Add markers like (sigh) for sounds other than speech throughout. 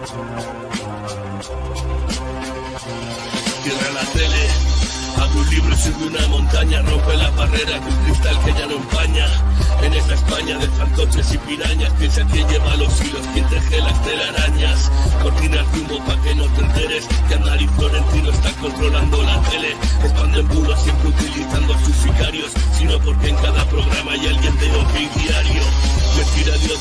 Cierra la tele, abre un libro y sube una montaña, rompe la barrera de un cristal que ya no empaña. En esta España de fantoches y pirañas, piensa quien lleva los hilos, quien teje las telarañas. Cortina el para pa' que no te enteres, que Andar Florentino está controlando la tele. el bulos siempre utilizando a sus sicarios, sino porque en cada programa hay alguien de que Diario. Mentira Dios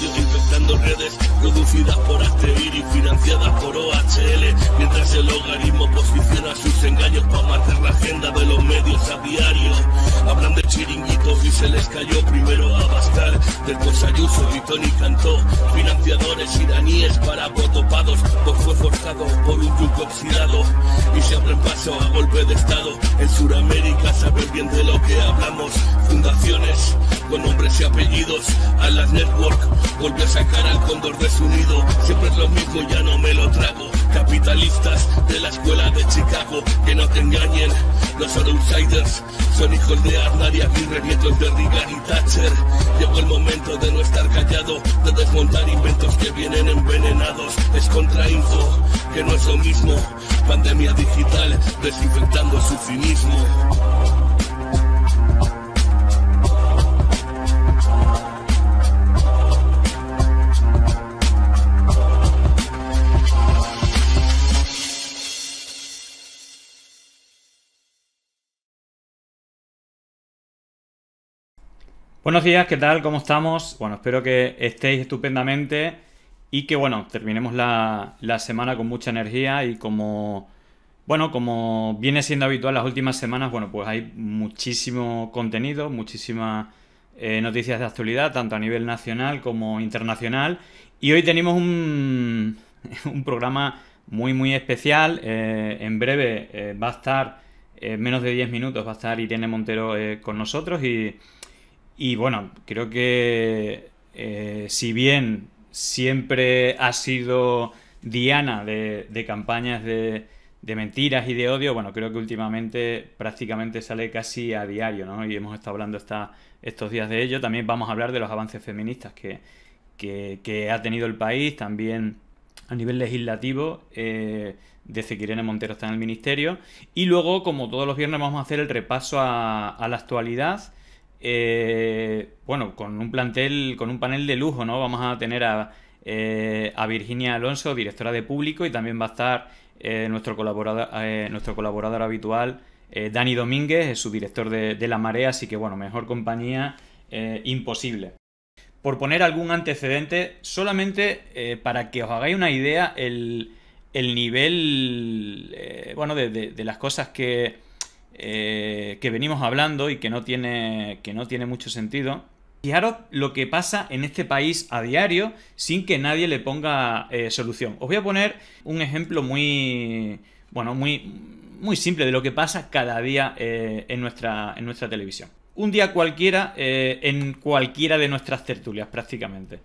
redes producidas por Asteir y financiadas por OHL mientras el logaritmo posiciona sus engaños para matar la agenda de los medios a diario. Hablan de chiringuitos y se les cayó primero a Bastar, del Ayuso, y y Cantó, financiadores iraníes para votopados, pues fue forzado por un truco oxidado y se abren paso a golpe de Estado. En Sudamérica saber bien de lo que hablamos, fundaciones con nombres y apellidos a las network. Volvió a sacar al cóndor de su siempre es lo mismo, ya no me lo trago. Capitalistas de la escuela de Chicago, que no te engañen, Los son outsiders, son hijos de Arnar y Aguirre, de Reagan y Thatcher. Llegó el momento de no estar callado, de desmontar inventos que vienen envenenados. Es contrainfo, que no es lo mismo, pandemia digital, desinfectando su cinismo. Buenos días, ¿qué tal? ¿Cómo estamos? Bueno, espero que estéis estupendamente y que, bueno, terminemos la, semana con mucha energía y como, bueno, como viene siendo habitual las últimas semanas, bueno, pues hay muchísimo contenido, muchísimas eh, noticias de actualidad, tanto a nivel nacional como internacional. Y hoy tenemos un, (laughs) un programa muy, muy especial. Eh, en breve eh, va a estar, en menos de 10 minutos, va a estar Irene Montero con nosotros y... Y bueno, creo que eh, si bien siempre ha sido diana de, campañas de, mentiras y de odio, bueno, creo que últimamente prácticamente sale casi a diario, ¿no? Y hemos estado hablando esta, estos días de ello. También vamos a hablar de los avances feministas que, ha tenido el país, también a nivel legislativo, eh, desde que Irene Montero está en el ministerio. Y luego, como todos los viernes, vamos a hacer el repaso a la actualidad eh, bueno, con un plantel, con un panel de lujo, ¿no? Vamos a tener a, eh, Virginia Alonso, directora de público, y también va a estar eh, nuestro, colaborador, habitual, Dani Domínguez, es su director de, La Marea, así que bueno, mejor compañía imposible. Por poner algún antecedente, solamente para que os hagáis una idea, el, nivel, bueno, de las cosas que eh, que venimos hablando y que no, tiene, que no tiene mucho sentido. Fijaros lo que pasa en este país a diario sin que nadie le ponga eh, solución. Os voy a poner un ejemplo muy, bueno, muy, muy simple de lo que pasa cada día eh, en, nuestra, en nuestra televisión. Un día cualquiera en cualquiera de nuestras tertulias prácticamente.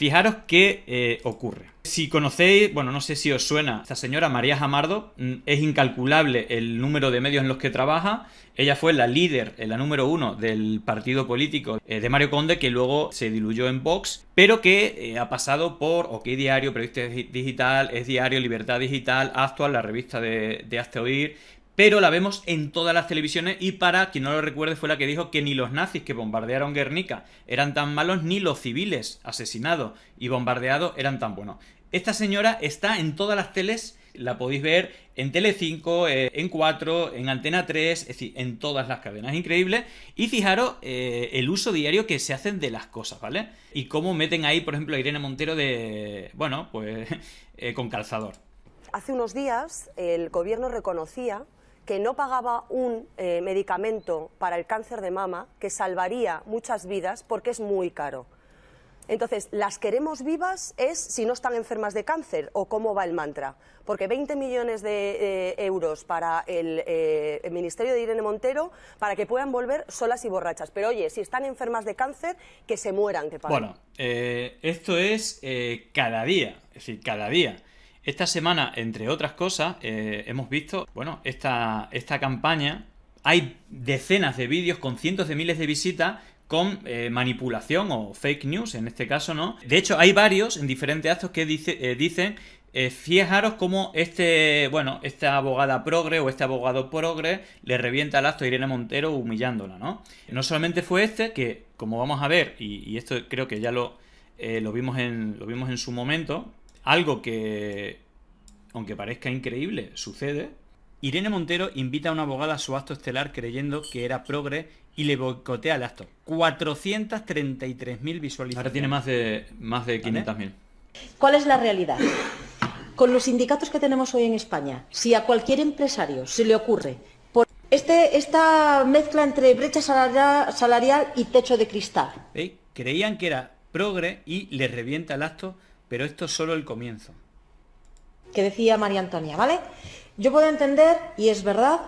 Fijaros qué eh, ocurre. Si conocéis, bueno, no sé si os suena esta señora María Jamardo, mm, es incalculable el número de medios en los que trabaja. Ella fue la líder, eh, la número uno del partido político eh, de Mario Conde, que luego se diluyó en Vox, pero que ha pasado por OK Diario, Periodista Digital, Es Diario, Libertad Digital, Actual, la revista de, de Oír, pero la vemos en todas las televisiones y para quien no lo recuerde fue la que dijo que ni los nazis que bombardearon Guernica eran tan malos ni los civiles asesinados y bombardeados eran tan buenos. Esta señora está en todas las teles, la podéis ver en Tele5, eh, en 4, en Antena 3, es decir, en todas las cadenas. Increíble. Y fijaros eh, el uso diario que se hacen de las cosas, ¿vale? Y cómo meten ahí, por ejemplo, a Irene Montero de, bueno, pues (laughs) eh, con calzador. Hace unos días el gobierno reconocía que no pagaba un eh, medicamento para el cáncer de mama que salvaría muchas vidas porque es muy caro. Entonces, las queremos vivas es si no están enfermas de cáncer o cómo va el mantra. Porque 20 millones de eh, euros para eh, el, Ministerio de Irene Montero para que puedan volver solas y borrachas. Pero oye, si están enfermas de cáncer, que se mueran, que Bueno, esto es cada día, es decir, cada día. Esta semana, entre otras cosas, eh, hemos visto, bueno, esta, esta campaña. Hay decenas de vídeos con cientos de miles de visitas con eh, manipulación o fake news, en este caso, ¿no? De hecho, hay varios en diferentes actos que eh, dicen fijaros cómo este, bueno, esta abogada progre o este abogado progre le revienta el acto a Irene Montero humillándola, ¿no? No solamente fue este, que como vamos a ver, y, esto creo que ya lo, lo, vimos en, lo vimos en su momento, algo que, aunque parezca increíble, sucede. Irene Montero invita a una abogada a su acto estelar creyendo que era progre y le boicotea el acto. 433.000 visualizaciones. Ahora tiene más de, más de 500.000. ¿Cuál es la realidad? Con los sindicatos que tenemos hoy en España, si a cualquier empresario se le ocurre por este, esta mezcla entre brecha salarial, y techo de cristal. Creían que era progre y le revienta el acto pero esto es solo el comienzo. Que decía María Antonia, ¿vale? Yo puedo entender, y es verdad,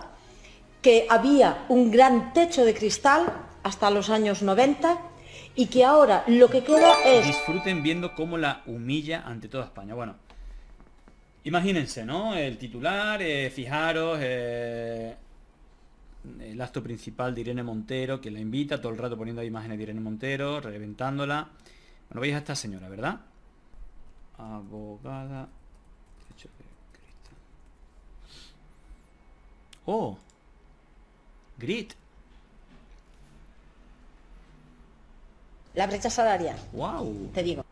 que había un gran techo de cristal hasta los años 90 y que ahora lo que queda es... Disfruten viendo cómo la humilla ante toda España. Bueno, imagínense, ¿no? El titular, eh, fijaros, eh, el acto principal de Irene Montero, que la invita todo el rato poniendo imágenes de Irene Montero, reventándola. Bueno, veis a esta señora, ¿verdad? abogada Oh, Grit. La brecha salaria Wow. Te digo.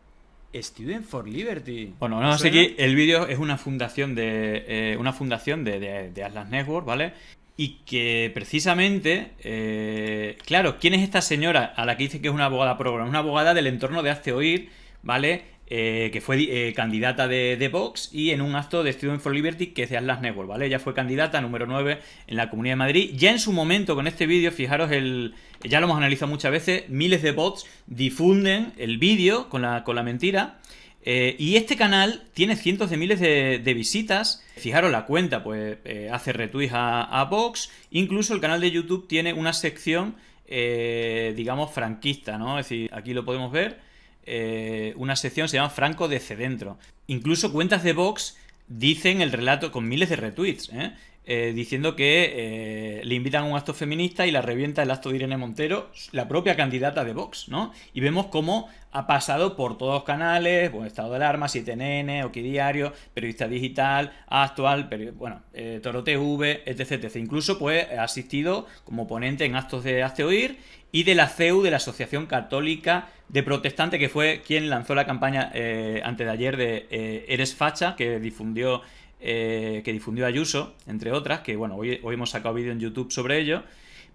Student for Liberty. Bueno, no sé que el vídeo es una fundación de eh, una fundación de, de, Atlas Network, ¿vale? Y que precisamente, eh, claro, ¿quién es esta señora a la que dice que es una abogada programa? Una abogada del entorno de Hazte Oír, ¿vale? Eh, que fue eh, candidata de, Vox y en un acto de Student for Liberty que es de Atlas Network, ¿vale? Ella fue candidata número 9 en la Comunidad de Madrid. Ya en su momento, con este vídeo, fijaros, el, ya lo hemos analizado muchas veces, miles de bots difunden el vídeo con la, mentira. Eh, y este canal tiene cientos de miles de, visitas. Fijaros, la cuenta pues hace retweets a, a Vox. Incluso el canal de YouTube tiene una sección, digamos, franquista, ¿no? Es decir, aquí lo podemos ver eh, una sección, se llama Franco de dentro Incluso cuentas de Vox dicen el relato con miles de retweets, ¿eh? Eh, diciendo que le invitan a un acto feminista y la revienta el acto de Irene Montero, la propia candidata de Vox, ¿no? Y vemos cómo ha pasado por todos canales, bueno, Estado de Alarma, 7NN, Oquidiario, Periodista Digital, Actual, bueno, eh, Toro TV, etc, Incluso, pues, ha asistido como ponente en actos de Hazte Oír y de la CEU, de la Asociación Católica de Protestantes, que fue quien lanzó la campaña eh, antes de ayer eh, de Eres Facha, que difundió, que difundió Ayuso, entre otras, que, bueno, hoy, hoy hemos sacado vídeo en YouTube sobre ello,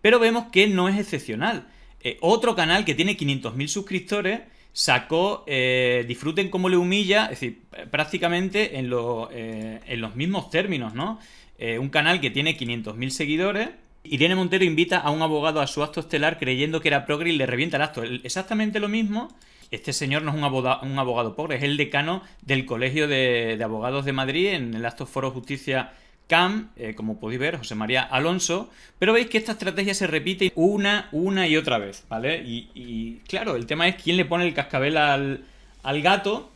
pero vemos que no es excepcional. otro canal que tiene 500.000 suscriptores sacó eh, Disfruten cómo le humilla, es decir, prácticamente en, eh, los mismos términos, ¿no? Eh, un canal que tiene 500.000 seguidores. Irene Montero invita a un abogado a su acto estelar creyendo que era progre y le revienta el acto. Exactamente lo mismo. Este señor no es un abogado, un abogado pobre, es el decano del Colegio de, de Abogados de Madrid en el acto Foro Justicia Cam, eh, como podéis ver, José María Alonso, pero veis que esta estrategia se repite una, una y otra vez, ¿vale? Y, claro, el tema es quién le pone el cascabel al, gato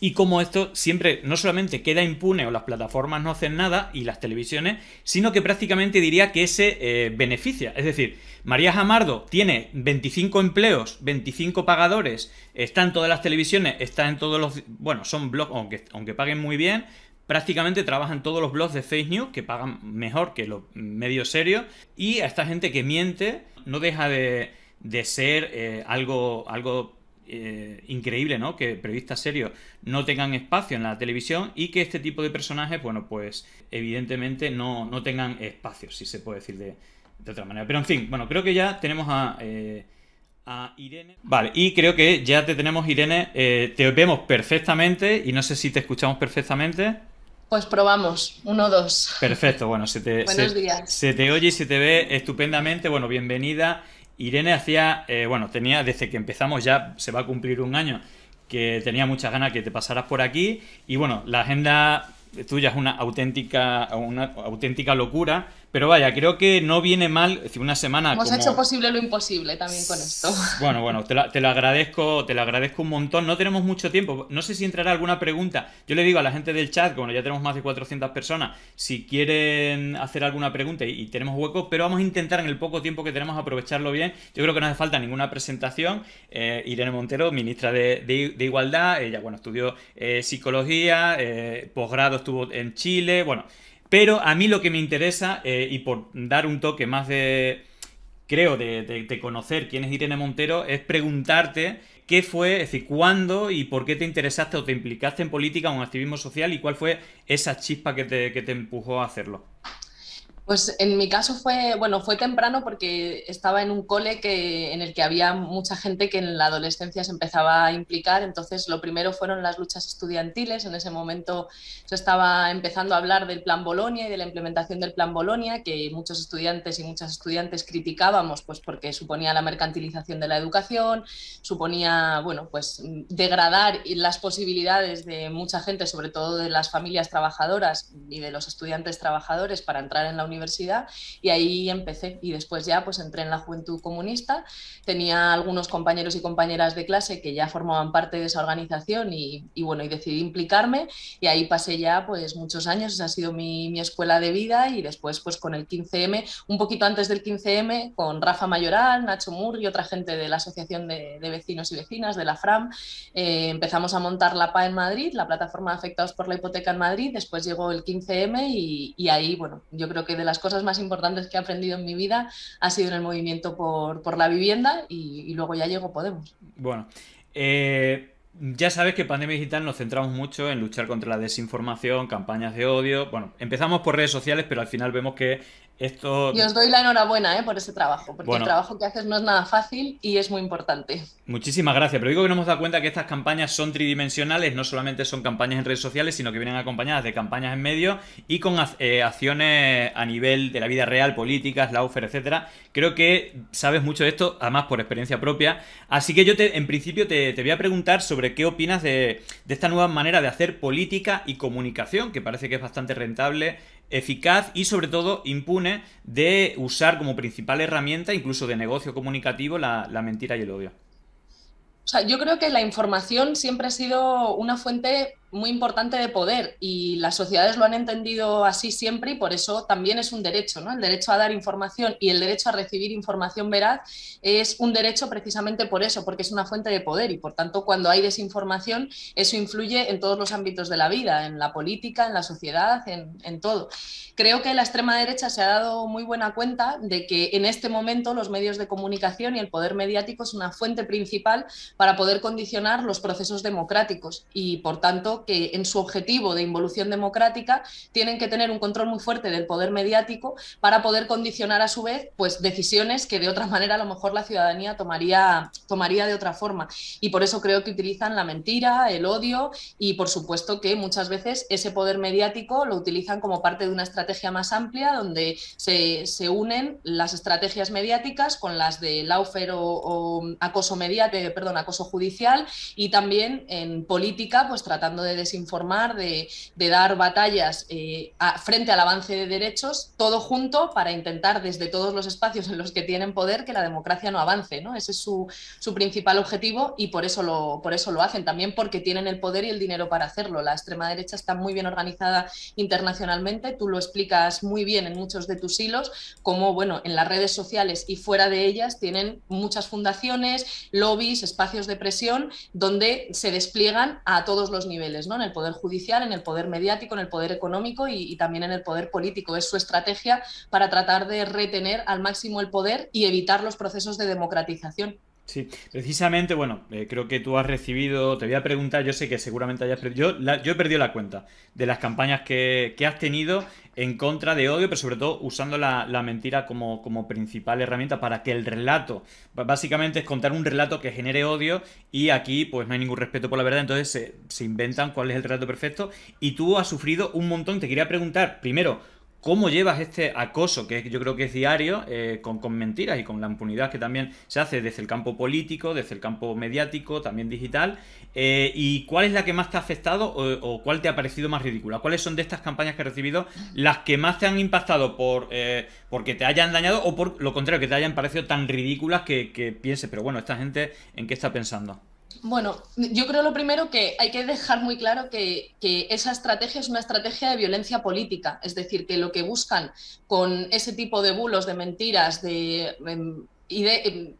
y como esto siempre no solamente queda impune o las plataformas no hacen nada y las televisiones, sino que prácticamente diría que se eh, beneficia. Es decir, María Jamardo tiene 25 empleos, 25 pagadores, está en todas las televisiones, está en todos los... Bueno, son blogs, aunque, aunque paguen muy bien, prácticamente trabajan todos los blogs de Face news que pagan mejor que los medios serios y a esta gente que miente no deja de, ser eh, algo, algo eh, increíble, ¿no? Que periodistas serios no tengan espacio en la televisión y que este tipo de personajes, bueno, pues evidentemente no, tengan espacio, si se puede decir de, otra manera. Pero en fin, bueno, creo que ya tenemos a... Eh, Irene. Vale, y creo que ya te tenemos, Irene. te vemos perfectamente y no sé si te escuchamos perfectamente. Pues probamos, uno, dos. Perfecto, bueno, se te, oye y se te ve estupendamente. Bueno, bienvenida. Irene hacía, eh, bueno, tenía desde que empezamos ya, se va a cumplir un año, que tenía muchas ganas que te pasaras por aquí. Y bueno, la agenda tuya es una auténtica, una auténtica locura pero vaya, creo que no viene mal, es decir, una semana. Hemos hecho posible lo imposible también con esto. (laughs) Bueno, bueno, te, lo agradezco, te lo agradezco un montón. No tenemos mucho tiempo. No sé si entrará alguna pregunta. Yo le digo a la gente del chat, bueno, ya tenemos más de 400 personas, si quieren hacer alguna pregunta y, tenemos huecos, pero vamos a intentar en el poco tiempo que tenemos aprovecharlo bien. Yo creo que no hace falta ninguna presentación. Eh, Irene Montero, ministra de, Igualdad, ella, bueno, estudió eh, psicología, eh, posgrado estuvo en Chile, bueno. Pero a mí lo que me interesa, eh, y por dar un toque más de, creo, de, conocer quién es Irene Montero, es preguntarte qué fue, es decir, cuándo y por qué te interesaste o te implicaste en política o en activismo social y cuál fue esa chispa que te empujó a hacerlo. Pues en mi caso fue, bueno, fue temprano porque estaba en un cole que, en el que había mucha gente que en la adolescencia se empezaba a implicar. Entonces, lo primero fueron las luchas estudiantiles. En ese momento se estaba empezando a hablar del Plan Bolonia y de la implementación del Plan Bolonia, que muchos estudiantes y muchas estudiantes criticábamos, pues porque suponía la mercantilización de la educación, suponía, bueno, pues degradar las posibilidades de mucha gente, sobre todo de las familias trabajadoras y de los estudiantes trabajadores, para entrar en la universidad universidad y ahí empecé. Y después ya pues entré en la Juventud Comunista, tenía algunos compañeros y compañeras de clase que ya formaban parte de esa organización y, bueno, y decidí implicarme y ahí pasé ya pues muchos años, esa ha sido mi, escuela de vida y después pues con el 15M, un poquito antes del 15M, con Rafa Mayoral, Nacho Mur y otra gente de la Asociación de, Vecinos y Vecinas, de la FRAM, eh, empezamos a montar la PA en Madrid, la plataforma afectados por la hipoteca en Madrid, después llegó el 15M y, y ahí, bueno, yo creo que de las cosas más importantes que he aprendido en mi vida ha sido en el movimiento por, la vivienda y, luego ya llegó Podemos. Bueno, eh, ya sabes que Pandemia Digital nos centramos mucho en luchar contra la desinformación, campañas de odio. Bueno, empezamos por redes sociales, pero al final vemos que esto... os doy la enhorabuena eh, por ese trabajo, porque el trabajo que haces no es nada fácil y es muy importante. Muchísimas gracias, pero digo que nos hemos dado cuenta que estas campañas son tridimensionales, no solamente son campañas en redes sociales, sino que vienen acompañadas de campañas en medio y con eh, acciones a nivel de la vida real, políticas, laufer, etcétera. Creo que sabes mucho de esto, además por experiencia propia. Así que yo en principio te, voy a preguntar sobre qué opinas de, de esta nueva manera de hacer política y comunicación, que parece que es bastante rentable eficaz y sobre todo impune de usar como principal herramienta, incluso de negocio comunicativo, la, mentira y el odio. O sea, yo creo que la información siempre ha sido una fuente muy importante de poder y las sociedades lo han entendido así siempre y por eso también es un derecho, ¿no? El derecho a dar información y el derecho a recibir información veraz es un derecho precisamente por eso, porque es una fuente de poder y por tanto cuando hay desinformación eso influye en todos los ámbitos de la vida, en la política, en la sociedad, en, en todo. Creo que la extrema derecha se ha dado muy buena cuenta de que en este momento los medios de comunicación y el poder mediático es una fuente principal para poder condicionar los procesos democráticos y por tanto que en su objetivo de involución democrática tienen que tener un control muy fuerte del poder mediático para poder condicionar a su vez pues, decisiones que de otra manera a lo mejor la ciudadanía tomaría, tomaría de otra forma. Y por eso creo que utilizan la mentira, el odio y por supuesto que muchas veces ese poder mediático lo utilizan como parte de una estrategia más amplia donde se, unen las estrategias mediáticas con las de laufer o, acoso, perdón, acoso judicial y también en política pues tratando de desinformar, de, dar batallas eh, frente al avance de derechos, todo junto para intentar desde todos los espacios en los que tienen poder que la democracia no avance. ¿no? Ese es su, su principal objetivo y por eso, lo, por eso lo hacen, también porque tienen el poder y el dinero para hacerlo. La extrema derecha está muy bien organizada internacionalmente, tú lo explicas muy bien en muchos de tus hilos, como bueno, en las redes sociales y fuera de ellas tienen muchas fundaciones, lobbies, espacios de presión, donde se despliegan a todos los niveles en el poder judicial, en el poder mediático, en el poder económico y, también en el poder político. Es su estrategia para tratar de retener al máximo el poder y evitar los procesos de democratización. Sí, precisamente, bueno, eh, creo que tú has recibido, te voy a preguntar, yo sé que seguramente hayas yo, yo he perdido la cuenta de las campañas que, has tenido en contra de odio, pero sobre todo usando la, mentira como, como, principal herramienta para que el relato, básicamente es contar un relato que genere odio y aquí pues no hay ningún respeto por la verdad, entonces se, se inventan cuál es el relato perfecto y tú has sufrido un montón, te quería preguntar, primero, cómo llevas este acoso, que yo creo que es diario, eh, con, mentiras y con la impunidad que también se hace desde el campo político, desde el campo mediático, también digital, eh, y cuál es la que más te ha afectado o, cuál te ha parecido más ridícula, cuáles son de estas campañas que has recibido las que más te han impactado por eh, porque te hayan dañado o por lo contrario, que te hayan parecido tan ridículas que, que pienses, pero bueno, esta gente en qué está pensando. Bueno, yo creo lo primero que hay que dejar muy claro que, esa estrategia es una estrategia de violencia política, es decir, que lo que buscan con ese tipo de bulos, de mentiras, de, em, de em,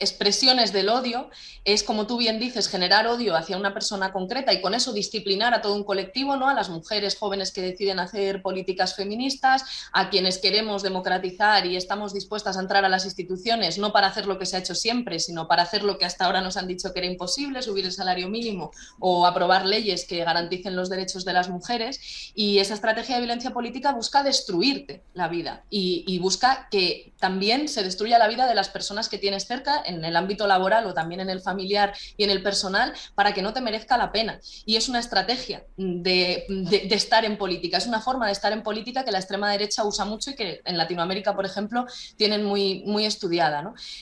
expresiones del odio es, como tú bien dices, generar odio hacia una persona concreta y con eso disciplinar a todo un colectivo, ¿no? a las mujeres jóvenes que deciden hacer políticas feministas, a quienes queremos democratizar y estamos dispuestas a entrar a las instituciones, no para hacer lo que se ha hecho siempre, sino para hacer lo que hasta ahora nos han dicho que era imposible, subir el salario mínimo o aprobar leyes que garanticen los derechos de las mujeres. Y esa estrategia de violencia política busca destruirte la vida y, y busca que también se destruya la vida de las personas que tienes cerca en el ámbito laboral o también en el familiar y en el personal, para que no te merezca la pena. Y es una estrategia de, estar en política, es una forma de estar en política que la extrema derecha usa mucho y que en Latinoamérica, por ejemplo, tienen muy, muy estudiada.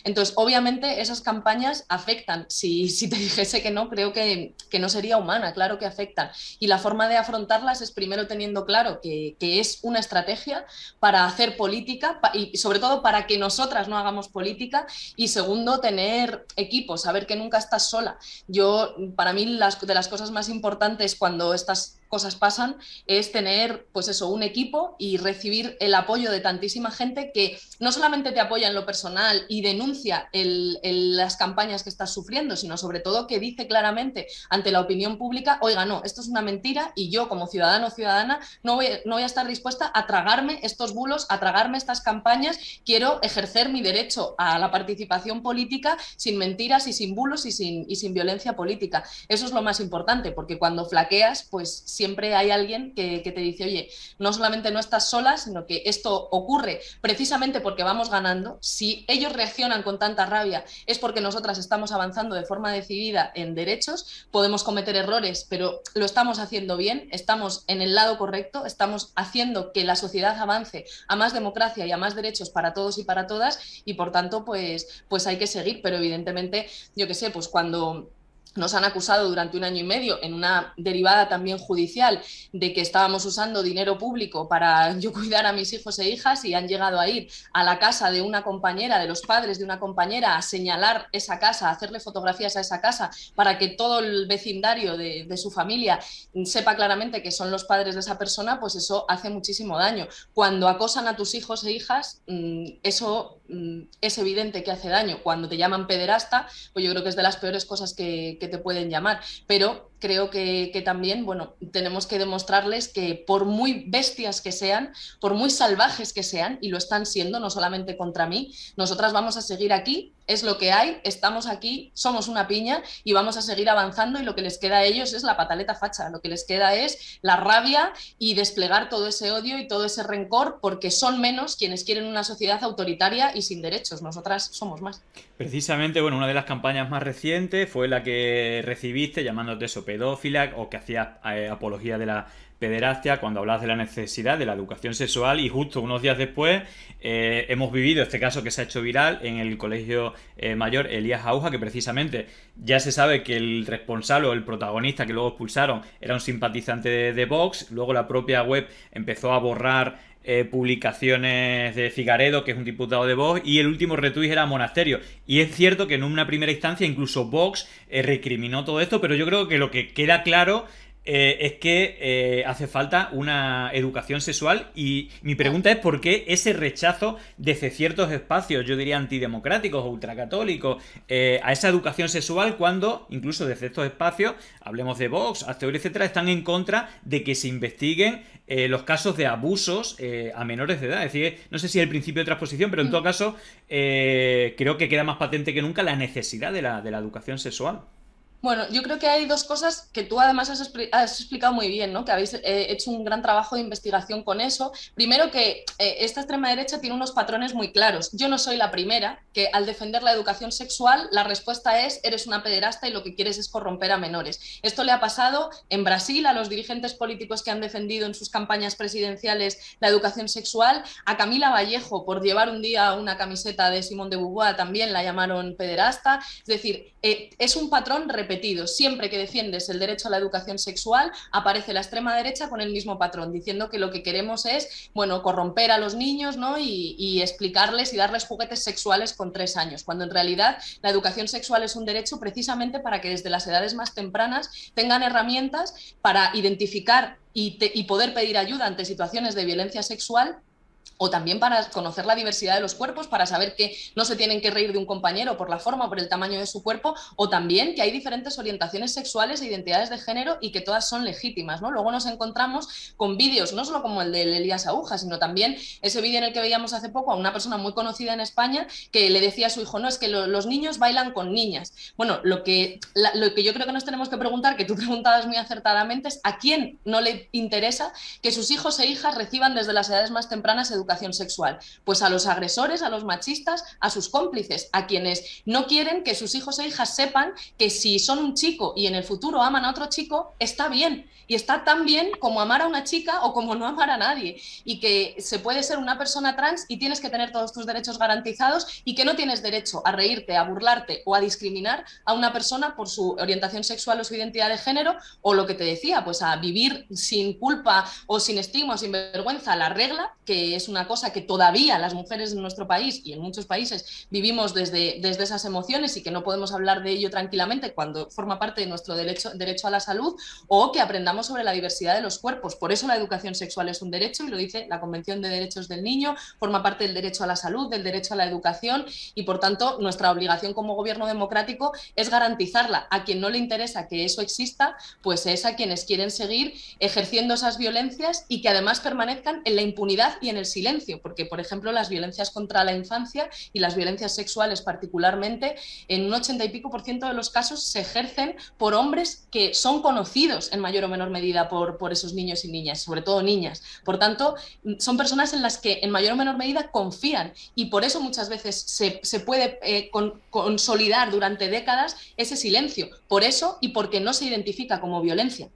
Entonces, obviamente esas campañas afectan. Si, si te dijese que no, creo que, no sería humana, claro que afectan. Y la forma de afrontarlas es primero teniendo claro que, que es una estrategia para hacer política y sobre todo para que nosotras no hagamos política y segundo tener equipo, saber que nunca estás sola. Yo, para mí, las, de las cosas más importantes cuando estás cosas pasan, es tener, pues eso, un equipo y recibir el apoyo de tantísima gente que no solamente te apoya en lo personal y denuncia las campañas que estás sufriendo, sino sobre todo que dice claramente ante la opinión pública, oiga, no, esto es una mentira y yo como ciudadano o ciudadana no voy, no voy a estar dispuesta a tragarme estos bulos, a tragarme estas campañas, quiero ejercer mi derecho a la participación política sin mentiras y sin bulos y sin, y sin violencia política. Eso es lo más importante, porque cuando flaqueas, pues siempre hay alguien que, te dice, oye, no solamente no estás sola, sino que esto ocurre precisamente porque vamos ganando. Si ellos reaccionan con tanta rabia es porque nosotras estamos avanzando de forma decidida en derechos, podemos cometer errores, pero lo estamos haciendo bien, estamos en el lado correcto, estamos haciendo que la sociedad avance a más democracia y a más derechos para todos y para todas y por tanto pues, pues hay que seguir, pero evidentemente, yo qué sé, pues cuando nos han acusado durante un año y medio en una derivada también judicial de que estábamos usando dinero público para (laughs) yo cuidar a mis hijos e hijas y han llegado a ir a la casa de una compañera, de los padres de una compañera, a señalar esa casa, a hacerle fotografías a esa casa para que todo el vecindario de, de su familia sepa claramente que son los padres de esa persona, pues eso hace muchísimo daño. Cuando acosan a tus hijos e hijas, mm, eso Mm, es evidente que hace daño cuando te llaman pederasta, pues yo creo que es de las peores cosas que, que te pueden llamar. Pero creo que, también, bueno, tenemos que demostrarles que por muy bestias que sean, por muy salvajes que sean, y lo están siendo, no solamente contra mí, nosotras vamos a seguir aquí, es lo que hay, estamos aquí, somos una piña y vamos a seguir avanzando y lo que les queda a ellos es la pataleta facha, lo que les queda es la rabia y desplegar todo ese odio y todo ese rencor porque son menos quienes quieren una sociedad autoritaria y sin derechos, nosotras somos más. Precisamente, bueno, una de las campañas más recientes fue la que recibiste llamándote eso pedófila o que hacía eh, apología de la pederastia, cuando hablas de la necesidad de la educación sexual y justo unos días después eh, hemos vivido este caso que se ha hecho viral en el colegio eh, mayor Elías Auja, que precisamente ya se sabe que el responsable o el protagonista que luego expulsaron era un simpatizante de, de Vox, luego la propia web empezó a borrar eh, publicaciones de Figaredo, que es un diputado de Vox, y el último retweet era Monasterio. Y es cierto que en una primera instancia incluso Vox eh, recriminó todo esto, pero yo creo que lo que queda claro eh, es que eh, hace falta una educación sexual y mi pregunta es por qué ese rechazo desde ciertos espacios, yo diría antidemocráticos o ultracatólicos, eh, a esa educación sexual cuando incluso desde estos espacios, hablemos de Vox, Asteor, etcétera, están en contra de que se investiguen los casos de abusos a menores de edad. Es decir, no sé si es el principio de transposición, pero en todo mm. caso creo que queda más patente que nunca la necesidad de la educación sexual. Bueno, yo creo que hay dos cosas que tú además has, explicado muy bien, ¿no? que habéis eh, hecho un gran trabajo de investigación con eso. Primero que eh, esta extrema derecha tiene unos patrones muy claros. Yo no soy la primera que al defender la educación sexual la respuesta es eres una pederasta y lo que quieres es corromper a menores. Esto le ha pasado en Brasil a los dirigentes políticos que han defendido en sus campañas presidenciales la educación sexual, a Camila Vallejo por llevar un día una camiseta de Simón de Beauvoir también la llamaron pederasta. Es decir, eh, es un patrón repetido Siempre que defiendes el derecho a la educación sexual, aparece la extrema derecha con el mismo patrón, diciendo que lo que queremos es, bueno, corromper a los niños, ¿no? Y, explicarles y darles juguetes sexuales con tres años, cuando en realidad la educación sexual es un derecho precisamente para que desde las edades más tempranas tengan herramientas para identificar y, y, poder pedir ayuda ante situaciones de violencia sexual o también para conocer la diversidad de los cuerpos, para saber que no se tienen que reír de un compañero por la forma o por el tamaño de su cuerpo, o también que hay diferentes orientaciones sexuales e identidades de género y que todas son legítimas. ¿no? Luego nos encontramos con vídeos, no solo como el de Elías Aguja, sino también ese vídeo en el que veíamos hace poco a una persona muy conocida en España que le decía a su hijo, no, es que los niños bailan con niñas. Bueno, lo que, lo que yo creo que nos tenemos que preguntar, que tú preguntabas muy acertadamente, es a quién no le interesa que sus hijos e hijas reciban desde las edades más tempranas educación sexual? Pues a los agresores, a los machistas, a sus cómplices, a quienes no quieren que sus hijos e hijas sepan que si son un chico y en el futuro aman a otro chico, está bien. Y está tan bien como amar a una chica o como no amar a nadie. Y que se puede ser una persona trans y tienes que tener todos tus derechos garantizados y que no tienes derecho a reírte, a burlarte o a discriminar a una persona por su orientación sexual o su identidad de género o lo que te decía, pues a vivir sin culpa o sin estigma sin vergüenza la regla, que es una una cosa que todavía las mujeres en nuestro país y en muchos países vivimos desde, desde esas emociones y que no podemos hablar de ello tranquilamente cuando forma parte de nuestro derecho, derecho a la salud, o que aprendamos sobre la diversidad de los cuerpos. Por eso la educación sexual es un derecho y lo dice la Convención de Derechos del Niño, forma parte del derecho a la salud, del derecho a la educación y, por tanto, nuestra obligación como gobierno democrático es garantizarla. A quien no le interesa que eso exista, pues es a quienes quieren seguir ejerciendo esas violencias y que además permanezcan en la impunidad y en el silencio porque, por ejemplo, las violencias contra la infancia y las violencias sexuales particularmente, en un 80 y pico por ciento de los casos se ejercen por hombres que son conocidos en mayor o menor medida por, esos niños y niñas, sobre todo niñas. Por tanto, son personas en las que en mayor o menor medida confían y por eso muchas veces se, puede eh, consolidar durante décadas ese silencio, por eso y porque no se identifica como violencia.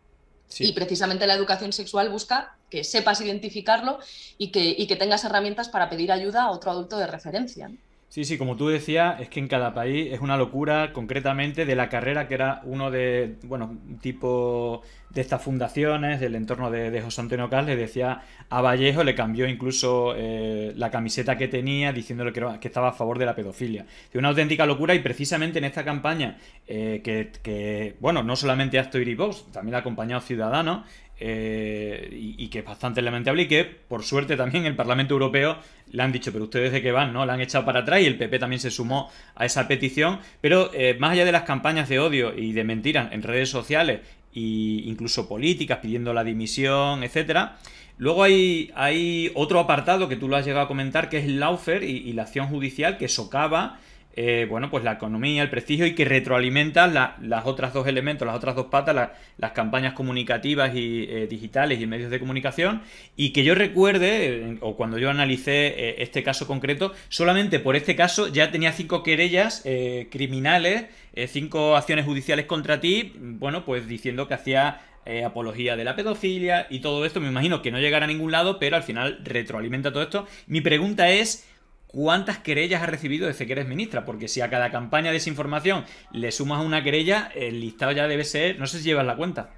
Y precisamente la educación sexual busca que sepas identificarlo y que, tengas herramientas para pedir ayuda a otro adulto de referencia. Sí, sí, como tú decías, es que en cada país es una locura, concretamente de la carrera que era uno de, bueno, tipo de estas fundaciones, del entorno de, de José Antonio Cas, le decía a Vallejo, le cambió incluso eh, la camiseta que tenía, diciéndole que, estaba a favor de la pedofilia. Es una auténtica locura y precisamente en esta campaña, eh, que, bueno, no solamente ha también ha acompañado Ciudadanos, eh, y, que es bastante lamentable y que, por suerte, también el Parlamento Europeo le han dicho, pero ustedes de qué van, ¿no? La han echado para atrás y el PP también se sumó a esa petición. Pero eh, más allá de las campañas de odio y de mentiras en redes sociales e incluso políticas pidiendo la dimisión, etcétera, Luego hay, hay, otro apartado que tú lo has llegado a comentar, que es el Laufer y la acción judicial que socava eh, bueno, pues la economía, el prestigio y que retroalimenta las otras dos elementos, las otras dos patas, las campañas comunicativas y eh, digitales y medios de comunicación. Y que yo recuerde, o cuando yo analicé eh, este caso concreto, solamente por este caso ya tenía cinco querellas criminales, cinco acciones judiciales contra ti, bueno, pues diciendo que hacía apología de la pedofilia y todo esto. Me imagino que no llegara a ningún lado, pero al final retroalimenta todo esto. Mi pregunta es, cuántas querellas ha recibido desde que eres ministra, porque si a cada campaña de desinformación le sumas una querella, el listado ya debe ser, no sé si llevas la cuenta.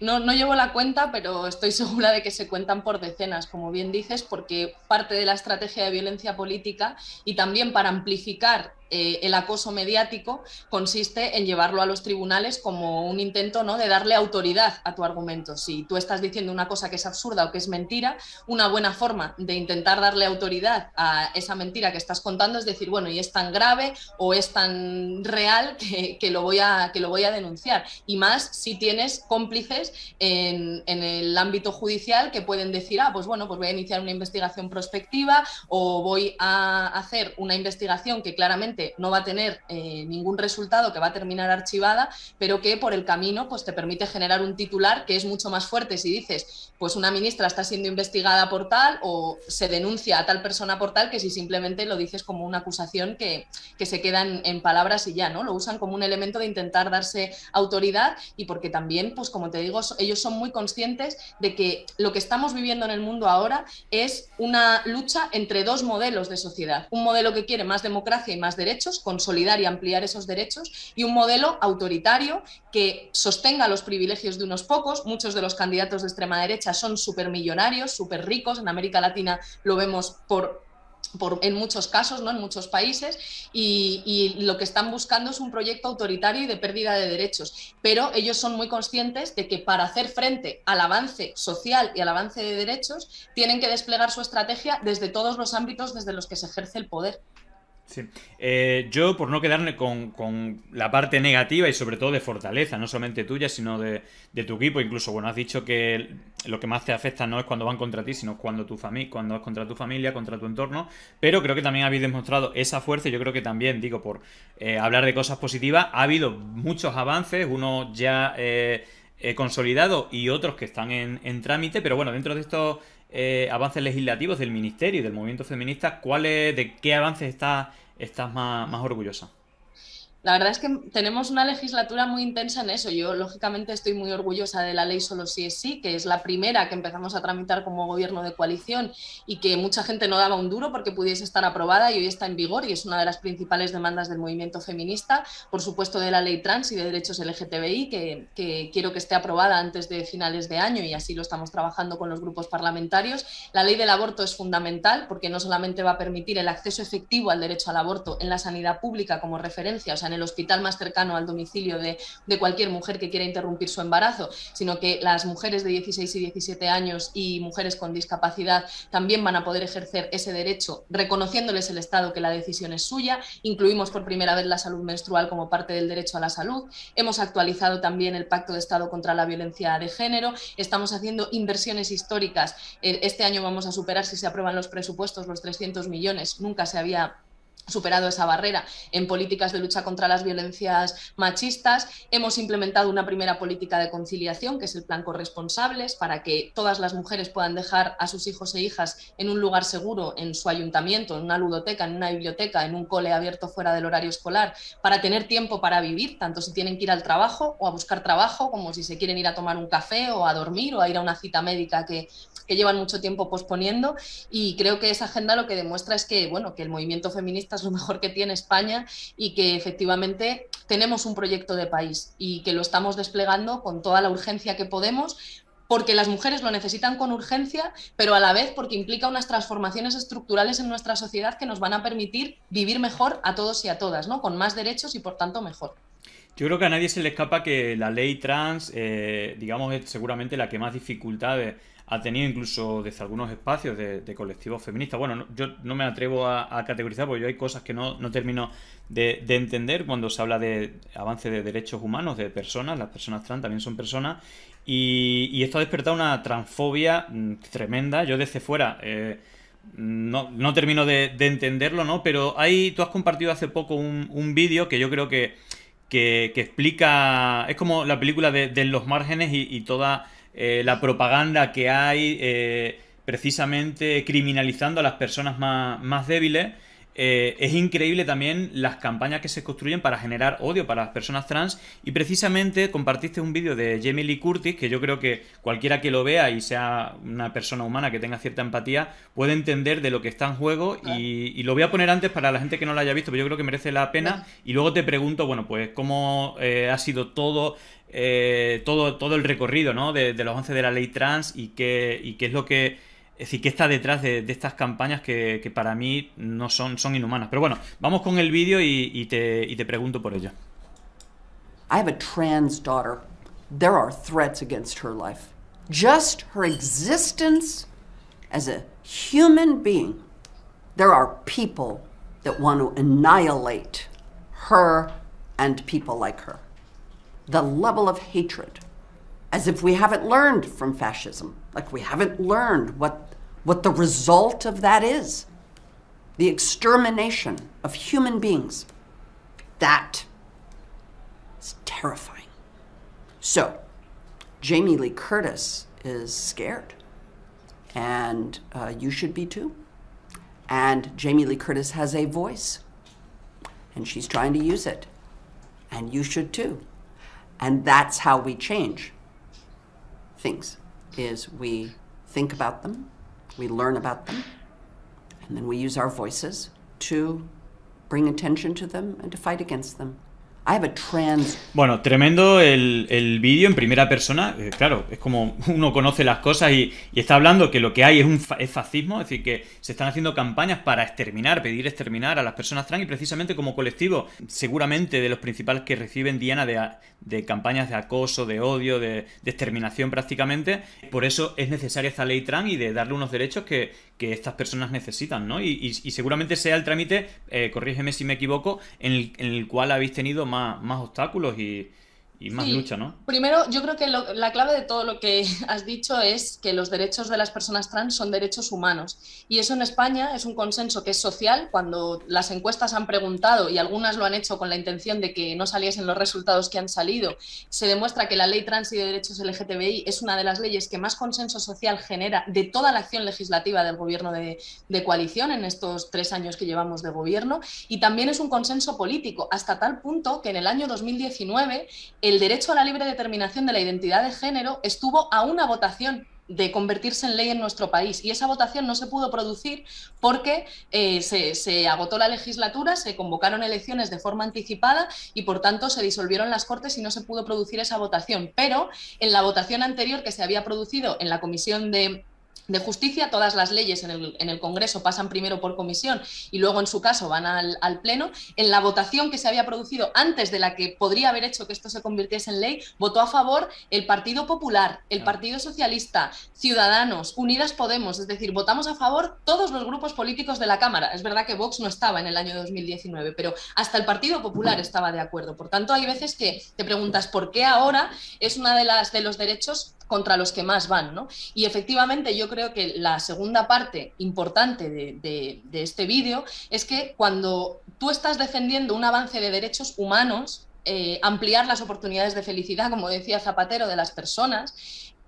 No, no llevo la cuenta, pero estoy (laughs) segura de que se cuentan por decenas, como bien dices, porque parte de la estrategia de violencia política y también para amplificar eh, el acoso mediático consiste en llevarlo a los tribunales como un intento ¿no? de darle autoridad a tu argumento. Si tú estás diciendo una cosa que es absurda o que es mentira, una buena forma de intentar darle autoridad a esa mentira que estás contando es decir, bueno, y es tan grave o es tan real que, lo, voy a, que lo voy a denunciar. Y más si tienes cómplices en, en, el ámbito judicial que pueden decir, ah, pues bueno, pues voy a iniciar una investigación prospectiva o voy a hacer una investigación que claramente no va a tener eh, ningún resultado, que va a terminar archivada, pero que por el camino pues, te permite generar un titular que es mucho más fuerte si dices, pues una ministra está siendo investigada por tal o se denuncia a tal persona por tal, que si simplemente lo dices como una acusación que, se queda en, palabras y ya, ¿no? Lo usan como un elemento de intentar darse autoridad y porque también, pues como te digo, ellos son muy conscientes de que lo que estamos viviendo en el mundo ahora es una lucha entre dos modelos de sociedad. Un modelo que quiere más democracia y más derechos derechos, consolidar y ampliar esos derechos, y un modelo autoritario que sostenga los privilegios de unos pocos. Muchos de los candidatos de extrema derecha son supermillonarios, súper ricos. En América Latina lo vemos por por, en muchos casos, ¿no? en muchos países, y, y, lo que están buscando es un proyecto autoritario y de pérdida de derechos. Pero ellos son muy conscientes de que para hacer frente al avance social y al avance de derechos, tienen que desplegar su estrategia desde todos los ámbitos desde los que se ejerce el poder. Sí. Eh, yo, por no quedarme con, la parte negativa y sobre todo de fortaleza, no solamente tuya, sino de, tu equipo. Incluso, bueno, has dicho que lo que más te afecta no es cuando van contra ti, sino cuando tu familia, cuando es contra tu familia, contra tu entorno. Pero creo que también habéis demostrado esa fuerza. yo creo que también, digo, por eh, hablar de cosas positivas, ha habido muchos avances, unos ya eh, eh, consolidado y otros que están en, en trámite. Pero bueno, dentro de estos eh, avances legislativos del Ministerio y del movimiento feminista, ¿cuál ¿de qué avances estás está más orgullosa? la verdad es que tenemos una legislatura muy intensa en eso. Yo, lógicamente, estoy muy orgullosa de la ley Solo si es sí, que es la primera que empezamos a tramitar como gobierno de coalición y que mucha gente no daba un duro porque pudiese estar aprobada y hoy está en vigor y es una de las principales demandas del movimiento feminista. Por supuesto, de la ley trans y de derechos LGTBI, que, quiero que esté aprobada antes de finales de año y así lo estamos trabajando con los grupos parlamentarios. La ley del aborto es fundamental porque no solamente va a permitir el acceso efectivo al derecho al aborto en la sanidad pública como referencia, o sea, en el hospital más cercano al domicilio de, de cualquier mujer que quiera interrumpir su embarazo, sino que las mujeres de 16 y 17 años y mujeres con discapacidad también van a poder ejercer ese derecho, reconociéndoles el Estado que la decisión es suya. Incluimos por primera vez la salud menstrual como parte del derecho a la salud. Hemos actualizado también el Pacto de Estado contra la Violencia de Género. Estamos haciendo inversiones históricas. Eh, este año vamos a superar, si se aprueban los presupuestos, los 300 millones. Nunca se había superado esa barrera en políticas de lucha contra las violencias machistas. Hemos implementado una primera política de conciliación, que es el plan corresponsables, para que todas las mujeres puedan dejar a sus hijos e hijas en un lugar seguro, en su ayuntamiento, en una ludoteca, en una biblioteca, en un cole abierto fuera del horario escolar, para tener tiempo para vivir, tanto si tienen que ir al trabajo o a buscar trabajo, como si se quieren ir a tomar un café o a dormir o a ir a una cita médica que que llevan mucho tiempo posponiendo y creo que esa agenda lo que demuestra es que, bueno, que el movimiento feminista es lo mejor que tiene España y que efectivamente tenemos un proyecto de país y que lo estamos desplegando con toda la urgencia que podemos porque las mujeres lo necesitan con urgencia, pero a la vez porque implica unas transformaciones estructurales en nuestra sociedad que nos van a permitir vivir mejor a todos y a todas, Con más derechos y por tanto mejor. Yo creo que a nadie se le escapa que la ley trans, eh, digamos, es seguramente la que más dificultades ha tenido incluso desde algunos espacios de, colectivos feministas. Bueno, yo no me atrevo a, categorizar porque yo hay cosas que no, termino de, entender cuando se habla de avance de derechos humanos, de personas, las personas trans también son personas, y, esto ha despertado una transfobia mm, tremenda. Yo desde fuera... Eh, no, termino de, entenderlo, ¿no? Pero hay tú has compartido hace poco un, vídeo que yo creo que, que, explica. Es como la película de, los márgenes y toda eh, la propaganda que hay eh, precisamente criminalizando a las personas más, débiles. Eh, es increíble también las campañas que se construyen para generar odio para las personas trans y precisamente compartiste un vídeo de Jamie Lee Curtis que yo creo que cualquiera que lo vea y sea una persona humana que tenga cierta empatía puede entender de lo que está en juego y, lo voy a poner antes para la gente que no lo haya visto pero yo creo que merece la pena y luego te pregunto bueno pues cómo ha sido todo eh, todo, todo el recorrido ¿no? de, de, los 11 de la ley trans y qué, y qué es lo que... Es decir, qué está detrás de, de estas campañas que, que, para mí no son, son inhumanas. Pero bueno, vamos con el vídeo y, y, te, y te pregunto por ello. I have a trans daughter. There are threats against her life. Just her existence as a human being. There are people that want to annihilate her and people like her. the level of hatred, as if we haven't learned from fascism, like we haven't learned what, what the result of that is the extermination of human beings. That is terrifying. So, Jamie Lee Curtis is scared, and uh, you should be too. And Jamie Lee Curtis has a voice, and she's trying to use it, and you should too. And that's how we change things is we think about them, we learn about them, and then we use our voices to bring attention to them and to fight against them. Bueno, tremendo el, el vídeo en primera persona. Eh, claro, es como uno conoce las cosas y, está hablando que lo que hay es un fascismo, es decir, que se están haciendo campañas para exterminar, pedir exterminar a las personas trans y precisamente como colectivo, seguramente de los principales que reciben Diana de, campañas de acoso, de odio, de, exterminación prácticamente. Por eso es necesaria esta ley trans y de darle unos derechos que, estas personas necesitan, ¿no? Y, seguramente sea el trámite, eh, corrígeme si me equivoco, en el cual habéis tenido más más, obstáculos y, y más lucha, ¿no? Primero, yo creo que la clave de todo lo que (laughs) has dicho es que los derechos de las personas trans son derechos humanos. Y eso en España es un consenso que es social. Cuando las encuestas han preguntado, y algunas lo han hecho con la intención de que no saliesen los resultados que han salido, se demuestra que la ley trans y de derechos LGTBI es una de las leyes que más consenso social genera de toda la acción legislativa del gobierno de, coalición en estos tres años que llevamos de gobierno. Y también es un consenso político, hasta tal punto que en el año 2019 el derecho a la libre determinación de la identidad de género estuvo a una votación de convertirse en ley en nuestro país. Y esa votación no se pudo producir porque eh, se, agotó la legislatura, se convocaron elecciones de forma anticipada y, por tanto, se disolvieron las Cortes y no se pudo producir esa votación. Pero en la votación anterior que se había producido en la Comisión de de justicia, todas las leyes en el, en el, Congreso pasan primero por comisión y luego, en su caso, van al, Pleno. En la votación que se había producido antes de la que podría haber hecho que esto se convirtiese en ley, votó a favor el Partido Popular, el ah. Partido Socialista, Ciudadanos, Unidas Podemos, es decir, votamos a favor todos los grupos políticos de la Cámara. Es verdad que Vox no estaba en el año 2019, pero hasta el Partido Popular estaba de acuerdo. Por tanto, hay veces que te preguntas por qué ahora es uno de, las, de los derechos contra los que más van. ¿no? Y efectivamente yo creo que la segunda parte importante de, este vídeo es que cuando tú estás defendiendo un avance de derechos humanos, eh, ampliar las oportunidades de felicidad, como decía Zapatero, de las personas,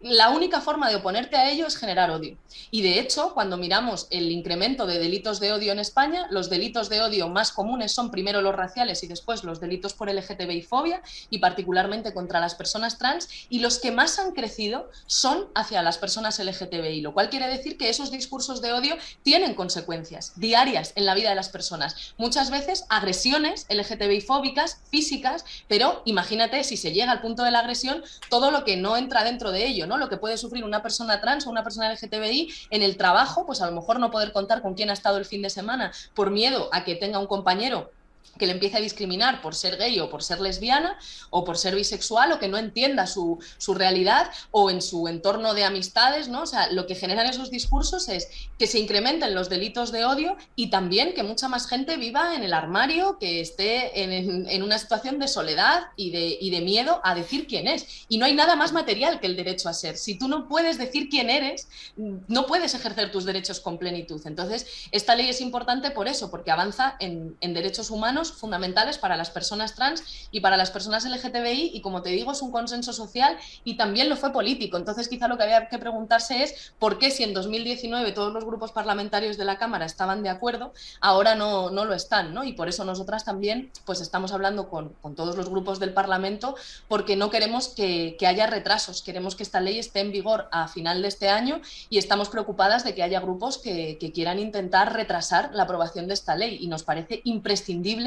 la única forma de oponerte a ello es generar odio. Y de hecho, cuando miramos el incremento de delitos de odio en España, los delitos de odio más comunes son primero los raciales y después los delitos por LGTBI fobia y particularmente contra las personas trans y los que más han crecido son hacia las personas LGTBI, lo cual quiere decir que esos discursos de odio tienen consecuencias diarias en la vida de las personas. Muchas veces agresiones LGTBI fóbicas, físicas, pero imagínate si se llega al punto de la agresión todo lo que no entra dentro de ello. Lo que puede sufrir una persona trans o una persona LGTBI en el trabajo, pues a lo mejor no poder contar con quién ha estado el fin de semana por miedo a que tenga un compañero que le empiece a discriminar por ser gay o por ser lesbiana o por ser bisexual o que no entienda su, realidad o en su entorno de amistades, ¿no? O sea, lo que generan esos discursos es que se incrementen los delitos de odio y también que mucha más gente viva en el armario, que esté en, una situación de soledad y de, y de miedo a decir quién es. Y no hay nada más material que el derecho a ser. Si tú no puedes decir quién eres, no puedes ejercer tus derechos con plenitud. Entonces, esta ley es importante por eso, porque avanza en derechos humanos fundamentales para las personas trans y para las personas LGTBI y como te digo es un consenso social y también lo fue político. Entonces quizá lo que había que preguntarse es por qué si en 2019 todos los grupos parlamentarios de la Cámara estaban de acuerdo, ahora no, no lo están. Y por eso nosotras también pues estamos hablando con, todos los grupos del Parlamento porque no queremos que, haya retrasos, queremos que esta ley esté en vigor a final de este año y estamos preocupadas de que haya grupos que quieran intentar retrasar la aprobación de esta ley y nos parece imprescindible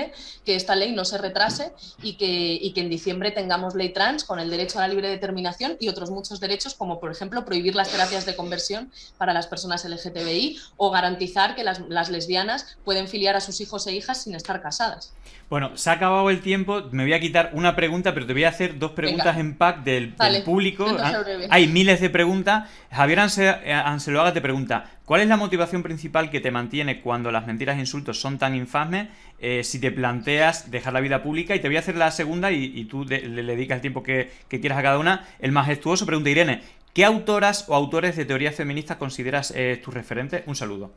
que esta ley no se retrase y que, en diciembre tengamos ley trans con el derecho a la libre determinación y otros muchos derechos, como por ejemplo prohibir las terapias de conversión para las personas LGTBI o garantizar que las, las lesbianas pueden filiar a sus hijos e hijas sin estar casadas. Bueno, se ha acabado el tiempo. Me voy a quitar una pregunta, pero te voy a hacer dos preguntas en pack del, público. Ah, hay miles de preguntas. Javier eh, Anseloaga te pregunta: ¿Cuál es la motivación principal que te mantiene cuando las mentiras e insultos son tan infames? Eh, si te planteas dejar la vida pública, y te voy a hacer la segunda y, tú le, dedicas el tiempo que, quieras a cada una. El majestuoso pregunta Irene: ¿Qué autoras o autores de teoría feminista consideras eh, tus referentes? Un saludo.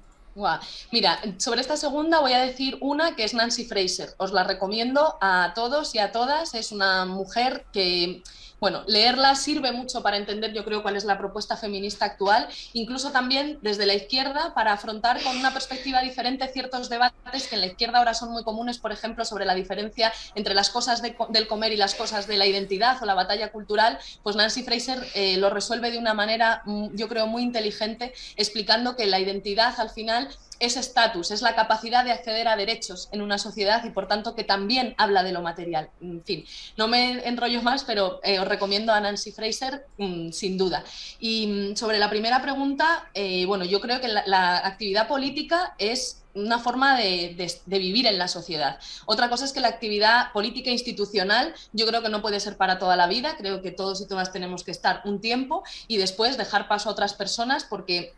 Mira, sobre esta segunda voy a decir una que es Nancy Fraser. Os la recomiendo a todos y a todas. Es una mujer que bueno, leerla sirve mucho para entender, yo creo, cuál es la propuesta feminista actual, incluso también desde la izquierda, para afrontar con una perspectiva diferente ciertos debates que en la izquierda ahora son muy comunes, por ejemplo, sobre la diferencia entre las cosas del comer y las cosas de la identidad o la batalla cultural, pues Nancy Fraser eh, lo resuelve de una manera, mm, yo creo, muy inteligente, explicando que la identidad al final es estatus, es la capacidad de acceder a derechos en una sociedad y por tanto que también habla de lo material. En fin, no me enrollo más, pero eh, os recomiendo a Nancy Fraser mm, sin duda. Y mm, sobre la primera pregunta, eh, bueno, yo creo que la, actividad política es una forma de, vivir en la sociedad. Otra cosa es que la actividad política institucional yo creo que no puede ser para toda la vida, creo que todos y todas tenemos que estar un tiempo y después dejar paso a otras personas porque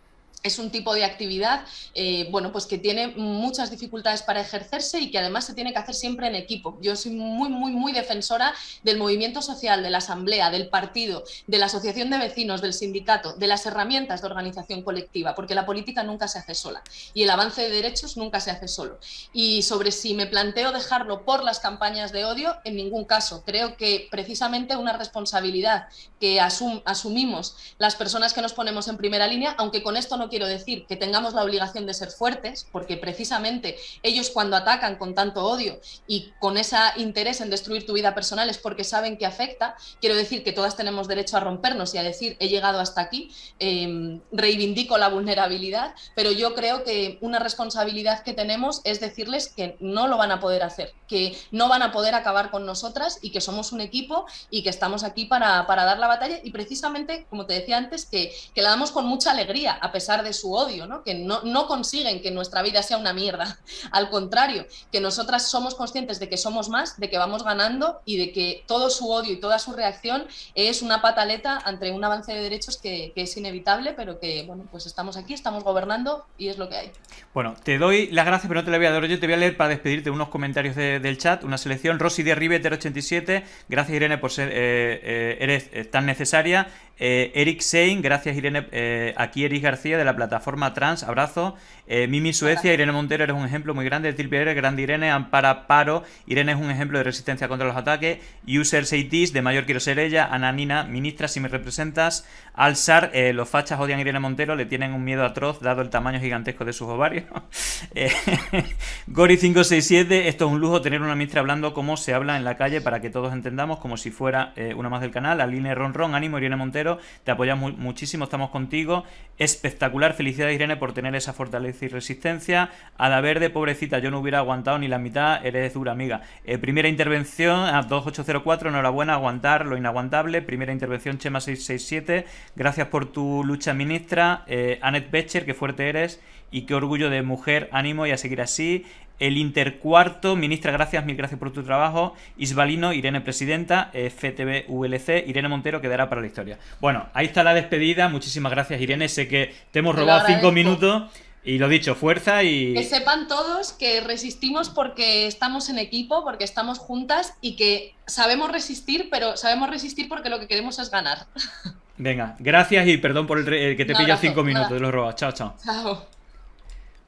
es un tipo de actividad eh, bueno, pues que tiene muchas dificultades para ejercerse y que además se tiene que hacer siempre en equipo. Yo soy muy, muy, muy defensora del movimiento social, de la asamblea, del partido, de la asociación de vecinos, del sindicato, de las herramientas de organización colectiva, porque la política nunca se hace sola y el avance de derechos nunca se hace solo. Y sobre si me planteo dejarlo por las campañas de odio, en ningún caso. Creo que precisamente una responsabilidad que asumimos las personas que nos ponemos en primera línea, aunque con esto no quiero quiero decir? Que tengamos la obligación de ser fuertes, porque precisamente ellos cuando atacan con tanto odio y con ese interés en destruir tu vida personal es porque saben que afecta. Quiero decir que todas tenemos derecho a rompernos y a decir, he llegado hasta aquí, em, reivindico la vulnerabilidad, pero yo creo que una responsabilidad que tenemos es decirles que no lo van a poder hacer, que no van a poder acabar con nosotras y que somos un equipo y que estamos aquí para, dar la batalla y precisamente, como te decía antes, que, que la damos con mucha alegría, a pesar de su odio, ¿no? que no, no consiguen que nuestra vida sea una mierda, (laughs) al contrario, que nosotras somos conscientes de que somos más, de que vamos ganando y de que todo su odio y toda su reacción es una pataleta ante un avance de derechos que, es inevitable, pero que, bueno, pues estamos aquí, estamos gobernando y es lo que hay. Bueno, te doy las gracias, pero no te la voy a dar yo, te voy a leer para despedirte unos comentarios del chat, una selección. Rosy de ribeter 87 gracias Irene por ser, eh, eh, eres eh, tan necesaria. Eh, Eric Sein, gracias Irene. Eh, aquí Eric García de la plataforma Trans, abrazo. Eh, Mimi Suecia, Irene Montero, eres un ejemplo muy grande. Tilpier, grande Irene. Ampara Paro, Irene es un ejemplo de resistencia contra los ataques. User Seitis, de mayor quiero ser ella. Ana Nina, ministra, si me representas. Alzar, los fachas odian a Irene Montero, le tienen un miedo atroz dado el tamaño gigantesco de sus ovarios. (laughs) (laughs) Gori567, esto es un lujo tener una ministra hablando como se habla en la calle para que todos entendamos, como si fuera una más del canal. Aline ron ánimo Irene Montero te apoyamos muchísimo, estamos contigo. Espectacular, felicidades Irene por tener esa fortaleza y resistencia. A la verde, pobrecita, yo no hubiera aguantado ni la mitad, eres dura amiga. Eh, primera intervención a 2804, enhorabuena, aguantar lo inaguantable. Primera intervención Chema 667, gracias por tu lucha ministra. Eh, Annette Becher, qué fuerte eres y qué orgullo de mujer, ánimo y a seguir así. El intercuarto, ministra, gracias, mil gracias por tu trabajo. Isbalino, Irene Presidenta, eh, FTB VLC, Irene Montero quedará para la historia. Bueno, ahí está la despedida. Muchísimas gracias, Irene. Sé que te hemos robado cinco minutos. Y lo dicho, fuerza y... Que sepan todos que resistimos porque estamos en equipo, porque estamos juntas y que sabemos resistir, pero sabemos resistir porque lo que queremos es ganar. (laughs) Venga, gracias y perdón por el, que te pilla cinco minutos, te lo roba Chao, chao. Chao.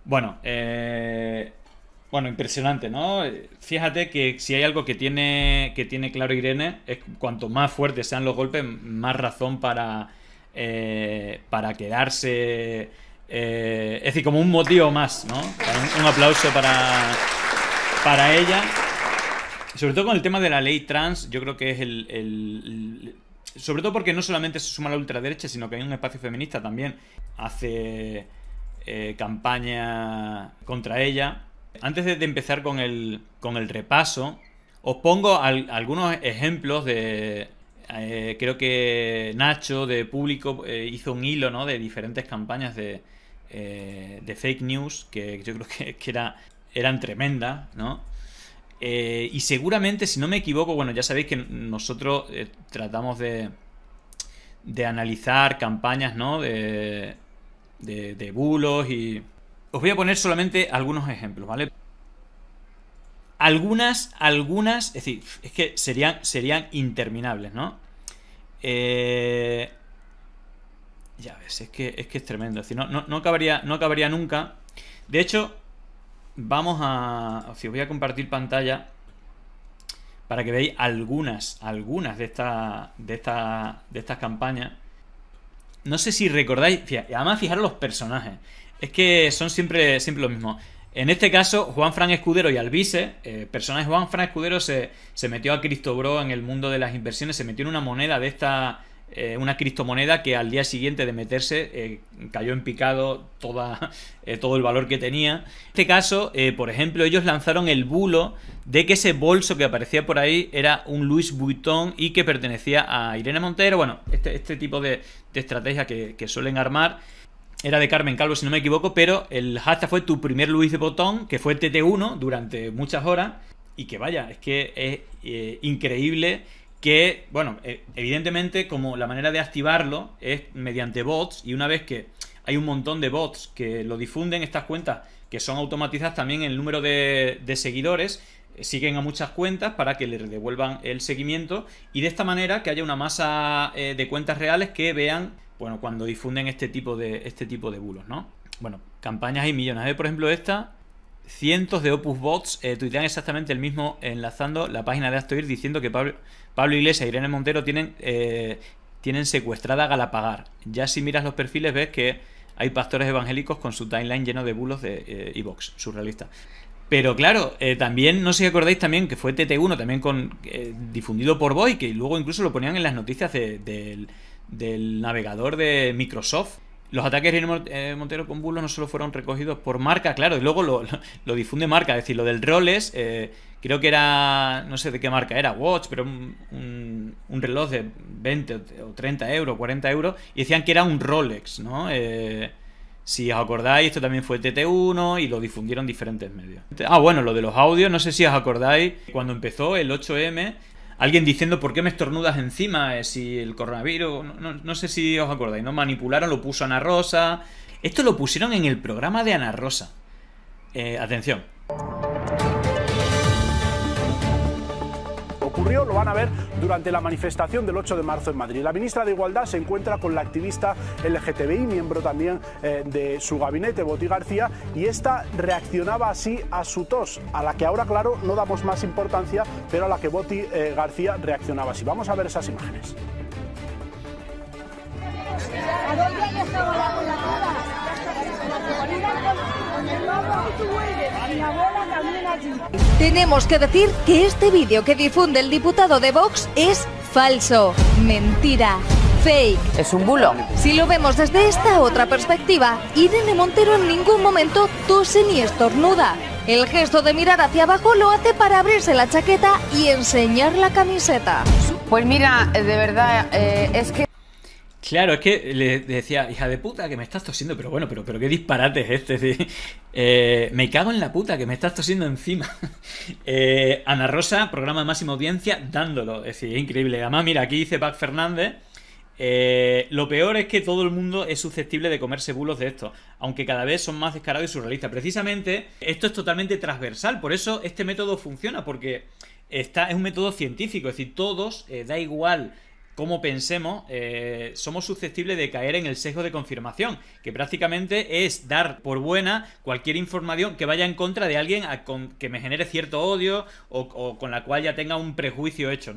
Bueno, eh... Bueno, impresionante, ¿no? Eh, fíjate que si hay algo que tiene, que tiene claro Irene, es cuanto más fuertes sean los golpes, más razón para, eh, para quedarse. Eh, es decir, como un motivo más, ¿no? Un, aplauso para, para ella. Sobre todo con el tema de la ley trans, yo creo que es el, sobre todo porque no solamente se suma la ultraderecha, sino que hay un espacio feminista también. Hace campaña contra ella antes de, empezar con el, con el repaso, os pongo algunos ejemplos de... Eh, creo que Nacho de Público eh, hizo un hilo ¿no? de diferentes campañas de, eh, fake news que yo creo que, era, eran tremendas, ¿no? y seguramente, si no me equivoco, bueno, ya sabéis que nosotros tratamos de, analizar campañas, ¿no? de, de bulos y, os voy a poner solamente algunos ejemplos, ¿vale? Algunas, algunas, es decir, es que serían, serían interminables, ¿no? Eh, ya ves, es que es, que es tremendo, es decir, no, no, acabaría, no acabaría nunca. De hecho, vamos a... Os voy a compartir pantalla para que veáis algunas, algunas de, esta, de, de estas campañas. No sé si recordáis, además fijaros los personajes es que son siempre, siempre lo mismo. En este caso, Juan Fran Escudero y Albise. Eh, personaje de Juan Fran Escudero se, metió a Cristobro en el mundo de las inversiones, se metió en una moneda de esta, eh, una criptomoneda que al día siguiente de meterse eh, cayó en picado toda, (laughs) todo el valor que tenía. En este caso, por ejemplo, ellos lanzaron el bulo de que ese bolso que aparecía por ahí era un Louis Vuitton y que pertenecía a Irene Montero. Bueno, este, este tipo de, de estrategia que, que suelen armar era de Carmen Calvo, si no me equivoco, pero el hashtag fue tu primer Luis de Botón, que fue TT1 durante muchas horas. Y que vaya, es que es eh, increíble que, bueno, eh, evidentemente como la manera de activarlo es mediante bots y una vez que hay un montón de bots que lo difunden, estas cuentas que son automatizadas también el número de, seguidores, eh, siguen a muchas cuentas para que les devuelvan el seguimiento y de esta manera que haya una masa de cuentas reales que vean bueno, cuando difunden este tipo de, este tipo de bulos, ¿no? Bueno, campañas y millones. Por ejemplo, esta, cientos de Opus bots eh, tuitean exactamente el mismo enlazando la página de Astoir diciendo que Pablo, Pablo Iglesias e Irene Montero tienen, eh, tienen secuestrada a Galapagar. Ya si miras los perfiles ves que hay pastores evangélicos con su timeline lleno de bulos de eh, box, surrealista. Pero claro, eh, también, no sé si acordáis también, que fue TT1, también con difundido por Boy, que luego incluso lo ponían en las noticias del, del navegador de Microsoft. Los ataques de eh, Montero con bulos no solo fueron recogidos por marca, claro, y luego lo, difunde marca, es decir, lo del Rolex, eh, creo que era, no sé de qué marca era, Watch, pero un, reloj de 20 o 30 euros, 40 euros, y decían que era un Rolex, ¿no? Eh, si os acordáis, esto también fue TT1 y lo difundieron diferentes medios. Ah, bueno, lo de los audios, no sé si os acordáis, cuando empezó el 8M, alguien diciendo por qué me estornudas encima eh, si el coronavirus, no, sé si os acordáis, no manipularon, lo puso Ana Rosa. Esto lo pusieron en el programa de Ana Rosa. Eh, atención. lo van a ver durante la manifestación del 8 de marzo en Madrid. La ministra de Igualdad se encuentra con la activista LGTBI, miembro también eh, de su gabinete, Boti García, y esta reaccionaba así a su tos, a la que ahora, claro, no damos más importancia, pero a la que Boti eh, García reaccionaba así. Vamos a ver esas imágenes. Tenemos que decir que este vídeo que difunde el diputado de Vox es falso, mentira, fake. Es un bulo. Si lo vemos desde esta otra perspectiva, Irene Montero en ningún momento tose ni estornuda. El gesto de mirar hacia abajo lo hace para abrirse la chaqueta y enseñar la camiseta. Pues mira, de verdad, eh, es que... Claro, es que le decía, hija de puta, que me estás tosiendo, pero bueno, pero, pero qué disparate es este. Eh, me cago en la puta, que me estás tosiendo encima. (laughs) Eh, Ana Rosa, programa de máxima audiencia, dándolo. Es decir, increíble. Además, mira, aquí dice Pac Fernández. Eh, lo peor es que todo el mundo es susceptible de comerse bulos de esto, aunque cada vez son más descarados y surrealistas. Precisamente, esto es totalmente transversal, por eso este método funciona, porque está, es un método científico, es decir, todos, da igual como pensemos, eh, somos susceptibles de caer en el sesgo de confirmación, que prácticamente es dar por buena cualquier información que vaya en contra de alguien que me genere cierto odio o, con la cual ya tenga un prejuicio hecho,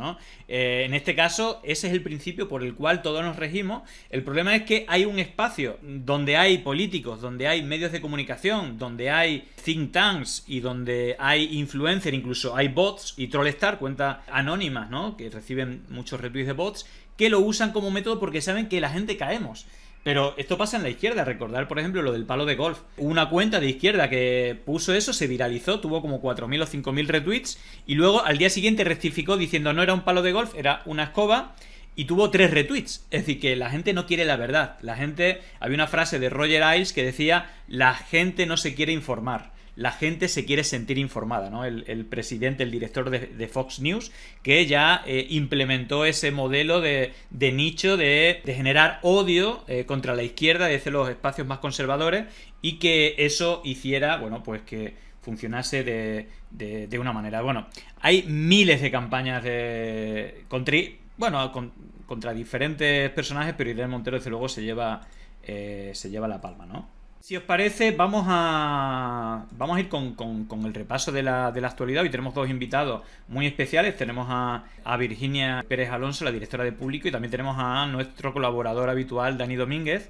eh, en este caso, ese es el principio por el cual todos nos regimos. El problema es que hay un espacio donde hay políticos, donde hay medios de comunicación, donde hay think tanks y donde hay influencers, incluso hay bots y Trollstar, cuentas anónimas, ¿no? Que reciben muchos retweets de bots que lo usan como método porque saben que la gente caemos. Pero esto pasa en la izquierda. Recordar, por ejemplo, lo del palo de golf. Una cuenta de izquierda que puso eso, se viralizó, tuvo como 4.000 o 5.000 retweets y luego al día siguiente rectificó diciendo no era un palo de golf, era una escoba y tuvo tres retweets. Es decir, que la gente no quiere la verdad. La gente, había una frase de Roger Ailes que decía, la gente no se quiere informar la gente se quiere sentir informada, ¿no? El, presidente, el director de, Fox News, que ya eh, implementó ese modelo de, nicho de, generar odio eh, contra la izquierda desde los espacios más conservadores y que eso hiciera, bueno, pues que funcionase de, una manera. Bueno, hay miles de campañas de... Contra, bueno, contra diferentes personajes, pero Irene Montero, desde luego, se lleva, eh, se lleva la palma, ¿no? Si os parece, vamos a, vamos a ir con, el repaso de la, actualidad. Hoy tenemos dos invitados muy especiales. Tenemos a, Virginia Pérez Alonso, la directora de público, y también tenemos a nuestro colaborador habitual, Dani Domínguez.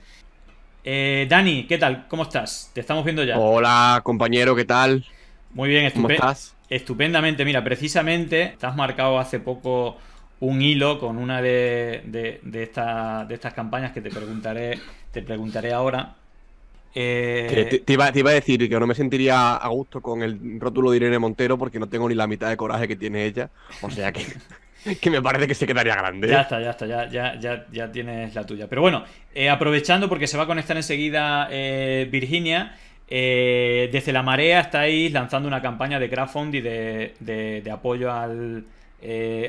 Eh, Dani, ¿qué tal? ¿Cómo estás? Te estamos viendo ya. Hola, compañero, ¿qué tal? Muy bien, ¿Cómo estás? estupendamente. Mira, precisamente, te has marcado hace poco un hilo con una de, de, de estas campañas que te preguntaré, te preguntaré ahora. Eh, te, iba, a decir que no me sentiría a gusto con el rótulo de Irene Montero porque no tengo ni la mitad de coraje que tiene ella. O sea que, (laughs) que me parece que se quedaría grande. Ya ¿eh? está, ya está, ya, ya, ya, tienes la tuya. Pero bueno, eh, aprovechando porque se va a conectar enseguida Virginia. desde la marea estáis lanzando una campaña de crowdfunding de, de, apoyo al,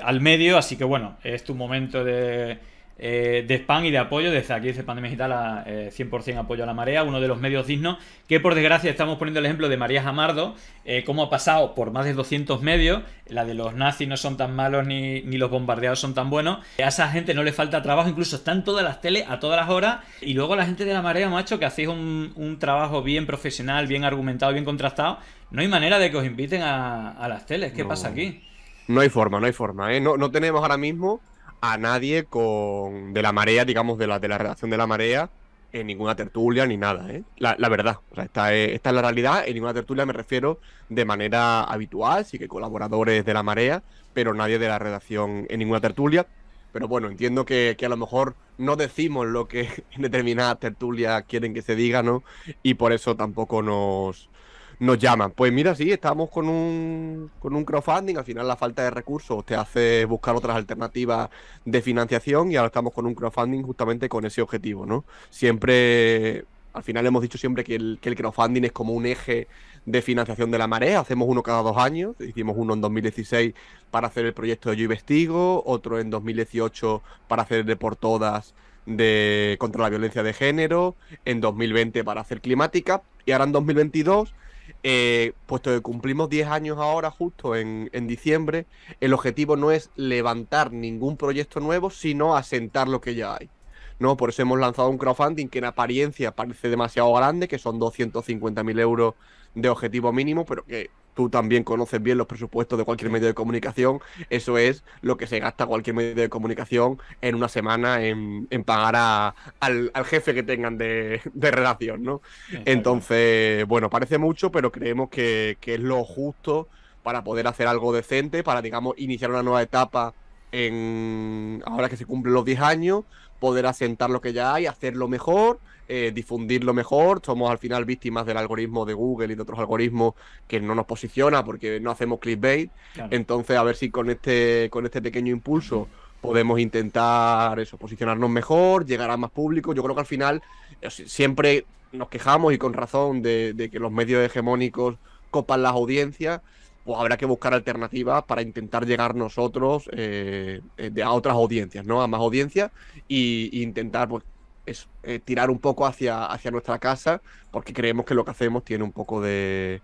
al medio, así que bueno, es tu momento de, eh, de spam y de apoyo. Desde aquí, desde Pandemia Digital, a, 100% eh, apoyo a la marea, uno de los medios dignos. Que por desgracia estamos poniendo el ejemplo de María Jamardo, eh, como ha pasado por más de 200 medios. La de los nazis no son tan malos ni, los bombardeados son tan buenos. A esa gente no le falta trabajo, incluso están todas las teles a todas las horas. Y luego la gente de la marea, macho, que hacéis un, trabajo bien profesional, bien argumentado, bien contrastado. No hay manera de que os inviten a, las teles. ¿Qué pasa aquí? No hay forma, no hay forma. No, no tenemos ahora mismo a nadie con de la marea, digamos, de la, de la redacción de la marea, en ninguna tertulia ni nada, ¿eh? La, verdad, esta es, la realidad, en ninguna tertulia me refiero de manera habitual, sí que colaboradores de la marea, pero nadie de la redacción en ninguna tertulia. Pero bueno, entiendo que, que a lo mejor no decimos lo que (laughs) en determinadas tertulias quieren que se diga, ¿no? Y por eso tampoco nos, nos llaman. Pues mira, sí, estamos con un, con un crowdfunding. Al final la falta de recursos te hace buscar otras alternativas de financiación y ahora estamos con un crowdfunding justamente con ese objetivo, ¿no? Siempre, al final hemos dicho siempre que el, que el crowdfunding es como un eje de financiación de la marea. Hacemos uno cada dos años. Hicimos uno en 2016 para hacer el proyecto de Yo Investigo, otro en 2018 para hacer de Por Todas de contra la violencia de género, en 2020 para hacer climática y ahora en 2022 eh, puesto que cumplimos 10 años ahora, justo en, en, diciembre, el objetivo no es levantar ningún proyecto nuevo, sino asentar lo que ya hay. ¿no? Por eso hemos lanzado un crowdfunding que en apariencia parece demasiado grande, que son 250.000 euros de objetivo mínimo, pero que tú también conoces bien los presupuestos de cualquier medio de comunicación, eso es lo que se gasta cualquier medio de comunicación en una semana en, en pagar a, al, jefe que tengan de, de relación, ¿no? Entonces, bueno, parece mucho, pero creemos que, que es lo justo para poder hacer algo decente, para, digamos, iniciar una nueva etapa en ahora que se cumplen los 10 años, poder asentar lo que ya hay, hacerlo mejor eh, difundirlo mejor. Somos al final víctimas del algoritmo de Google y de otros algoritmos que no nos posiciona porque no hacemos clickbait. Entonces, a ver si con este, con este pequeño impulso podemos intentar eso, posicionarnos mejor, llegar a más público. Yo creo que al final eh, siempre nos quejamos y con razón de, que los medios hegemónicos copan las audiencias pues habrá que buscar alternativas para intentar llegar nosotros eh, a otras audiencias, ¿no? A más audiencias e intentar pues, es eh, tirar un poco hacia, hacia nuestra casa, porque creemos que lo que hacemos tiene un poco de,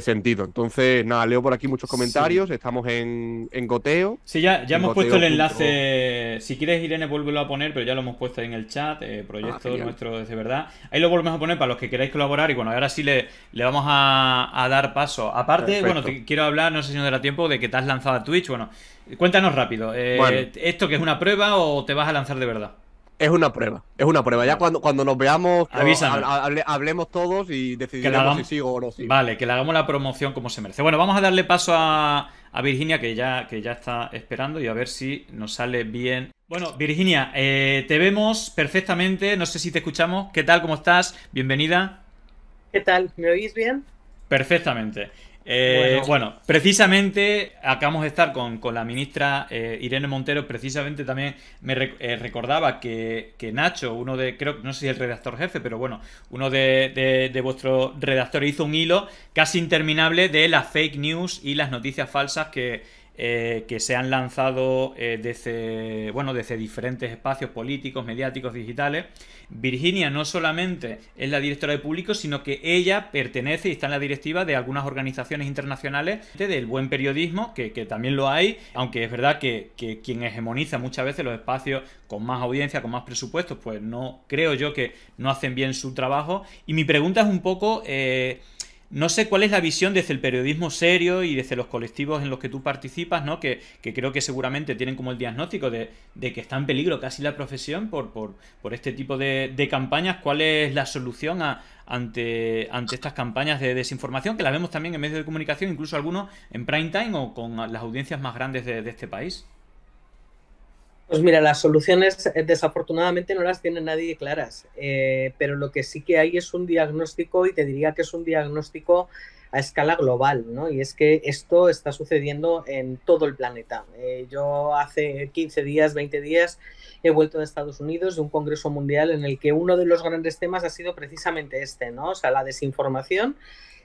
sentido. Entonces, nada, leo por aquí muchos comentarios, estamos en, goteo. Sí, ya, ya hemos puesto el enlace, si quieres Irene, vuélvelo a poner, pero ya lo hemos puesto en el chat, eh, proyecto ah, nuestro de verdad. Ahí lo volvemos a poner para los que queráis colaborar y bueno, ahora sí le, le vamos a, dar paso. Aparte, bueno, quiero hablar, no sé si nos dará tiempo, de que te has lanzado a Twitch, bueno, cuéntanos rápido, eh, ¿esto que es una prueba o te vas a lanzar de verdad? es una prueba, es una prueba. Ya cuando, cuando nos veamos, hablemos todos y decidiremos si sigo o no Vale, que le hagamos la promoción como se merece. Bueno, vamos a darle paso a, Virginia, que ya, que ya está esperando, y a ver si nos sale bien. Bueno, Virginia, eh, te vemos perfectamente, no sé si te escuchamos. ¿Qué tal? ¿Cómo estás? Bienvenida. ¿Qué tal? ¿Me oís bien? Perfectamente. Eh, bueno. precisamente acabamos de estar con, la ministra eh, Irene Montero. Precisamente también me eh, recordaba que, Nacho, uno de, creo, no sé si el redactor jefe, pero bueno, uno de, de, de vuestros redactores hizo un hilo casi interminable de las fake news y las noticias falsas que, eh, que se han lanzado eh, desde, bueno, desde diferentes espacios políticos, mediáticos, digitales. Virginia no solamente es la directora de público, sino que ella pertenece y está en la directiva de algunas organizaciones internacionales del buen periodismo, que, también lo hay, aunque es verdad que, quien hegemoniza muchas veces los espacios con más audiencia, con más presupuestos, pues no creo yo que no hacen bien su trabajo. Y mi pregunta es un poco... Eh, no sé cuál es la visión desde el periodismo serio y desde los colectivos en los que tú participas, ¿no? Que, creo que seguramente tienen como el diagnóstico de, que está en peligro casi la profesión por, este tipo de, campañas. ¿Cuál es la solución ante, ante estas campañas de desinformación que las vemos también en medios de comunicación, incluso algunos en prime time o con las audiencias más grandes de este país? Pues mira, las soluciones eh, desafortunadamente no las tiene nadie claras, eh, pero lo que sí que hay es un diagnóstico y te diría que es un diagnóstico a escala global, ¿no? Y es que esto está sucediendo en todo el planeta. Eh, yo hace 15 días, 20 días, he vuelto de Estados Unidos, de un congreso mundial en el que uno de los grandes temas ha sido precisamente este, ¿no? O sea, la desinformación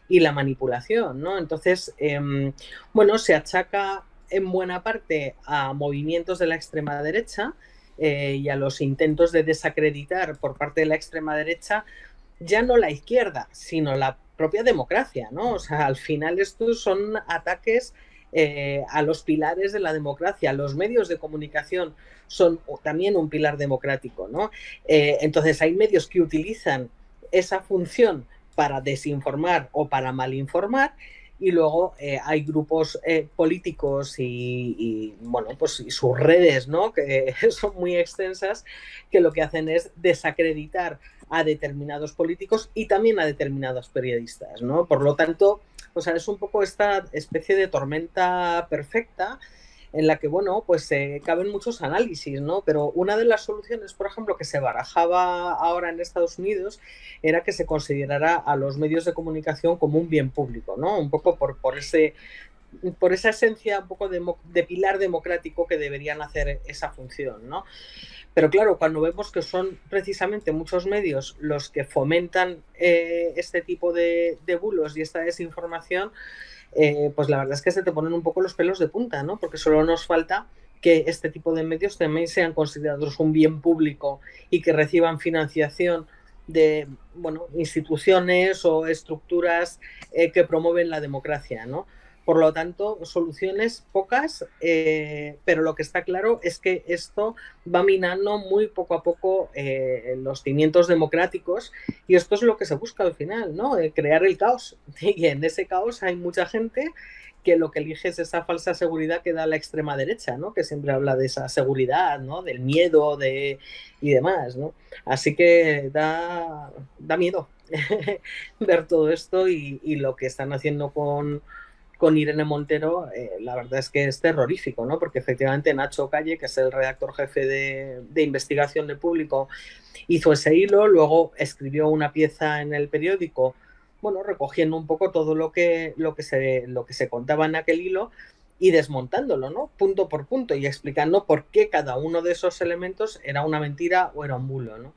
y la manipulación, ¿no? Entonces, em, bueno, se achaca en buena parte a movimientos de la extrema derecha eh, y a los intentos de desacreditar por parte de la extrema derecha ya no la izquierda, sino la propia democracia, ¿no? O sea, al final estos son ataques eh, a los pilares de la democracia. Los medios de comunicación son también un pilar democrático, ¿no? Eh, entonces hay medios que utilizan esa función para desinformar o para malinformar y luego eh, hay grupos eh, políticos y, bueno pues y sus redes no (laughs) que son muy extensas que lo que hacen es desacreditar a determinados políticos y también a determinados periodistas no por lo tanto o sea es un poco esta especie de tormenta perfecta en la que, bueno, pues eh, caben muchos análisis, ¿no? Pero una de las soluciones, por ejemplo, que se barajaba ahora en Estados Unidos era que se considerara a los medios de comunicación como un bien público, ¿no? Un poco por, ese por esa esencia un poco de, pilar democrático que deberían hacer esa función, ¿no? Pero claro, cuando vemos que son precisamente muchos medios los que fomentan eh, este tipo de bulos y esta desinformación, eh, pues la verdad es que se te ponen un poco los pelos de punta, ¿no? Porque solo nos falta que este tipo de medios también sean considerados un bien público y que reciban financiación de bueno instituciones o estructuras eh, que promueven la democracia, ¿no? Por lo tanto, soluciones pocas, eh, pero lo que está claro es que esto va minando muy poco a poco eh, los cimientos democráticos y esto es lo que se busca al final, ¿no? Eh, crear el caos. (laughs) Y en ese caos hay mucha gente que lo que elige es esa falsa seguridad que da la extrema derecha, ¿no? Que siempre habla de esa seguridad, ¿no? Del miedo de, y demás, ¿no? Así que da, da miedo (laughs) ver todo esto y lo que están haciendo con con Irene Montero, eh, la verdad es que es terrorífico, ¿no? Porque efectivamente Nacho Calle, que es el redactor jefe de, investigación de público, hizo ese hilo, luego escribió una pieza en el periódico, bueno, recogiendo un poco todo lo que, lo que, se, lo que se contaba en aquel hilo y desmontándolo, ¿no? Punto por punto y explicando por qué cada uno de esos elementos era una mentira o era un bulo, ¿no?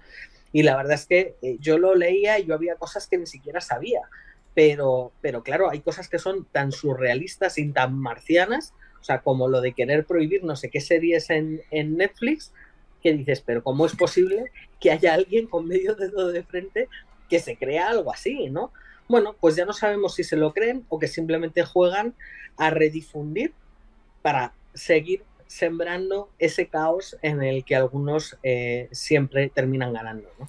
Y la verdad es que eh, yo lo leía y yo había cosas que ni siquiera sabía pero, pero claro, hay cosas que son tan surrealistas y tan marcianas, o sea, como lo de querer prohibir no sé qué series en, Netflix, que dices, pero ¿cómo es posible que haya alguien con medio dedo de frente que se crea algo así, ¿no? Bueno, pues ya no sabemos si se lo creen o que simplemente juegan a redifundir para seguir sembrando ese caos en el que algunos eh, siempre terminan ganando, ¿no?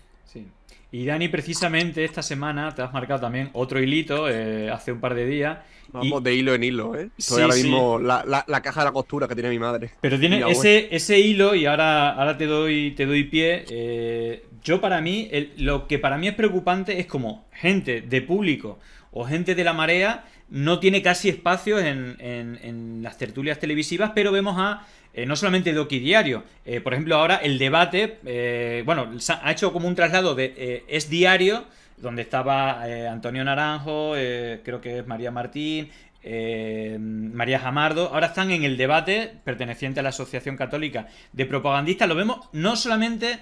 Y Dani, precisamente esta semana te has marcado también otro hilito eh, hace un par de días. Vamos de hilo en hilo, ¿eh? Soy ahora mismo la, caja de la costura que tiene mi madre. Pero tiene ese, ese hilo, y ahora, ahora te, doy, te doy pie. Eh, yo, para mí, lo que para mí es preocupante es como gente de público o gente de la marea no tiene casi espacio en, en las tertulias televisivas, pero vemos a eh, no solamente de Diario, eh, por ejemplo ahora el debate, eh, bueno, ha hecho como un traslado de Es Diario, donde estaba Antonio Naranjo, creo que es María Martín, María Jamardo, ahora están en el debate perteneciente a la Asociación Católica de Propagandistas, lo vemos no solamente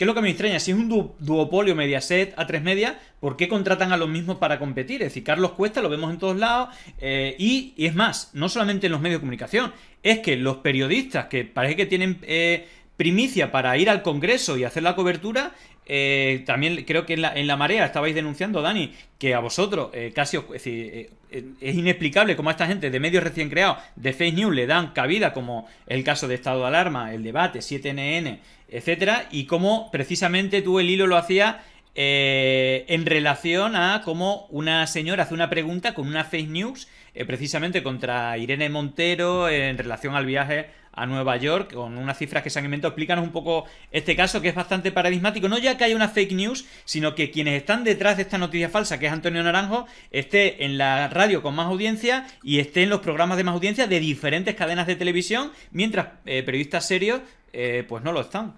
¿Qué es lo que me extraña? Si es un duopolio Mediaset a tres medias, ¿por qué contratan a los mismos para competir? Es decir, Carlos Cuesta lo vemos en todos lados eh, y, es más, no solamente en los medios de comunicación, es que los periodistas que parece que tienen eh, primicia para ir al Congreso y hacer la cobertura, eh, también creo que en la, marea estabais denunciando, Dani, que a vosotros eh, casi eh, es, inexplicable cómo a esta gente de medios recién creados, de Face news, le dan cabida, como el caso de estado de alarma, el debate, 7NN, etcétera, y cómo precisamente tú el hilo lo hacía en relación a cómo una señora hace una pregunta con una Face news, precisamente contra Irene Montero, en relación al viaje a Nueva York con unas cifras que se han inventado. Explícanos un poco este caso que es bastante paradigmático. No ya que hay una fake news, sino que quienes están detrás de esta noticia falsa, que es Antonio Naranjo, esté en la radio con más audiencia y esté en los programas de más audiencia de diferentes cadenas de televisión, mientras eh, periodistas serios eh, pues no lo están.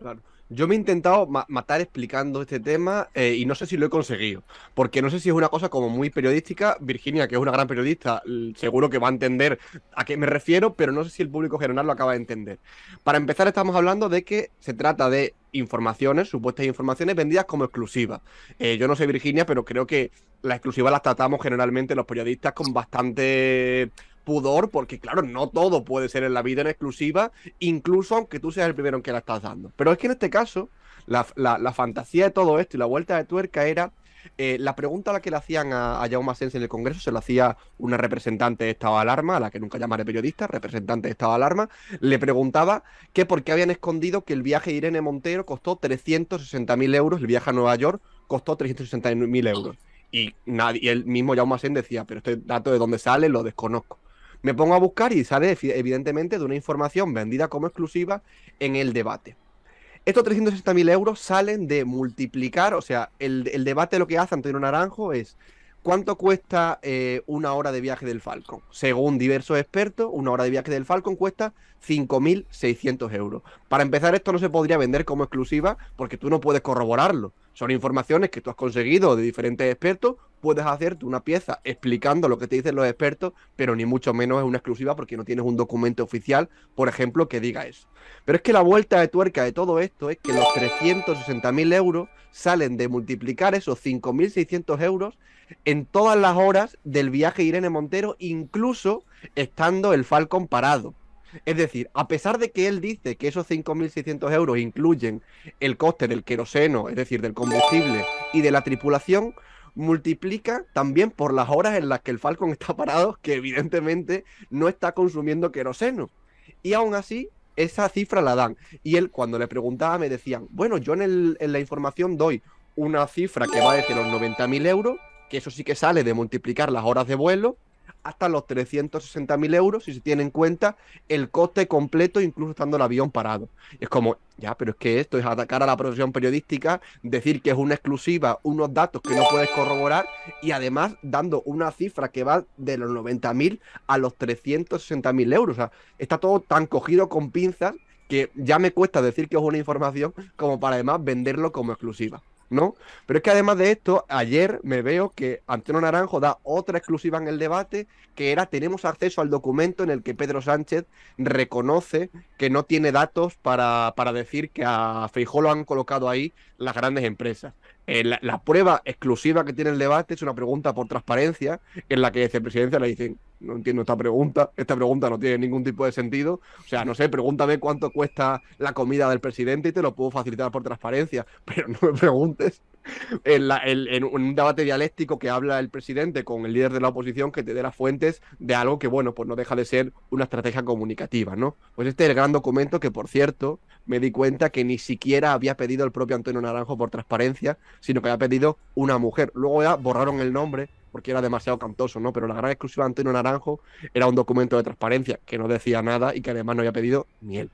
Claro. Yo me he intentado matar explicando este tema eh, y no sé si lo he conseguido, porque no sé si es una cosa como muy periodística. Virginia, que es una gran periodista, seguro que va a entender a qué me refiero, pero no sé si el público general lo acaba de entender. Para empezar, estamos hablando de que se trata de informaciones, supuestas informaciones vendidas como exclusivas. Eh, yo no sé Virginia, pero creo que la exclusiva las tratamos generalmente los periodistas con bastante pudor, porque claro, no todo puede ser en la vida en exclusiva, incluso aunque tú seas el primero en que la estás dando. Pero es que en este caso, la, fantasía de todo esto y la vuelta de tuerca era eh, la pregunta a la que le hacían a, Jaume Asens en el Congreso se lo hacía una representante de Estado de Alarma, a la que nunca llamaré periodista, representante de Estado de Alarma, le preguntaba que por qué habían escondido que el viaje de Irene Montero costó 360.000 euros, el viaje a Nueva York costó 360.000 euros. Y, nadie, el mismo Jaume Asens decía, pero este dato de dónde sale lo desconozco me pongo a buscar y sale evidentemente de una información vendida como exclusiva en el debate. Estos 360.000 euros salen de multiplicar, o sea, el, debate lo que hace Antonio Naranjo es cuánto cuesta eh, una hora de viaje del Falcon. Según diversos expertos, una hora de viaje del Falcon cuesta 5.600 euros. Para empezar, esto no se podría vender como exclusiva porque tú no puedes corroborarlo. Son informaciones que tú has conseguido de diferentes expertos, puedes hacerte una pieza explicando lo que te dicen los expertos, pero ni mucho menos es una exclusiva porque no tienes un documento oficial, por ejemplo, que diga eso. Pero es que la vuelta de tuerca de todo esto es que los 360.000 euros salen de multiplicar esos 5.600 euros en todas las horas del viaje Irene Montero, incluso estando el Falcon parado. Es decir, a pesar de que él dice que esos 5.600 euros incluyen el coste del queroseno, es decir, del combustible y de la tripulación, multiplica también por las horas en las que el Falcon está parado, que evidentemente no está consumiendo queroseno. Y aún así, esa cifra la dan. Y él, cuando le preguntaba, me decían, bueno, yo en, la información doy una cifra que va desde los 90.000 euros, que eso sí que sale de multiplicar las horas de vuelo, hasta los 360.000 euros si se tiene en cuenta el coste completo, incluso estando el avión parado. es como, ya, pero es que esto es atacar a la profesión periodística, decir que es una exclusiva, unos datos que no puedes corroborar y además dando una cifra que va de los 90.000 a los 360.000 euros. O sea, está todo tan cogido con pinzas que ya me cuesta decir que es una información como para además venderlo como exclusiva. ¿no? Pero es que además de esto, ayer me veo que Antonio Naranjo da otra exclusiva en el debate, que era tenemos acceso al documento en el que Pedro Sánchez reconoce que no tiene datos para, decir que a Feijó lo han colocado ahí las grandes empresas. Eh, la, prueba exclusiva que tiene el debate es una pregunta por transparencia en la que el presidencia le dicen, no entiendo esta pregunta, esta pregunta no tiene ningún tipo de sentido. O sea, no sé, pregúntame cuánto cuesta la comida del presidente y te lo puedo facilitar por transparencia, (laughs) pero no me preguntes en, la, en, un debate dialéctico que habla el presidente con el líder de la oposición que te dé las fuentes de algo que, bueno, pues no deja de ser una estrategia comunicativa, ¿no? Pues este es el gran documento que, por cierto, me di cuenta que ni siquiera había pedido el propio Antonio Naranjo por transparencia, sino que había pedido una mujer. Luego ya borraron el nombre porque era demasiado cantoso, ¿no? Pero la gran exclusiva de Antonio Naranjo era un documento de transparencia que no decía nada y que además no había pedido ni él.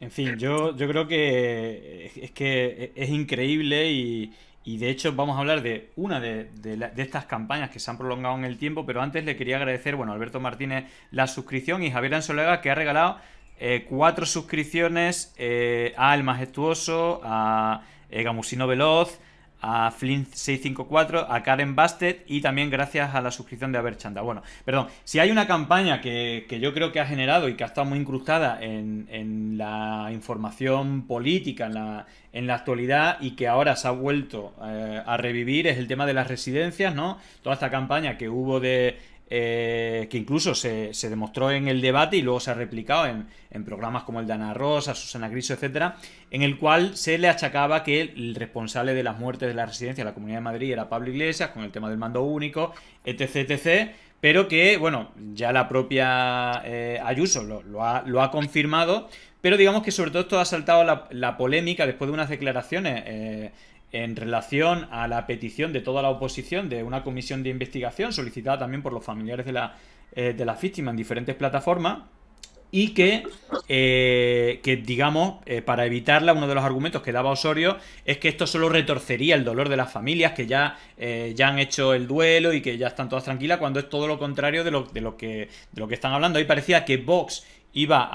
En fin, yo, yo creo que es, que es increíble y, de hecho vamos a hablar de una de, estas campañas que se han prolongado en el tiempo, pero antes le quería agradecer, bueno, a Alberto Martínez la suscripción y Javier Ansolega, que ha regalado eh, cuatro suscripciones eh, a El Majestuoso, a eh, Gamusino Veloz, a Flint654, a Karen Bastet y también gracias a la suscripción de Aberchanda. Bueno, perdón, si hay una campaña que, yo creo que ha generado y que ha estado muy incrustada en, la información política, en la, en la, actualidad y que ahora se ha vuelto eh, a revivir, es el tema de las residencias, ¿no? Toda esta campaña que hubo de eh, que incluso se, demostró en el debate y luego se ha replicado en, programas como el de Ana Rosa, Susana Griso, etcétera, en el cual se le achacaba que el responsable de las muertes de la residencia de la Comunidad de Madrid era Pablo Iglesias, con el tema del mando único, etc, etc, pero que, bueno, ya la propia eh, Ayuso lo, ha, confirmado, pero digamos que sobre todo esto ha saltado la, polémica después de unas declaraciones eh, en relación a la petición de toda la oposición de una comisión de investigación solicitada también por los familiares de, la, eh, de las víctimas en diferentes plataformas y que, eh, que digamos, eh, para evitarla, uno de los argumentos que daba Osorio es que esto solo retorcería el dolor de las familias que ya, ya han hecho el duelo y que ya están todas tranquilas, cuando es todo lo contrario de lo, que, de lo que están hablando. Ahí parecía que Vox iba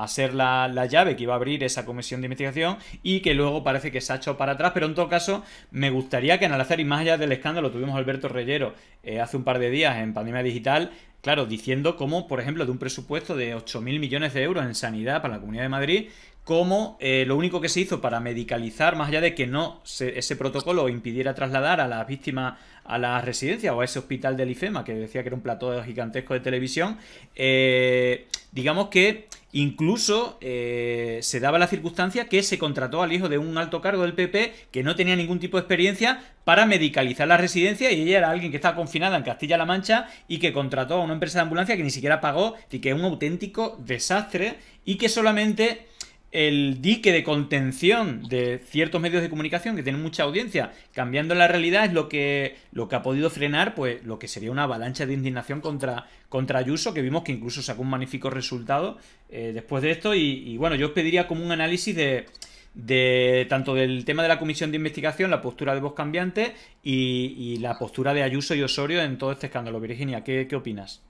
a, ser la, llave que iba a abrir esa comisión de investigación y que luego parece que se ha hecho para atrás, pero en todo caso me gustaría que analizar y más allá del escándalo, tuvimos Alberto Reyero eh, hace un par de días en Pandemia Digital, claro, diciendo cómo, por ejemplo, de un presupuesto de 8.000 millones de euros en sanidad para la Comunidad de Madrid, cómo eh, lo único que se hizo para medicalizar, más allá de que no ese protocolo impidiera trasladar a las víctimas a la residencia o a ese hospital del IFEMA, que decía que era un plató gigantesco de televisión, eh, Digamos que incluso eh, se daba la circunstancia que se contrató al hijo de un alto cargo del PP que no tenía ningún tipo de experiencia para medicalizar la residencia y ella era alguien que estaba confinada en Castilla-La Mancha y que contrató a una empresa de ambulancia que ni siquiera pagó y que es un auténtico desastre y que solamente el dique de contención de ciertos medios de comunicación que tienen mucha audiencia, cambiando la realidad es lo que, lo que ha podido frenar pues lo que sería una avalancha de indignación contra, contra Ayuso, que vimos que incluso sacó un magnífico resultado eh, después de esto. Y, bueno, yo os pediría como un análisis de, tanto del tema de la comisión de investigación, la postura de Voz Cambiante y, la postura de Ayuso y Osorio en todo este escándalo. Virginia, ¿qué, qué opinas?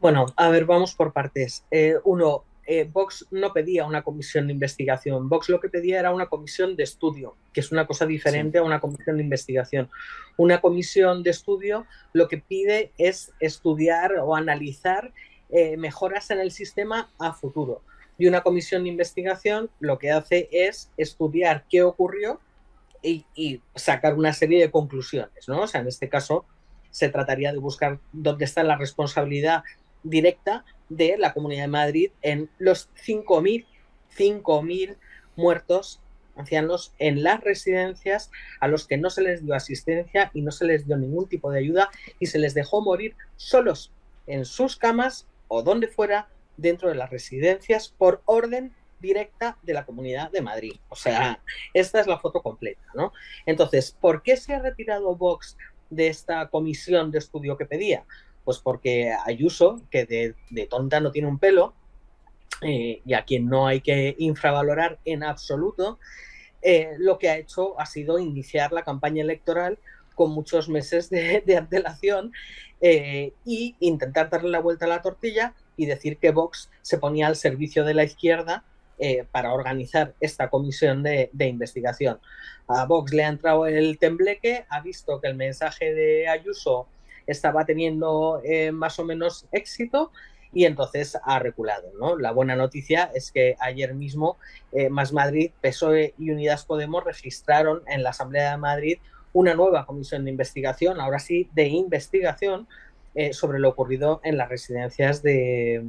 Bueno, a ver, vamos por partes. Eh, uno, eh, Vox no pedía una comisión de investigación, Vox lo que pedía era una comisión de estudio, que es una cosa diferente a una comisión de investigación. Una comisión de estudio lo que pide es estudiar o analizar eh, mejoras en el sistema a futuro. Y una comisión de investigación lo que hace es estudiar qué ocurrió y, sacar una serie de conclusiones, ¿no? O sea, en este caso se trataría de buscar dónde está la responsabilidad directa de la Comunidad de Madrid en los 5.000, 5.000 muertos ancianos en las residencias a los que no se les dio asistencia y no se les dio ningún tipo de ayuda y se les dejó morir solos en sus camas o donde fuera dentro de las residencias por orden directa de la Comunidad de Madrid. O sea, esta es la foto completa, ¿no? Entonces, ¿por qué se ha retirado Vox de esta comisión de estudio que pedía? Pues porque Ayuso, que de, tonta no tiene un pelo, eh, y a quien no hay que infravalorar en absoluto, eh, lo que ha hecho ha sido iniciar la campaña electoral con muchos meses de, antelación e intentar darle la vuelta a la tortilla y decir que Vox se ponía al servicio de la izquierda para organizar esta comisión de, de, investigación. A Vox le ha entrado el tembleque, ha visto que el mensaje de Ayuso estaba teniendo eh, más o menos éxito y entonces ha reculado. ¿no? La buena noticia es que ayer mismo eh, Más Madrid, PSOE y Unidas Podemos registraron en la Asamblea de Madrid una nueva comisión de investigación, ahora sí de investigación, eh, sobre lo ocurrido en las residencias de,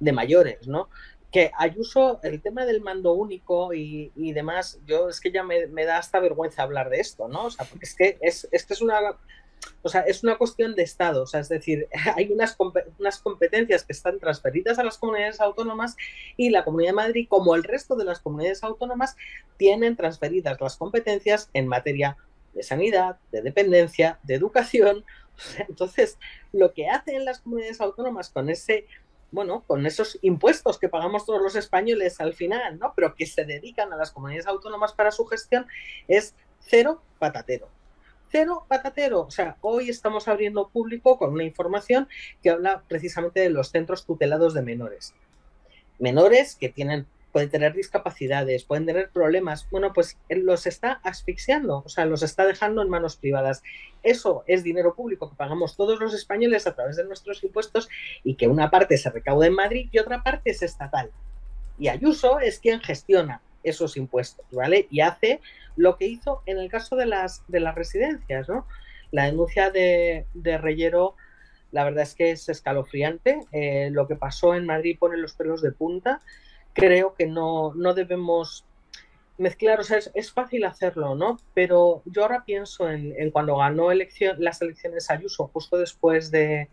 mayores. ¿no? que Ayuso, el tema del mando único y, demás, yo es que ya me, da hasta vergüenza hablar de esto, ¿no? porque es que es, es, que es una o sea, es una cuestión de Estado, o sea, es decir, (laughs) hay unas, unas competencias que están transferidas a las comunidades autónomas y la Comunidad de Madrid, como el resto de las comunidades autónomas, tienen transferidas las competencias en materia de sanidad, de dependencia, de educación. (laughs) entonces, lo que hacen las comunidades autónomas con ese bueno, con esos impuestos que pagamos todos los españoles al final, ¿no? Pero que se dedican a las comunidades autónomas para su gestión, es cero patatero. Cero patatero. O sea, hoy estamos abriendo público con una información que habla precisamente de los centros tutelados de menores. Menores que tienen pueden tener discapacidades, pueden tener problemas. Bueno, pues eh, los está asfixiando, o sea, los está dejando en manos privadas. Eso es dinero público que pagamos todos los españoles a través de nuestros impuestos y que una parte se recauda en Madrid y otra parte es estatal. Y Ayuso es quien gestiona esos impuestos, ¿vale? Y hace lo que hizo en el caso de las, de las residencias, ¿no? La denuncia de, de Reyero, la verdad es que es escalofriante. Eh, lo que pasó en Madrid pone los pelos de punta. Creo que no, debemos mezclar, o sea, es, fácil hacerlo, ¿no? Pero yo ahora pienso en, cuando ganó elección, las elecciones Ayuso, justo después de,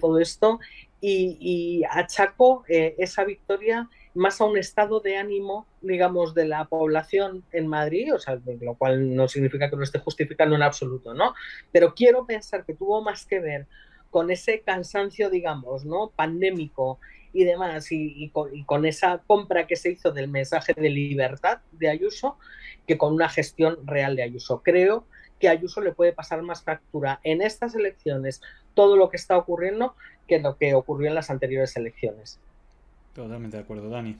todo esto, y, y achaco eh, esa victoria más a un estado de ánimo, digamos, de la población en Madrid, o lo cual no significa que lo esté justificando en absoluto, ¿no? Pero quiero pensar que tuvo más que ver con ese cansancio, digamos, ¿no? Pandémico y demás, y, con, y, con, esa compra que se hizo del mensaje de libertad de Ayuso, que con una gestión real de Ayuso. Creo que a Ayuso le puede pasar más factura en estas elecciones todo lo que está ocurriendo que lo que ocurrió en las anteriores elecciones. Totalmente de acuerdo, Dani.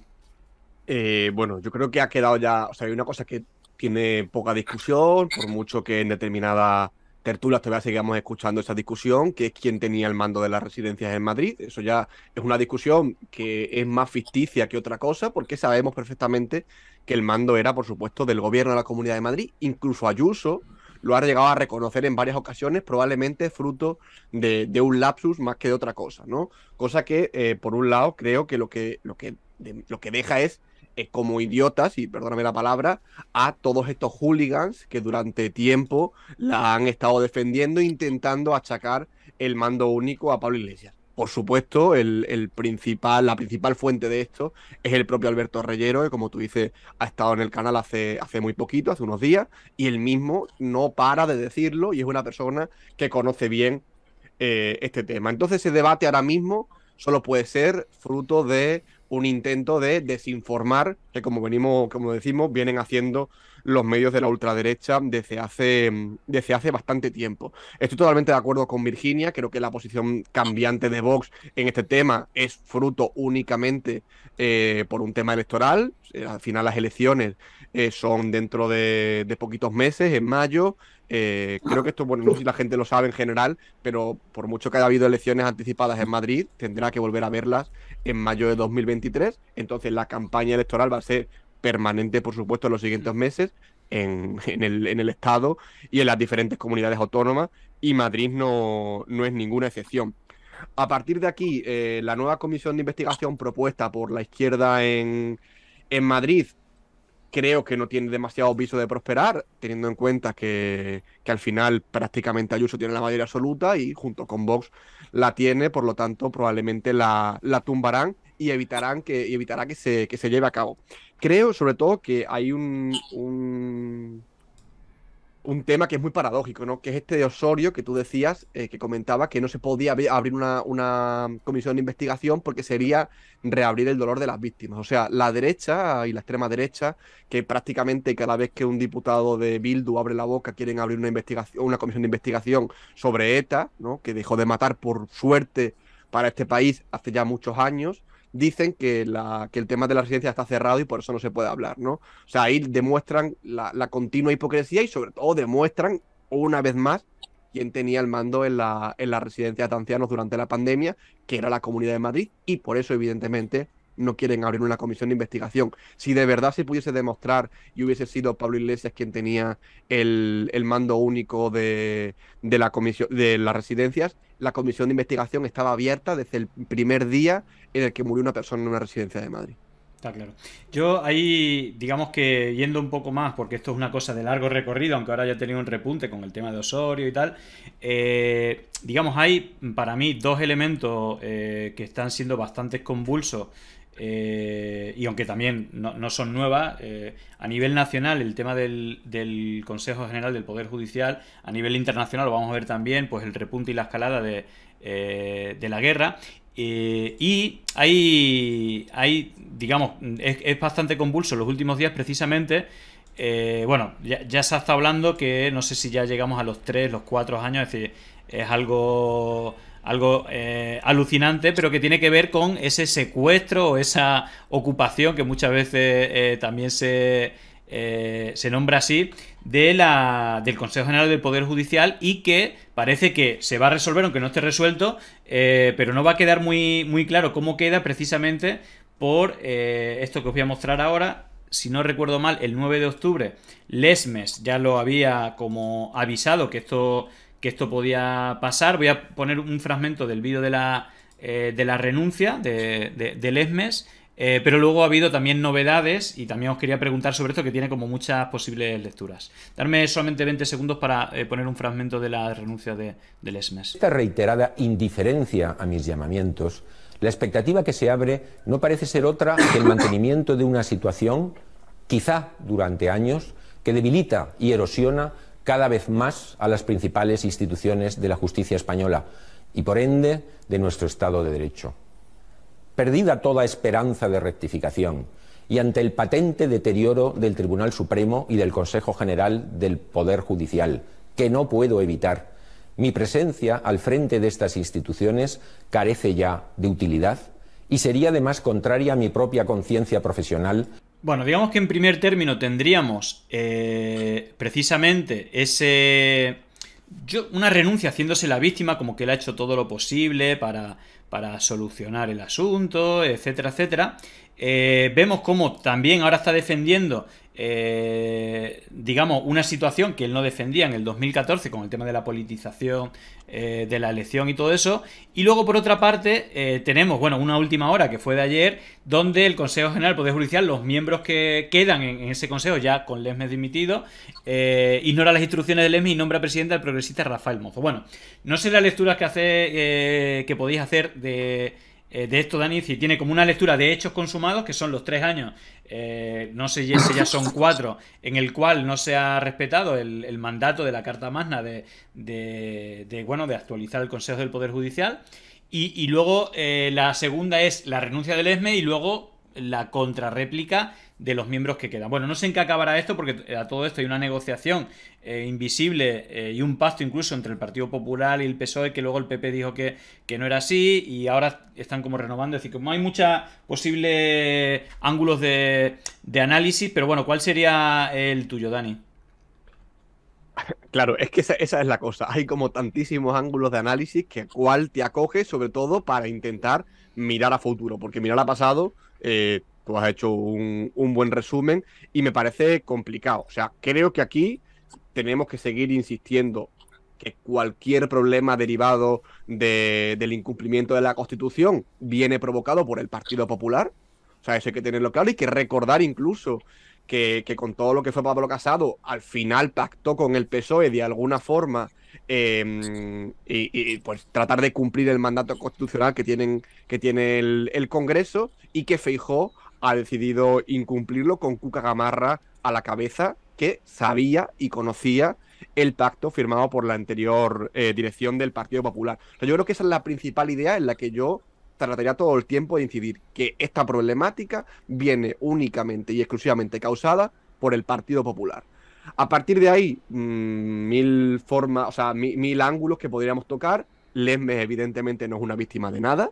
Eh, bueno, yo creo que ha quedado ya, o sea, hay una cosa que tiene poca discusión, por mucho que en determinadas tertulias todavía sigamos escuchando esa discusión, que es quién tenía el mando de las residencias en Madrid. Eso ya es una discusión que es más ficticia que otra cosa, porque sabemos perfectamente que el mando era, por supuesto, del gobierno de la Comunidad de Madrid. Incluso Ayuso, lo ha llegado a reconocer en varias ocasiones, probablemente fruto de, un lapsus más que de otra cosa, ¿no? Cosa que, eh, por un lado, creo que lo que, lo que, lo que deja es eh, como idiotas, y perdóname la palabra, a todos estos hooligans que durante tiempo la han estado defendiendo, intentando achacar el mando único a Pablo Iglesias por supuesto, el, principal, la principal fuente de esto es el propio Alberto Reyero, que como tú dices, ha estado en el canal hace, hace muy poquito, hace unos días, y él mismo no para de decirlo y es una persona que conoce bien eh, este tema. Entonces ese debate ahora mismo solo puede ser fruto de un intento de desinformar, que como venimos, como decimos, vienen haciendo los medios de la ultraderecha desde hace, desde hace bastante tiempo. Estoy totalmente de acuerdo con Virginia, creo que la posición cambiante de Vox en este tema es fruto únicamente eh, por un tema electoral. Eh, al final las elecciones eh, son dentro de, poquitos meses, en mayo, creo que esto, bueno, no sé si la gente lo sabe en general, pero por mucho que haya habido elecciones anticipadas en Madrid, tendrá que volver a verlas en mayo de 2023. Entonces la campaña electoral va a ser permanente, por supuesto, en los siguientes mm. meses (laughs) en, el, Estado y en las diferentes comunidades autónomas y Madrid no, no es ninguna excepción. A partir de aquí, eh, la nueva comisión de investigación propuesta por la izquierda en, en Madrid creo que no tiene demasiado viso de prosperar, teniendo en cuenta que, al final prácticamente Ayuso tiene la mayoría absoluta y junto con Vox la tiene, por lo tanto probablemente la, tumbarán y evitarán que, evitará que se, que se lleve a cabo creo sobre todo que hay un, un, tema que es muy paradójico, ¿no? Que es este de Osorio que tú decías, eh, que comentaba que no se podía abrir una, una, comisión de investigación porque sería reabrir el dolor de las víctimas. O sea, la derecha y la extrema derecha, que prácticamente cada vez que un diputado de Bildu abre la boca quieren abrir una, investigación, una comisión de investigación sobre ETA, ¿no? Que dejó de matar por suerte para este país hace ya muchos años dicen que, la, que el tema de la residencia está cerrado y por eso no se puede hablar, ¿no? O sea, ahí demuestran la, continua hipocresía y sobre todo demuestran una vez más quién tenía el mando en la, en residencia de ancianos durante la pandemia, que era la Comunidad de Madrid, y por eso, evidentemente, no quieren abrir una comisión de investigación. Si de verdad se pudiese demostrar y hubiese sido Pablo Iglesias quien tenía el, mando único de, la comisión, de las residencias, la comisión de investigación estaba abierta desde el primer día en el que murió una persona en una residencia de Madrid. Está claro. Yo ahí, digamos que yendo un poco más, porque esto es una cosa de largo recorrido, aunque ahora ya he tenido un repunte con el tema de Osorio y tal, eh, digamos, hay para mí dos elementos eh, que están siendo bastante convulsos eh, y aunque también no, son nuevas, eh, a nivel nacional el tema del, Consejo General del Poder Judicial, a nivel internacional lo vamos a ver también, pues el repunte y la escalada de, eh, la guerra. y hay, hay digamos, es, bastante convulso los últimos días precisamente. bueno, ya, ya, se está hablando que no sé si ya llegamos a los tres, los cuatro años, es decir, es algo algo eh, alucinante, pero que tiene que ver con ese secuestro o esa ocupación que muchas veces eh, también se, eh, se nombra así, de la, del Consejo General del Poder Judicial y que parece que se va a resolver, aunque no esté resuelto, pero no va a quedar muy, muy claro cómo queda precisamente por esto que os voy a mostrar ahora, si no recuerdo mal, el 9 de octubre, Lesmes ya lo había como avisado que esto que esto podía pasar. Voy a poner un fragmento del vídeo de la, eh, de la renuncia de, del ESMES, eh, pero luego ha habido también novedades y también os quería preguntar sobre esto que tiene como muchas posibles lecturas. Darme solamente 20 segundos para eh, poner un fragmento de la renuncia del ESMES. Esta reiterada indiferencia a mis llamamientos, la expectativa que se abre no parece ser otra que el mantenimiento de una situación, quizá durante años, que debilita y erosiona cada vez más a las principales instituciones de la justicia española y, por ende, de nuestro Estado de Derecho. Perdida toda esperanza de rectificación y ante el patente deterioro del Tribunal Supremo y del Consejo General del Poder Judicial, que no puedo evitar, mi presencia al frente de estas instituciones carece ya de utilidad y sería además contraria a mi propia conciencia profesional bueno, digamos que en primer término tendríamos eh, precisamente ese. una renuncia haciéndose la víctima, como que le ha hecho todo lo posible para, solucionar el asunto, etcétera, etcétera. Eh, vemos cómo también ahora está defendiendo eh, digamos, una situación que él no defendía en el 2014 con el tema de la politización eh, de la elección y todo eso. Y luego, por otra parte, eh, tenemos, bueno, una última hora que fue de ayer, donde el Consejo General Poder Judicial, los miembros que quedan en, ese consejo, ya con Lesmes dimitido, ignora las instrucciones de Lesmes y nombra presidente al progresista Rafael Mozo. Bueno, no sé las lecturas que, hace, que podéis hacer de eh, de esto Danici tiene como una lectura de hechos consumados, que son los tres años, eh, no sé si ya son cuatro, en el cual no se ha respetado el, mandato de la Carta Magna de, de, bueno, de actualizar el Consejo del Poder Judicial. Y, luego eh, la segunda es la renuncia del ESME y luego la contrarréplica de los miembros que quedan. Bueno, no sé en qué acabará esto, porque a todo esto hay una negociación eh, invisible eh, y un pacto incluso entre el Partido Popular y el PSOE, que luego el PP dijo que, que no era así, y ahora están como renovando. Es decir, como hay muchos posibles ángulos de, análisis, pero bueno, ¿cuál sería el tuyo, Dani? Claro, es que esa, esa, es la cosa. Hay como tantísimos ángulos de análisis que cuál te acoge, sobre todo para intentar mirar a futuro, porque mirar a pasado eh, tú has hecho un, buen resumen y me parece complicado. O sea, creo que aquí tenemos que seguir insistiendo que cualquier problema derivado del incumplimiento de la Constitución viene provocado por el Partido Popular. O sea, eso hay que tenerlo claro y que recordar incluso que, con todo lo que fue Pablo Casado, al final pactó con el PSOE de alguna forma em, y, pues tratar de cumplir el mandato constitucional que, tienen, que tiene el, Congreso y que Feijó ha decidido incumplirlo con Cuca Gamarra a la cabeza, que sabía y conocía el pacto firmado por la anterior eh, dirección del Partido Popular. yo creo que esa es la principal idea en la que yo trataría todo el tiempo de incidir que esta problemática viene únicamente y exclusivamente causada por el Partido Popular. A partir de ahí, mm, mil formas, o sea, mil, ángulos que podríamos tocar. Lesmes, evidentemente, no es una víctima de nada.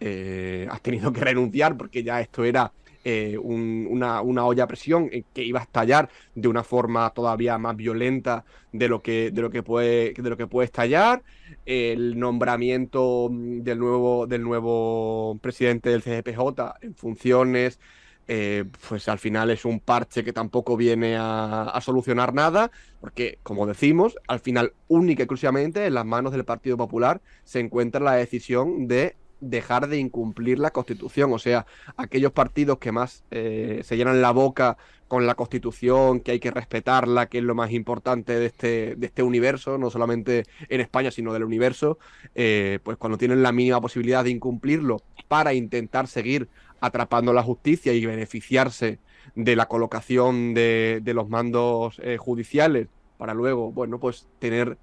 Eh, has tenido que renunciar porque ya esto era eh, una, olla a presión eh, que iba a estallar de una forma todavía más violenta de lo que, de lo que, puede, de lo que puede estallar. El nombramiento mm, del nuevo, del nuevo presidente del CGPJ en funciones. Eh, pues al final es un parche que tampoco viene a, a, solucionar nada, porque como decimos, al final única y exclusivamente en las manos del Partido Popular se encuentra la decisión de dejar de incumplir la Constitución. O sea, aquellos partidos que más eh, se llenan la boca con la Constitución, que hay que respetarla, que es lo más importante de este, de este universo, no solamente en España, sino del universo, eh, pues cuando tienen la mínima posibilidad de incumplirlo para intentar seguir atrapando la justicia y beneficiarse de la colocación de, los mandos eh, judiciales para luego, bueno, pues tener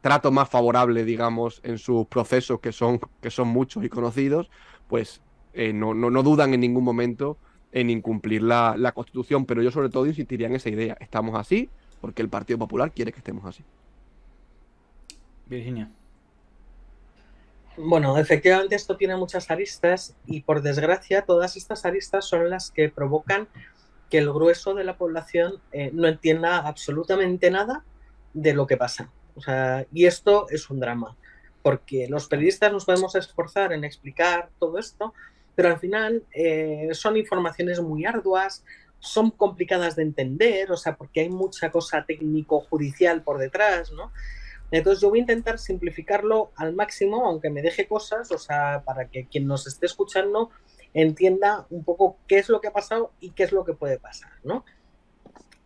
trato más favorable, digamos, en sus procesos que son, que son muchos y conocidos, pues eh, no, no, dudan en ningún momento en incumplir la, la, Constitución, pero yo sobre todo insistiría en esa idea. Estamos así porque el Partido Popular quiere que estemos así. Virginia. Bueno, efectivamente esto tiene muchas aristas y por desgracia todas estas aristas son las que provocan que el grueso de la población eh, no entienda absolutamente nada de lo que pasa. O sea, y esto es un drama, porque los periodistas nos podemos esforzar en explicar todo esto, pero al final eh, son informaciones muy arduas, son complicadas de entender, o sea, porque hay mucha cosa técnico-judicial por detrás, ¿no? Entonces yo voy a intentar simplificarlo al máximo, aunque me deje cosas, o sea, para que quien nos esté escuchando entienda un poco qué es lo que ha pasado y qué es lo que puede pasar, ¿no?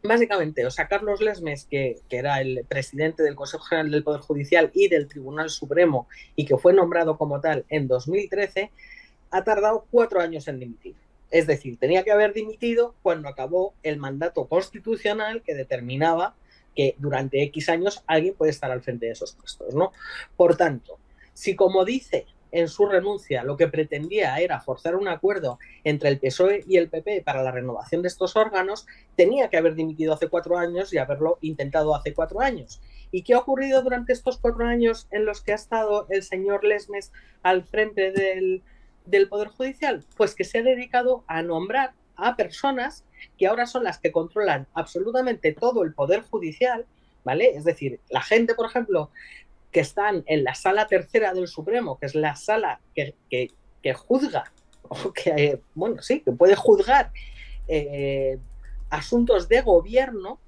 básicamente, o sea, Carlos Lesmes, que, era el presidente del Consejo General del Poder Judicial y del Tribunal Supremo y que fue nombrado como tal en 2013, ha tardado cuatro años en dimitir. Es decir, tenía que haber dimitido cuando acabó el mandato constitucional que determinaba que durante X años alguien puede estar al frente de esos puestos, ¿no? Por tanto, si como dice en su renuncia lo que pretendía era forzar un acuerdo entre el PSOE y el PP para la renovación de estos órganos, tenía que haber dimitido hace cuatro años y haberlo intentado hace cuatro años. ¿Y qué ha ocurrido durante estos cuatro años en los que ha estado el señor Lesmes al frente del, Poder Judicial? Pues que se ha dedicado a nombrar a personas que ahora son las que controlan absolutamente todo el Poder Judicial, ¿vale? Es decir, la gente, por ejemplo, que están en la sala tercera del Supremo, que es la sala que, juzga, (laughs) o que, eh, bueno, sí, que puede juzgar eh, asuntos de gobierno,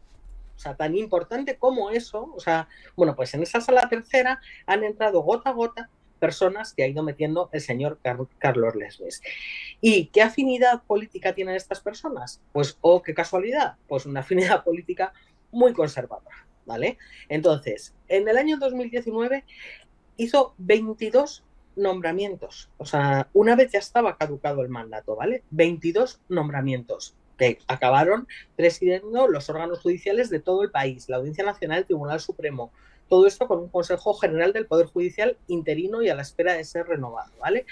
o sea, tan importante como eso, o sea, bueno, pues en esa sala tercera han entrado gota a gota personas que ha ido metiendo el señor Carlos Lesbes. ¿Y qué afinidad política tienen estas personas? Pues, oh, qué casualidad, pues una (laughs) afinidad política muy conservadora. ¿vale? Entonces, en el año 2019 hizo 22 nombramientos, o sea, una vez ya estaba caducado el mandato, ¿vale? 22 nombramientos que acabaron presidiendo los órganos judiciales de todo el país, la Audiencia Nacional, el Tribunal Supremo, todo esto con un Consejo General del Poder Judicial interino y a la espera de ser renovado, ¿vale?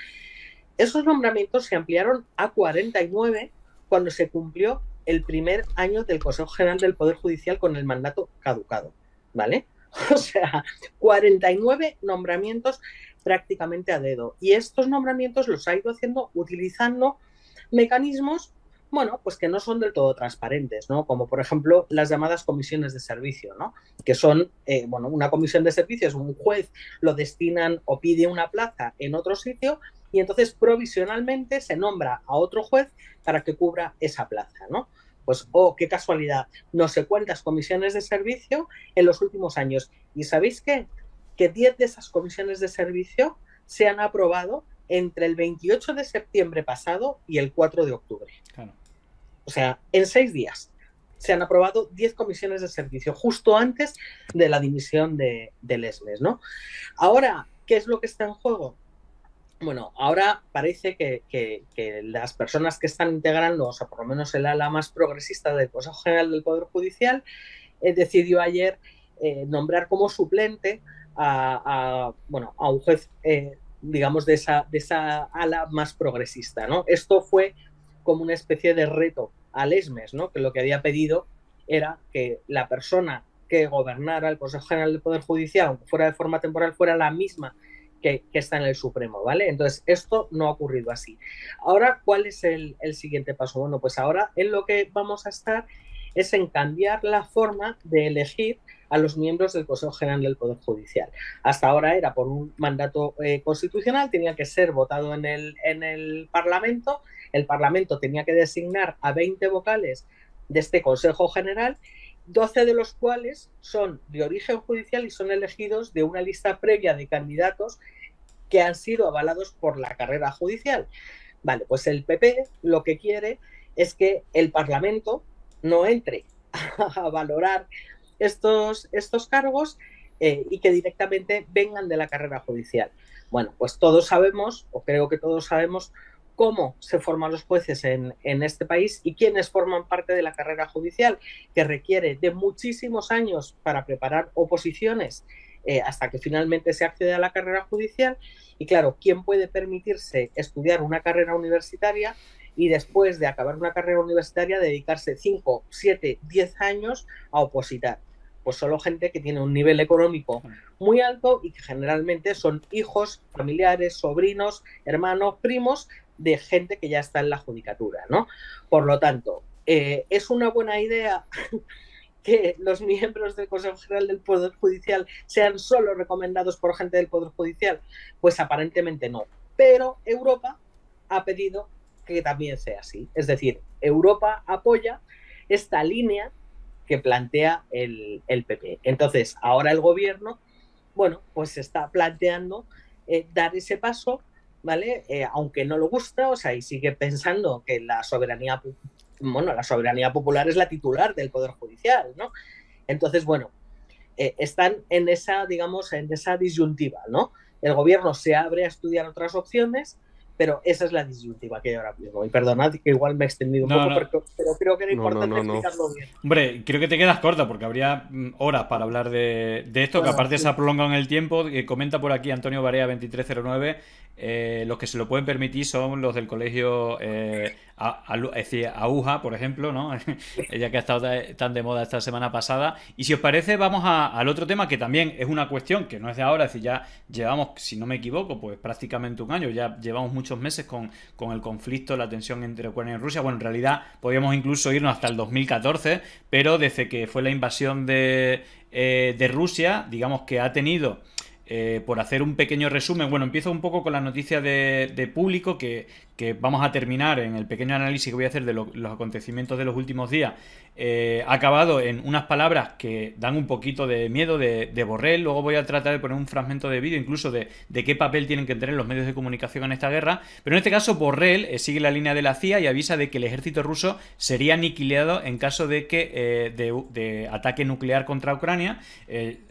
Esos nombramientos se ampliaron a 49 cuando se cumplió el primer año del Consejo General del Poder Judicial con el mandato caducado, ¿vale? (laughs) O sea, 49 nombramientos prácticamente a dedo. Y estos nombramientos los ha ido haciendo utilizando mecanismos, bueno, pues que no son del todo transparentes, ¿no? Como por ejemplo las llamadas comisiones de servicio, ¿no? Que son, eh, bueno, una comisión de servicios, un juez, lo destinan o pide una plaza en otro sitio y entonces provisionalmente se nombra a otro juez para que cubra esa plaza, ¿no? Pues, oh, qué casualidad, no sé cuántas comisiones de servicio en los últimos años. ¿Y sabéis qué? Que 10 de esas comisiones de servicio se han aprobado entre el 28 de septiembre pasado y el 4 de octubre. O sea, en seis días se han aprobado 10 comisiones de servicio, justo antes de la dimisión de, de ¿no? Ahora, ¿qué es lo que está en juego? Bueno, ahora parece que, las personas que están integrando, o sea, por lo menos el ala más progresista del Consejo General del Poder Judicial, eh, decidió ayer eh, nombrar como suplente a, bueno, a un juez, eh, digamos, de esa, de esa ala más progresista. Esto fue como una especie de reto al ESMES, que lo que había pedido era que la persona que gobernara el Consejo General del Poder Judicial, aunque fuera de forma temporal, fuera la misma que, está en el Supremo, ¿vale? Entonces, esto no ha ocurrido así. Ahora, ¿cuál es el, siguiente paso? Bueno, pues ahora en lo que vamos a estar es en cambiar la forma de elegir a los miembros del Consejo General del Poder Judicial. Hasta ahora era por un mandato eh, constitucional, tenía que ser votado en el, en el Parlamento, el Parlamento tenía que designar a 20 vocales de este Consejo General 12 de los cuales son de origen judicial y son elegidos de una lista previa de candidatos que han sido avalados por la carrera judicial. Vale, pues el PP lo que quiere es que el Parlamento no entre (laughs) a valorar estos, estos cargos eh, y que directamente vengan de la carrera judicial. Bueno, pues todos sabemos, o creo que todos sabemos, cómo se forman los jueces en, este país y quiénes forman parte de la carrera judicial, que requiere de muchísimos años para preparar oposiciones eh, hasta que finalmente se accede a la carrera judicial. Y claro, ¿quién puede permitirse estudiar una carrera universitaria y después de acabar una carrera universitaria dedicarse 5, 7, 10 años a opositar? Pues solo gente que tiene un nivel económico muy alto y que generalmente son hijos, familiares, sobrinos, hermanos, primos de gente que ya está en la judicatura, ¿no? Por lo tanto, eh, es una buena idea (laughs) que los miembros del Consejo General del Poder Judicial sean solo recomendados por gente del Poder Judicial? Pues aparentemente no. Pero Europa ha pedido que también sea así. Es decir, Europa apoya esta línea que plantea el, PP. E. Entonces, ahora el gobierno, bueno, pues está planteando eh, dar ese paso ¿vale? Eh, aunque no lo gusta, o sea, y sigue pensando que la soberanía, bueno, la soberanía popular es la titular del Poder Judicial, ¿no? Entonces, bueno, eh, están en esa, digamos, en esa disyuntiva, ¿no? El gobierno se abre a estudiar otras opciones, pero esa es la disyuntiva que hay ahora mismo. Y perdonad que igual me he extendido un poco, pero creo que era importante explicarlo bien. Hombre, creo que te quedas corta porque habría mm, horas para hablar de, esto, que aparte se ha prolongado en el tiempo. Eh, comenta por aquí Antonio Barea 2309. Eh, los que se lo pueden permitir son los del colegio eh, es decir, Aguja, por ejemplo, ¿no? (laughs) Ella que ha estado tan de moda esta semana pasada. Y si os parece, vamos al otro tema que también es una cuestión que no es de ahora, es decir, ya llevamos, si no me equivoco, pues prácticamente un año, ya llevamos muchos meses con, el conflicto, la tensión entre Ucrania y Rusia. Bueno, en realidad podríamos incluso irnos hasta el 2014, pero desde que fue la invasión de, eh, Rusia, digamos que ha tenido... Eh, por hacer un pequeño resumen, bueno, empiezo un poco con la noticia de público que, que vamos a terminar en el pequeño análisis que voy a hacer de los acontecimientos de los últimos días, eh, ha acabado en unas palabras que dan un poquito de miedo de, Borrell. Luego voy a tratar de poner un fragmento de vídeo, incluso de, qué papel tienen que tener los medios de comunicación en esta guerra. Pero en este caso, Borrell eh, sigue la línea de la CIA y avisa de que el ejército ruso sería aniquilado en caso de que eh, de, ataque nuclear contra Ucrania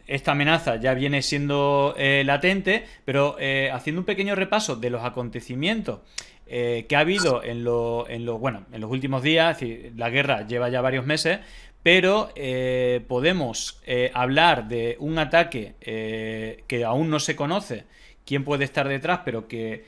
esta amenaza ya viene siendo latente, pero haciendo un pequeño repaso de los acontecimientos eh, que ha habido en, los, en, bueno, en los últimos días, la guerra lleva ya varios meses, pero eh, podemos eh, hablar de un ataque que aún no se conoce quién puede estar detrás, pero que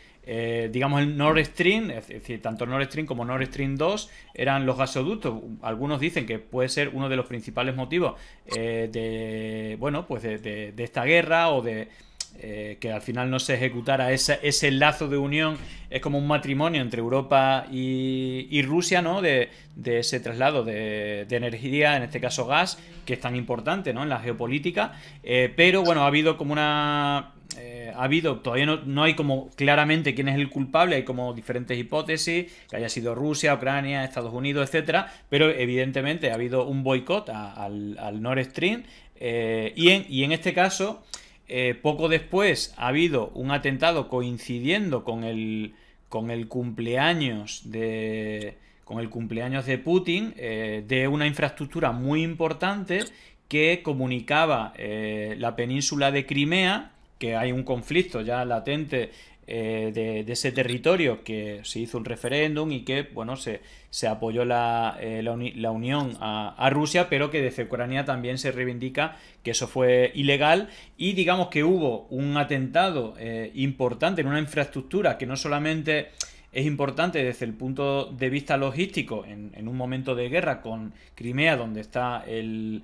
digamos el Nord Stream, es decir, tanto Nord Stream como Nord Stream 2 eran los gasoductos. Algunos dicen que puede ser uno de los principales motivos de, bueno, pues de esta guerra o de, eh, que al final no se ejecutara ese, lazo de unión, es como un matrimonio entre Europa y, y Rusia, ¿no? De, ese traslado de, energía, en este caso gas, que es tan importante, ¿no? En la geopolítica. Eh, pero bueno, ha habido como una eh, ha habido, todavía no, hay como claramente quién es el culpable, hay como diferentes hipótesis, que haya sido Rusia, Ucrania, Estados Unidos, etcétera, pero evidentemente ha habido un boicot al, Nord Stream y, y en este caso eh, poco después ha habido un atentado coincidiendo con el, con el cumpleaños de con el cumpleaños de Putin, eh, de una infraestructura muy importante que comunicaba eh, la península de Crimea, que hay un conflicto ya latente eh, de, ese territorio que se hizo un referéndum y que, bueno, se, se apoyó la, eh, unión a, Rusia, pero que desde Ucrania también se reivindica que eso fue ilegal y digamos que hubo un atentado eh, importante en una infraestructura que no solamente es importante desde el punto de vista logístico en, en un momento de guerra con Crimea, donde está el,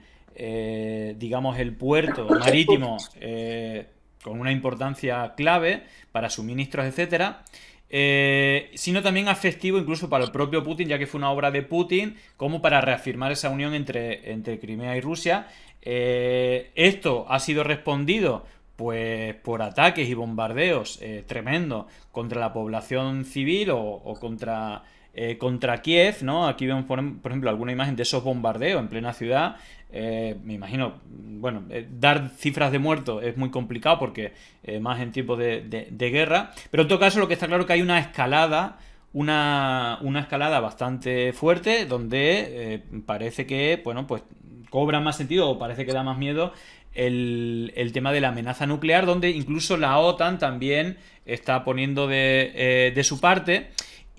digamos, el puerto marítimo con una importancia clave para suministros, etcétera, eh, sino también afectivo incluso para el propio Putin, ya que fue una obra de Putin, como para reafirmar esa unión entre, entre Crimea y Rusia. Eh, esto ha sido respondido pues por ataques y bombardeos eh, tremendos contra la población civil o contra eh, contra Kiev, ¿no? Aquí vemos, em, por, ejemplo, alguna imagen de esos bombardeos en plena ciudad. Eh, me imagino, bueno, eh, dar cifras de muertos es muy complicado porque más en tiempos de, guerra. Pero en todo caso, lo que está claro es que hay una escalada. Una, escalada bastante fuerte donde parece que, bueno, pues cobra más sentido o parece que da más miedo el, tema de la amenaza nuclear, donde incluso la OTAN también está poniendo de, de su parte.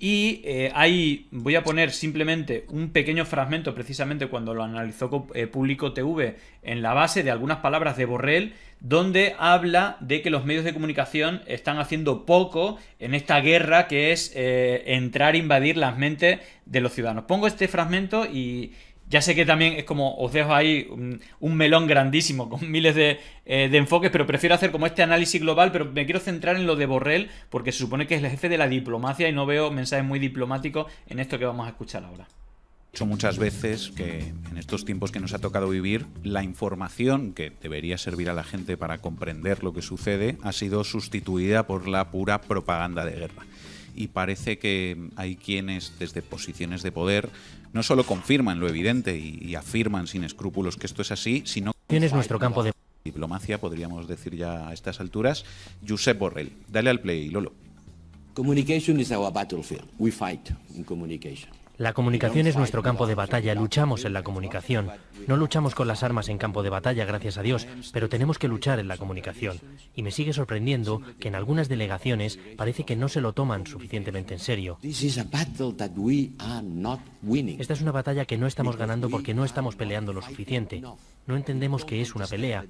Y eh, ahí voy a poner simplemente un pequeño fragmento, precisamente cuando lo analizó eh, Público TV, en la base de algunas palabras de Borrell, donde habla de que los medios de comunicación están haciendo poco en esta guerra que es eh, entrar e invadir las mentes de los ciudadanos. Pongo este fragmento y, ya sé que también es como, os dejo ahí mm, un, melón grandísimo con (laughs) miles eh, de, enfoques, pero prefiero hacer como este análisis global, pero me quiero centrar en lo de Borrell, porque se supone que es el jefe de la diplomacia y no veo mensajes muy diplomáticos en esto que vamos a escuchar ahora muchas veces que en estos tiempos que nos ha tocado vivir, la información que debería servir a la gente para comprender lo que sucede ha sido sustituida por la pura propaganda de guerra. Y parece que hay quienes desde posiciones de poder no solo confirman lo evidente y, afirman sin escrúpulos que esto es así, sino ¿Quién es nuestro campo de diplomacia, podríamos decir ya a estas alturas? Josep Borrell. Dale al play, Lolo. Communication is our battlefield. We fight in communication. La comunicación es nuestro campo de batalla, luchamos en la comunicación. No luchamos con las armas en campo de batalla, gracias a Dios, pero tenemos que luchar en la comunicación. Y me sigue sorprendiendo que en algunas delegaciones parece que no se lo toman suficientemente en serio. Esta es una batalla que no estamos ganando porque no estamos peleando lo suficiente. No entendemos que es una pelea.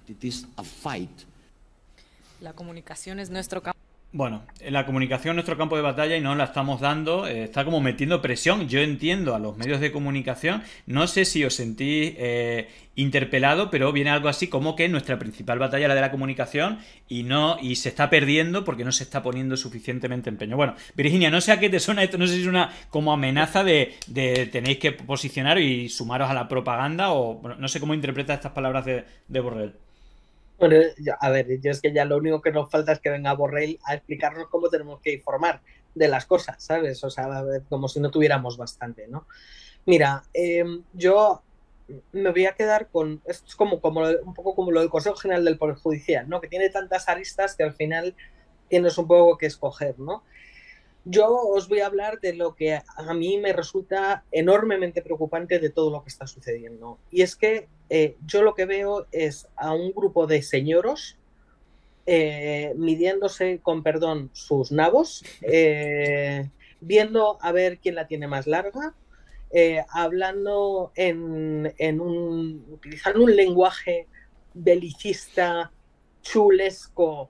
La comunicación es nuestro campo. Bueno, la comunicación es nuestro campo de batalla y no la estamos dando, eh, está como metiendo presión, yo entiendo a los medios de comunicación, no sé si os sentís eh, interpelado, pero viene algo así como que nuestra principal batalla la de la comunicación y no y se está perdiendo porque no se está poniendo suficientemente empeño. Bueno, Virginia, no sé a qué te suena esto, no sé si es una como amenaza de, de tenéis que posicionar y sumaros a la propaganda o no sé cómo interpreta estas palabras de Borrell. Bueno, a ver, yo es que ya lo único que nos falta es que venga Borrell a explicarnos cómo tenemos que informar de las cosas, ¿sabes? O sea, como si no tuviéramos bastante, ¿no? Mira, em, yo me voy a quedar con. Esto es como, como un poco como lo del Consejo General del Poder Judicial, ¿no? Que tiene tantas aristas que al final tienes un poco que escoger, ¿no? Yo os voy a hablar de lo que a mí me resulta enormemente preocupante de todo lo que está sucediendo. Y es que eh, yo lo que veo es a un grupo de señoros eh, midiéndose con perdón sus nabos, eh, viendo a ver quién la tiene más larga, hablando en, un, utilizando un lenguaje belicista, chulesco,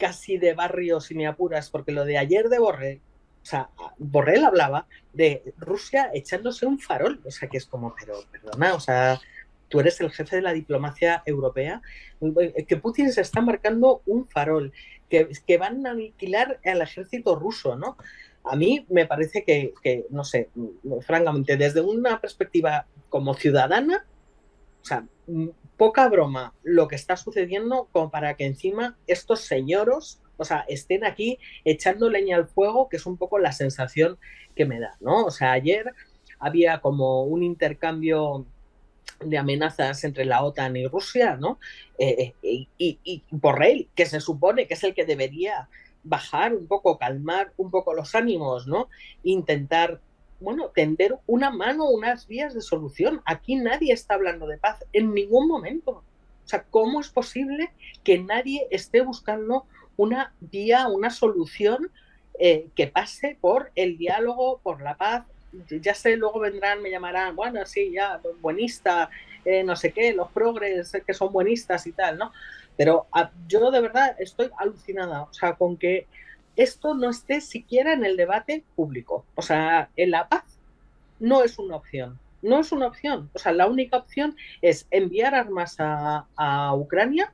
casi de barrio, y me apuras, porque lo de ayer de Borrell, o sea, Borrell hablaba de Rusia echándose un farol, o sea, que es como, pero perdona, o sea, tú eres el jefe de la diplomacia europea, que Putin se está marcando un farol, que, que van a aniquilar al ejército ruso, ¿no? A mí me parece que, que, no sé, francamente, desde una perspectiva como ciudadana, o sea, poca broma lo que está sucediendo como para que encima estos señoros, o sea, estén aquí echando leña al fuego, que es un poco la sensación que me da, ¿no? O sea, ayer había como un intercambio de amenazas entre la OTAN y Rusia, ¿no? Eh, eh, y, por Borrell, que se supone que es el que debería bajar un poco, calmar un poco los ánimos, ¿no? Intentar bueno, tender una mano, unas vías de solución. Aquí nadie está hablando de paz en ningún momento. O sea, ¿cómo es posible que nadie esté buscando una vía, una solución eh, que pase por el diálogo, por la paz? Ya sé, luego vendrán, me llamarán, bueno, sí, ya, buenista, eh, no sé qué, los progres eh, que son buenistas y tal, ¿no? Pero ah, yo de verdad estoy alucinada, o sea, con que esto no esté siquiera en el debate público. O sea, en la paz no es una opción. No es una opción. O sea, la única opción es enviar armas a, Ucrania.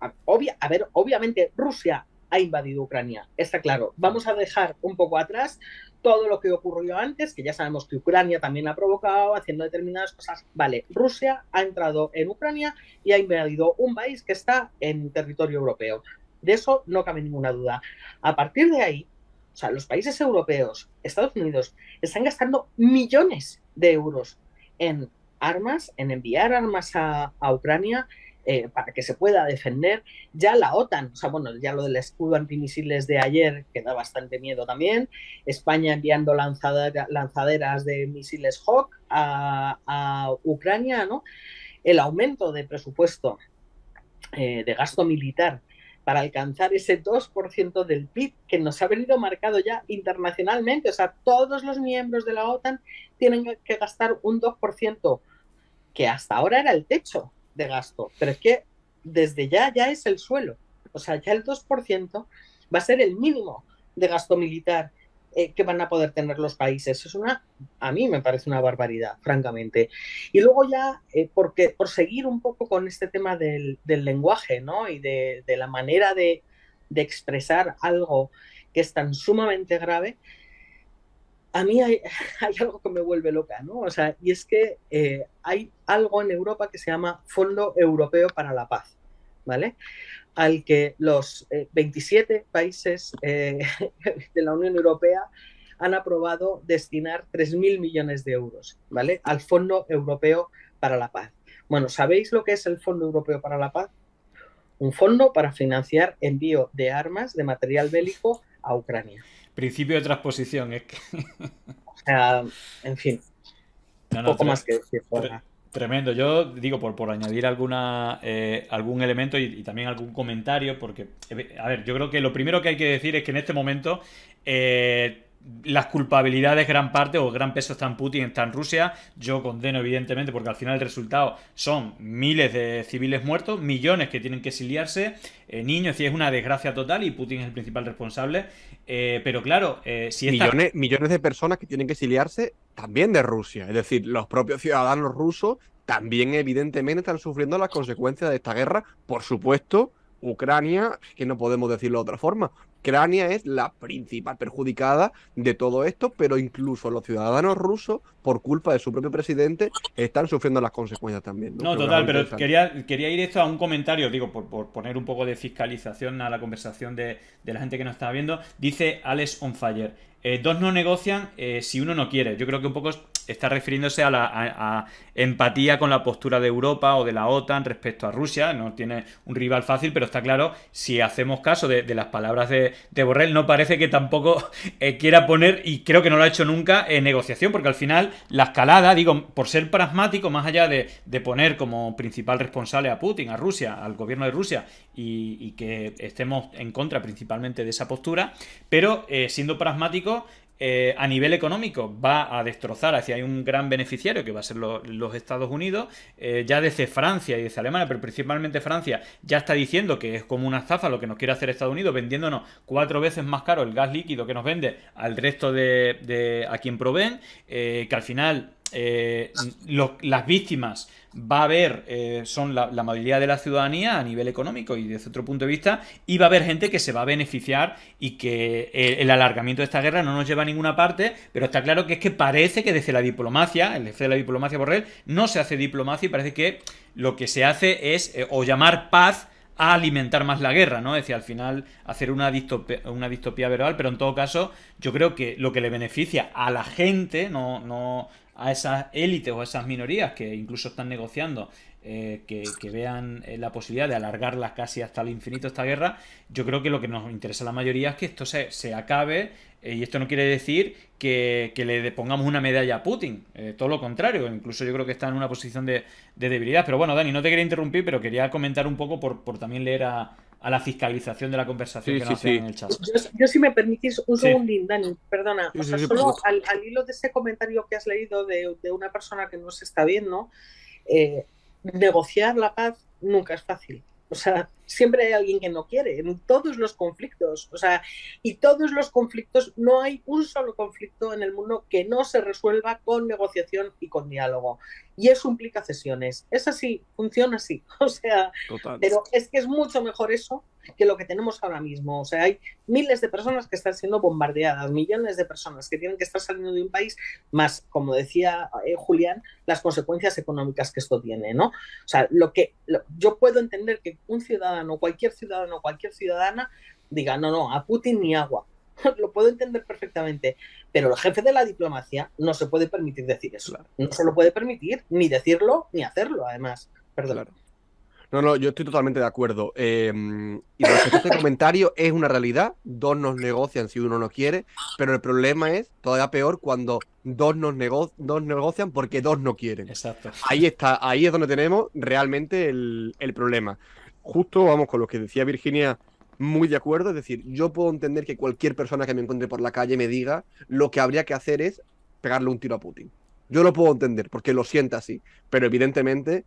a ver, obviamente Rusia ha invadido Ucrania, está claro. Vamos a dejar un poco atrás todo lo que ocurrió antes, que ya sabemos que Ucrania también ha provocado haciendo determinadas cosas. Vale, Rusia ha entrado en Ucrania y ha invadido un país que está en territorio europeo. De eso no cabe ninguna duda. A partir de ahí, o sea, los países europeos, Estados Unidos, están gastando millones de euros en armas, en enviar armas a, Ucrania eh, para que se pueda defender. Ya la OTAN, o sea, bueno, ya lo del escudo antimisiles de ayer, que da bastante miedo también. España enviando lanzaderas de misiles Hawk a, Ucrania, ¿no? El aumento de presupuesto eh, de gasto militar para alcanzar ese 2% del PIB que nos ha venido marcado ya internacionalmente. O sea, todos los miembros de la OTAN tienen que gastar un 2%, que hasta ahora era el techo de gasto, pero es que desde ya ya es el suelo. O sea, ya el 2% va a ser el mínimo de gasto militar eh, que van a poder tener los países. Es una, a mí me parece una barbaridad, francamente. Y luego ya, eh, porque, por seguir un poco con este tema del, lenguaje, Y de, la manera de, expresar algo que es tan sumamente grave, a mí hay, (laughs) algo que me vuelve loca, ¿no? sea, y es que eh, hay algo en Europa que se llama Fondo Europeo para la Paz, ¿vale? al que los 27 eh, países eh, (laughs) de la Unión Europea han aprobado destinar 3.000 millones de euros ¿vale? al Fondo Europeo para la Paz. Bueno, ¿sabéis lo que es el Fondo Europeo para la Paz? Un fondo para financiar envío de armas, de material bélico a Ucrania. Principio de transposición, es que... o sea, en fin, poco más que decir. Tremendo. Yo digo, por, por añadir alguna, eh, algún elemento y, también algún comentario, porque, eh, a ver, yo creo que lo primero que hay que decir es que en este momento eh, las culpabilidades gran parte o gran peso está en Putin, está en Rusia. Yo condeno evidentemente porque al final el resultado son miles de civiles muertos, millones que tienen que exiliarse, eh, niños, y es una desgracia total y Putin es el principal responsable. Eh, pero claro, eh, si millones, millones de personas que tienen que exiliarse también de Rusia, es decir, los propios ciudadanos rusos también evidentemente están sufriendo las consecuencias de esta guerra, por supuesto. Ucrania, que no podemos decirlo de otra forma, Ucrania es la principal perjudicada de todo esto, pero incluso los ciudadanos rusos, por culpa de su propio presidente, están sufriendo las consecuencias también. No, total, pero quería, ir esto a un comentario, digo, por, poner un poco de fiscalización a la conversación de, de la gente que nos está viendo. Dice Alex Onfire. Eh, dos no negocian eh, si uno no quiere. Yo creo que un poco está refiriéndose a, la, empatía con la postura de Europa o de la OTAN respecto a Rusia. No tiene un rival fácil, pero está claro, si hacemos caso de, las palabras de, Borrell, no parece que tampoco eh, quiera poner, y creo que no lo ha hecho nunca, en negociación, porque al final la escalada, digo, por ser pragmático, más allá de poner como principal responsable a Putin, a Rusia, al gobierno de Rusia, y, que estemos en contra principalmente de esa postura, pero eh, siendo pragmático, eh, a nivel económico va a destrozar hacia un gran beneficiario que va a ser los Estados Unidos, eh, ya desde Francia y desde Alemania, pero principalmente Francia ya está diciendo que es como una estafa lo que nos quiere hacer Estados Unidos, vendiéndonos cuatro veces más caro el gas líquido que nos vende al resto de, a quien proveen, que al final las víctimas va a haber, eh, son la, mayoría de la ciudadanía a nivel económico y desde otro punto de vista, y va a haber gente que se va a beneficiar y que eh, el, alargamiento de esta guerra no nos lleva a ninguna parte, pero está claro que es que parece que desde la diplomacia, el jefe de la diplomacia Borrell, no se hace diplomacia y parece que lo que se hace es eh, o llamar paz a alimentar más la guerra, ¿no? Es decir, al final hacer una distopía, una distopía verbal, pero en todo caso, yo creo que lo que le beneficia a la gente, no, no, a esas élites o a esas minorías que incluso están negociando eh, que, vean eh, la posibilidad de alargarla casi hasta el infinito esta guerra, yo creo que lo que nos interesa a la mayoría es que esto se, acabe eh, y esto no quiere decir que, le pongamos una medalla a Putin, todo lo contrario, incluso yo creo que está en una posición de, debilidad. Pero bueno, Dani, no te quería interrumpir, pero quería comentar un poco por, por también leer a, a la fiscalización de la conversación que nos en el chat. Yo, si me permitís un segundín, Dani, perdona. O sea, solo al, hilo de ese comentario que has leído de, una persona que no se está viendo, eh, negociar la paz nunca es fácil. O sea, siempre hay alguien que no quiere, en todos los conflictos. O sea, y todos los conflictos, no hay un solo conflicto en el mundo que no se resuelva con negociación y con diálogo. Y eso implica cesiones. Es así, funciona así. (laughs) O sea, pero es que es mucho mejor eso que lo que tenemos ahora mismo. O sea, hay miles de personas que están siendo bombardeadas, millones de personas que tienen que estar saliendo de un país, más, como decía eh, Julián, las consecuencias económicas que esto tiene, ¿no? O sea, lo que yo puedo entender que un ciudadano, cualquier ciudadano, cualquier ciudadana diga, no, no, a Putin ni agua. (laughs) lo puedo entender perfectamente, pero el jefe de la diplomacia no se puede permitir decir eso. No se lo puede permitir, ni decirlo, ni hacerlo, además. Perdón. No, no, yo estoy totalmente de acuerdo. Eh, y respecto a este comentario, es una realidad. Dos nos negocian si uno no quiere, pero el problema es todavía peor cuando dos nos negocian porque dos no quieren. Exacto. Ahí está, ahí es donde tenemos realmente el, el problema. Justo vamos con lo que decía Virginia, muy de acuerdo. Es decir, yo puedo entender que cualquier persona que me encuentre por la calle me diga lo que habría que hacer es pegarle un tiro a Putin. Yo lo puedo entender porque lo sienta así, pero evidentemente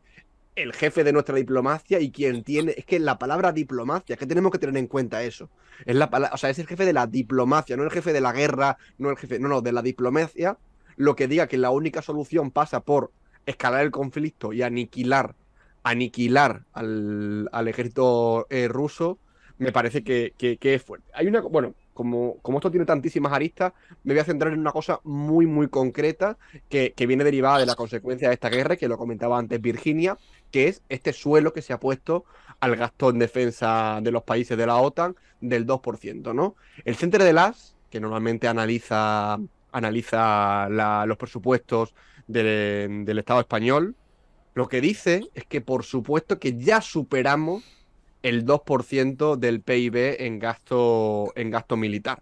el jefe de nuestra diplomacia y quien tiene. Es que la palabra diplomacia, que tenemos que tener en cuenta eso. Es la palabra, o sea, es el jefe de la diplomacia, no el jefe de la guerra, no el jefe. No, no, de la diplomacia. Lo que diga que la única solución pasa por escalar el conflicto y aniquilar, aniquilar al, al ejército eh, ruso, me parece que, que, que es fuerte. Hay una. Bueno, como, esto tiene tantísimas aristas, me voy a centrar en una cosa muy, muy concreta que, viene derivada de la consecuencia de esta guerra, que lo comentaba antes Virginia, que es este suelo que se ha puesto al gasto en defensa de los países de la OTAN del 2%, ¿no? El Centro de las, que normalmente analiza, analiza los presupuestos del Estado español, lo que dice es que por supuesto que ya superamos el 2% del PIB en gasto, en gasto militar.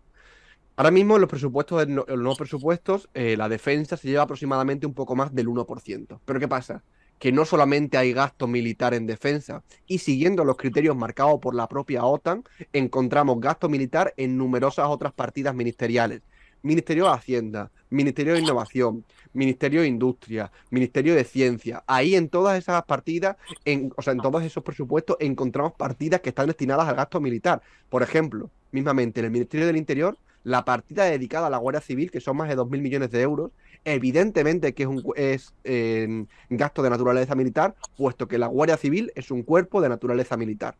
Ahora mismo en los presupuestos, nuevos presupuestos, eh, la defensa se lleva aproximadamente un poco más del 1%. Pero ¿qué pasa? Que no solamente hay gasto militar en defensa, y siguiendo los criterios marcados por la propia OTAN, encontramos gasto militar en numerosas otras partidas ministeriales. Ministerio de Hacienda, Ministerio de Innovación, Ministerio de Industria, Ministerio de Ciencia. Ahí en todas esas partidas, en, o sea, en todos esos presupuestos encontramos partidas que están destinadas al gasto militar. Por ejemplo, mismamente en el Ministerio del Interior, la partida dedicada a la Guardia Civil, que son más de 2.000 millones de euros, evidentemente que es un es, em, gasto de naturaleza militar, puesto que la Guardia Civil es un cuerpo de naturaleza militar.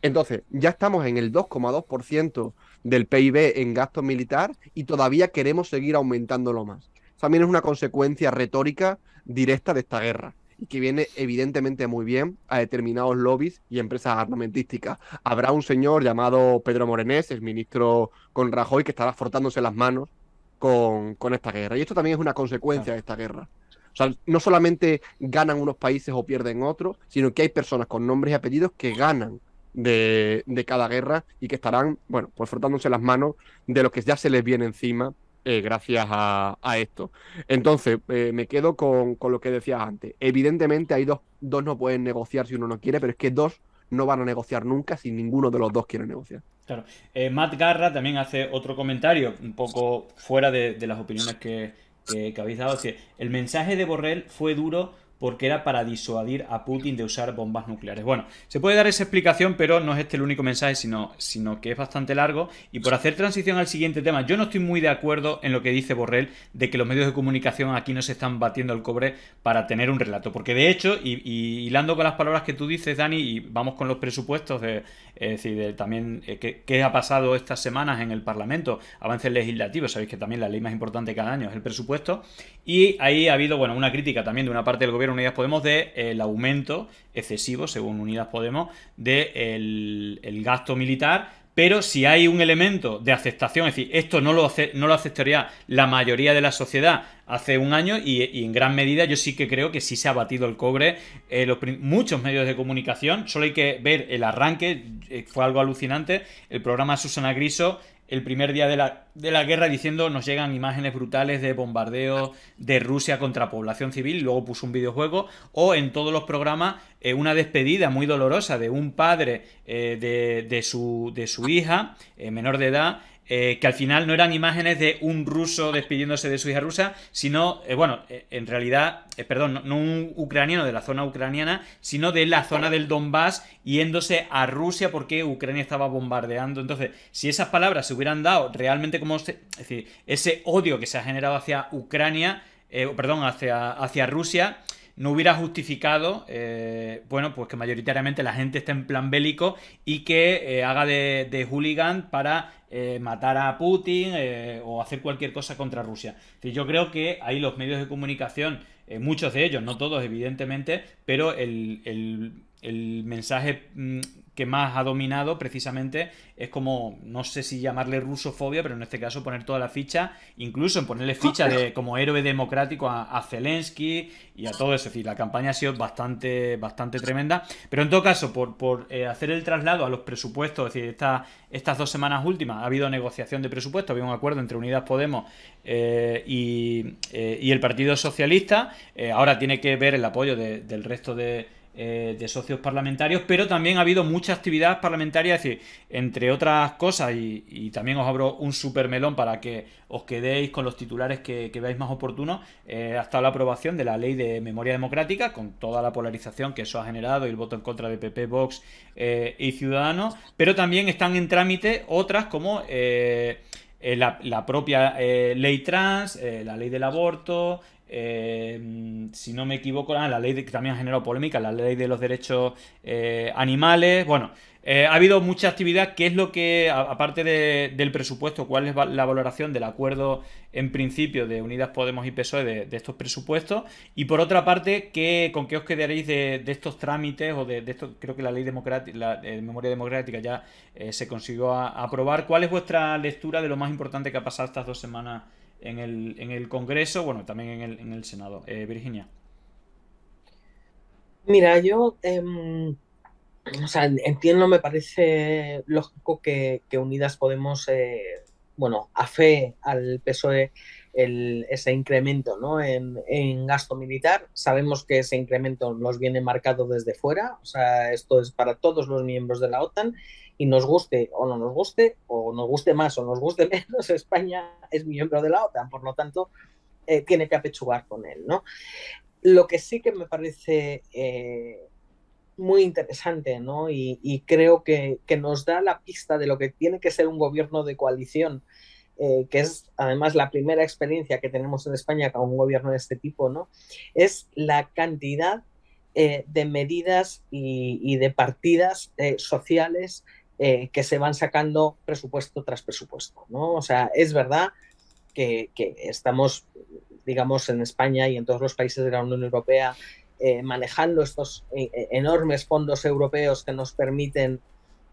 Entonces, ya estamos en el 2,2% del PIB en gasto militar y todavía queremos seguir aumentándolo más. También es una consecuencia retórica directa de esta guerra y que viene evidentemente muy bien a determinados lobbies y empresas armamentísticas. Habrá un señor llamado Pedro Morenés, el ministro con Rajoy, que estará frotándose las manos con, con esta guerra. Y esto también es una consecuencia de esta guerra. O sea, no solamente ganan unos países o pierden otros, sino que hay personas con nombres y apellidos que ganan de, cada guerra y que estarán, bueno, pues frotándose las manos de los que ya se les viene encima eh, gracias a, esto. Entonces, eh, me quedo con, con, lo que decías antes. Evidentemente, hay dos, dos no pueden negociar si uno no quiere, pero es que dos no van a negociar nunca si ninguno de los dos quiere negociar. Claro. Eh, Matt Garra también hace otro comentario, un poco fuera de, las opiniones que, habéis dado. que el mensaje de Borrell fue duro porque era para disuadir a Putin de usar bombas nucleares. Bueno, se puede dar esa explicación, pero no es este el único mensaje, sino, sino que es bastante largo. Y por hacer transición al siguiente tema, yo no estoy muy de acuerdo en lo que dice Borrell de que los medios de comunicación aquí no se están batiendo el cobre para tener un relato. Porque de hecho, y, hilando con las palabras que tú dices, Dani, y vamos con los presupuestos, de, es decir, también eh, qué, ha pasado estas semanas en el Parlamento, avances legislativos, sabéis que también la ley más importante cada año es el presupuesto. Y ahí ha habido, bueno, una crítica también de una parte del gobierno Unidas Podemos del de, el aumento excesivo, según Unidas Podemos, del de gasto militar pero si hay un elemento de aceptación, es decir, esto no lo, no lo aceptaría la mayoría de la sociedad hace un año y, en gran medida yo sí que creo que sí se ha batido el cobre. Eh, muchos medios de comunicación, solo hay que ver el arranque, eh, fue algo alucinante, el programa Susana Griso el primer día de la, guerra diciendo nos llegan imágenes brutales de bombardeo de Rusia contra población civil, luego puso un videojuego, o en todos los programas eh, una despedida muy dolorosa de un padre eh, de, de, su, de su hija, eh, menor de edad, eh, que al final no eran imágenes de un ruso despidiéndose de su hija rusa, sino, eh, bueno, eh, en realidad, perdón, no, un ucraniano de la zona ucraniana, sino de la zona del Donbass yéndose a Rusia porque Ucrania estaba bombardeando. Entonces, si esas palabras se hubieran dado realmente como... decir, ese odio que se ha generado hacia Ucrania, perdón, hacia, hacia Rusia, no hubiera justificado, eh, bueno, pues que mayoritariamente la gente esté en plan bélico y que eh, haga de, hooligan para eh, matar a Putin o hacer cualquier cosa contra Rusia. yo creo que ahí los medios de comunicación, muchos de ellos, no todos evidentemente, pero el, el mensaje mm, que más ha dominado precisamente es como, no sé si llamarle rusofobia, pero en este caso poner toda la ficha, incluso en ponerle ficha de (laughs) como héroe democrático a, Zelensky y a todo eso. Es decir, la campaña ha sido bastante, bastante tremenda. Pero en todo caso, por, eh, hacer el traslado a los presupuestos, es decir, estas dos semanas últimas ha habido negociación de presupuesto, había un acuerdo entre Unidas Podemos eh, eh, y, el Partido Socialista. ahora tiene que ver el apoyo del resto de eh, de socios parlamentarios, pero también ha habido mucha actividad parlamentaria, es decir, entre otras cosas, y, también os abro un super melón para que os quedéis con los titulares que, veáis más oportunos, hasta eh, ha la aprobación de la ley de memoria democrática, con toda la polarización que eso ha generado y el voto en contra de PP, Vox eh, y Ciudadanos, pero también están en trámite otras como... la, propia ley trans, la ley del aborto, Em, si no me equivoco, ah, la ley de, que también ha generado polémica, la ley de los derechos eh, animales. Bueno, eh, ha habido mucha actividad. ¿Qué es lo que, aparte del presupuesto, cuál es la valoración del acuerdo en principio de Unidas Podemos y PSOE de, estos presupuestos? Y por otra parte, ¿qué, ¿con qué os quedaréis de, estos trámites o de, esto? Creo que la ley democrática, la eh, memoria democrática ya se consiguió aprobar. ¿Cuál es vuestra lectura de lo más importante que ha pasado estas dos semanas? en el, en el Congreso, bueno, también en el, en el Senado. Eh, Virginia. Mira, yo em, o sea, entiendo, me parece lógico que, Unidas Podemos, eh, bueno, a fe al PSOE el, ese incremento En, en, gasto militar. Sabemos que ese incremento nos viene marcado desde fuera, o sea, esto es para todos los miembros de la OTAN y nos guste o no nos guste, o nos guste más o nos guste (laughs) menos, España es miembro de la OTAN, por lo tanto, eh, tiene que apechugar con él, ¿no? Lo que sí que me parece eh, muy interesante, ¿no? Y, creo que, nos da la pista de lo que tiene que ser un gobierno de coalición, eh, que es además la primera experiencia que tenemos en España con un gobierno de este tipo, ¿no? Es la cantidad de medidas y de partidas sociales eh, que se van sacando presupuesto tras presupuesto, ¿no? O sea, es verdad que, estamos, digamos, en España y en todos los países de la Unión Europea eh, manejando estos eh, enormes fondos europeos que nos permiten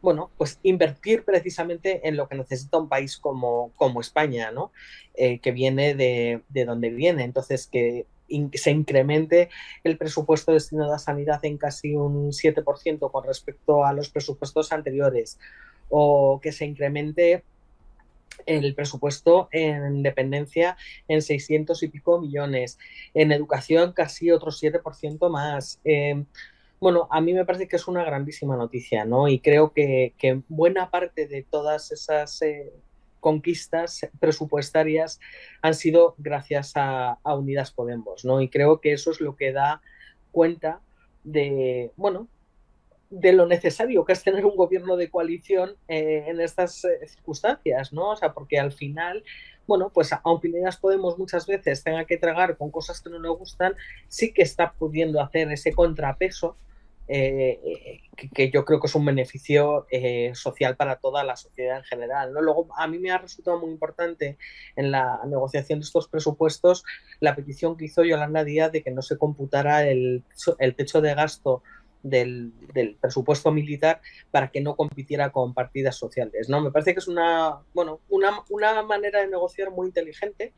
bueno, pues invertir precisamente en lo que necesita un país como, como España, ¿no? que viene de, de, donde viene. Entonces, que se incremente el presupuesto destinado a sanidad en casi un 7% con respecto a los presupuestos anteriores o que se incremente el presupuesto en dependencia en 600 y pico millones, en educación casi otro 7% más. Em, bueno, a mí me parece que es una grandísima noticia, ¿no? Y creo que, buena parte de todas esas eh, conquistas presupuestarias han sido gracias a, Unidas Podemos, ¿no? Y creo que eso es lo que da cuenta de, bueno, de lo necesario que es tener un gobierno de coalición eh, en estas eh, circunstancias, ¿no? O sea, porque al final, bueno, pues aunque Unidas Podemos muchas veces tenga que tragar con cosas que no le gustan, sí que está pudiendo hacer ese contrapeso eh, eh, que, yo creo que es un beneficio eh, social para toda la sociedad en general. ¿no? Luego, a mí me ha resultado muy importante en la negociación de estos presupuestos la petición que hizo Yolanda Díaz de que no se computara el, el techo de gasto del, del, presupuesto militar para que no compitiera con partidas sociales. ¿no? Me parece que es una, bueno, una, una manera de negociar muy inteligente.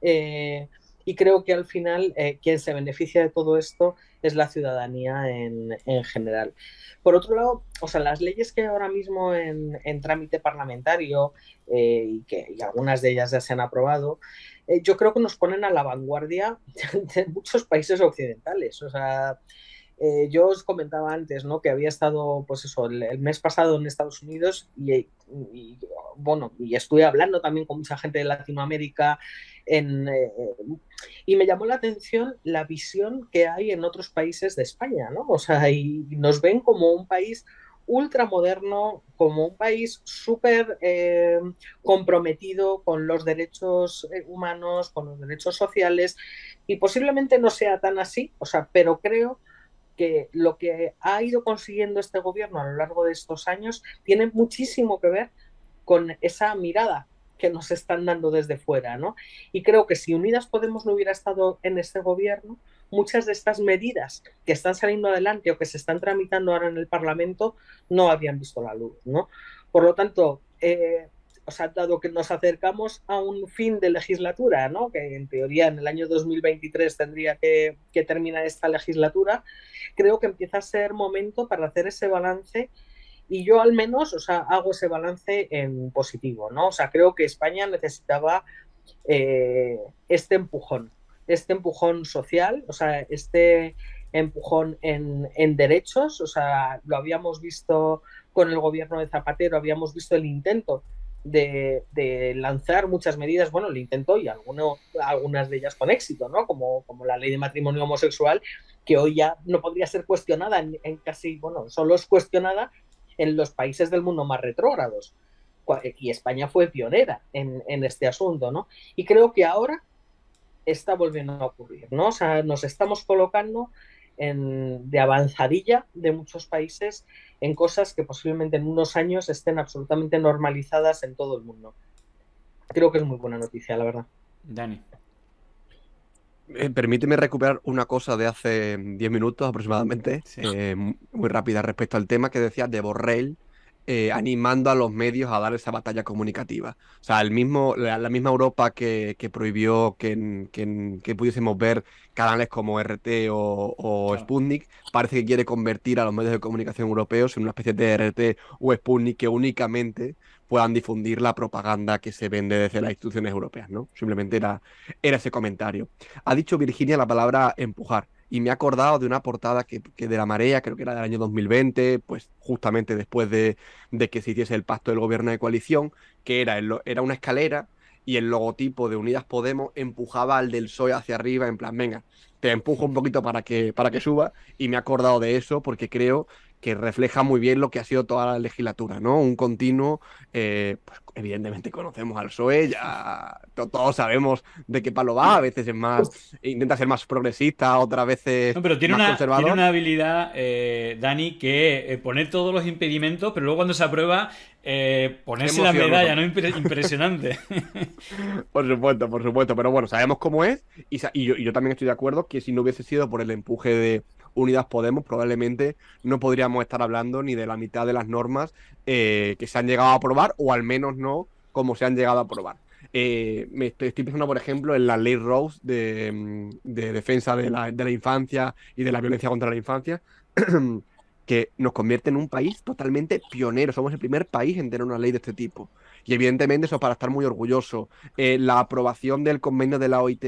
Eh, y creo que al final eh, quien se beneficia de todo esto es la ciudadanía en, general. Por otro lado, o sea, las leyes que ahora mismo en, trámite parlamentario eh, y que algunas de ellas ya se han aprobado, eh, yo creo que nos ponen a la vanguardia (laughs) de muchos países occidentales. O sea, eh, yo os comentaba antes, ¿no? Que había estado, pues eso, el, mes pasado en Estados Unidos y, bueno, y estuve hablando también con mucha gente de Latinoamérica en, eh, y me llamó la atención la visión que hay en otros países de España, ¿no? O sea, y nos ven como un país ultramoderno, como un país súper eh, comprometido con los derechos humanos, con los derechos sociales, y posiblemente no sea tan así, o sea, pero creo que lo que ha ido consiguiendo este gobierno a lo largo de estos años tiene muchísimo que ver con esa mirada que nos están dando desde fuera, ¿no? Y creo que si Unidas Podemos no hubiera estado en este gobierno, muchas de estas medidas que están saliendo adelante o que se están tramitando ahora en el Parlamento no habrían visto la luz, ¿no? Por lo tanto, eh, o sea, dado que nos acercamos a un fin de legislatura, ¿no? que en teoría en el año 2023 tendría que, terminar esta legislatura, creo que empieza a ser momento para hacer ese balance y yo al menos, o sea, hago ese balance en positivo, ¿no? O sea, creo que España necesitaba eh, este empujón, este empujón social, o sea, este empujón en, en, derechos, o sea, lo habíamos visto con el gobierno de Zapatero, habíamos visto el intento de, lanzar muchas medidas, bueno, lo intentó y alguno, algunas de ellas con éxito, ¿no? Como, como la ley de matrimonio homosexual, que hoy ya no podría ser cuestionada en, casi, bueno, solo es cuestionada en los países del mundo más retrógrados. Y España fue pionera en, este asunto, ¿no? Y creo que ahora está volviendo a ocurrir, ¿no? O sea, nos estamos colocando en, de avanzadilla de muchos países en cosas que posiblemente en unos años estén absolutamente normalizadas en todo el mundo. Creo que es muy buena noticia, la verdad. Dani. Eh, permíteme recuperar una cosa de hace 10 minutos aproximadamente, eh, muy rápida respecto al tema que decías de Borrell eh, animando a los medios a dar esa batalla comunicativa. O sea, el mismo, la, misma Europa que, prohibió que, pudiésemos ver canales como RT o, Sputnik, parece que quiere convertir a los medios de comunicación europeos en una especie de RT o Sputnik que únicamente puedan difundir la propaganda que se vende desde las instituciones europeas, ¿no? Simplemente era ese comentario. Ha dicho Virginia la palabra empujar y me he acordado de una portada que, de la marea, creo que era del año 2020, pues justamente después de, de que se hiciese el pacto del gobierno de coalición, que era, era una escalera y el logotipo de Unidas Podemos empujaba al del PSOE hacia arriba, en plan, venga, te empujo un poquito para que, para que suba, y me he acordado de eso porque creo que refleja muy bien lo que ha sido toda la legislatura, ¿no? Un continuo, eh, pues, evidentemente conocemos al PSOE, todos sabemos de qué palo va, a veces es más, intenta ser más progresista, otras veces no, pero tiene una, conservador. Tiene una habilidad, eh, Dani, que eh, poner todos los impedimentos, pero luego cuando se aprueba, ponerse la medalla, ¿no? Impresionante. (laughs) por supuesto, por supuesto, pero bueno, sabemos cómo es y yo también estoy de acuerdo que si no hubiese sido por el empuje de Unidas Podemos, probablemente no podríamos estar hablando ni de la mitad de las normas eh, que se han llegado a aprobar, o al menos no como se han llegado a aprobar. Eh, me estoy, pensando, por ejemplo, en la ley Rose mm, de, defensa de la, de la, infancia y de la violencia contra la infancia, (clears throat) que nos convierte en un país totalmente pionero. Somos el primer país en tener una ley de este tipo. Y evidentemente eso es para estar muy orgulloso. Eh, la aprobación del convenio de la OIT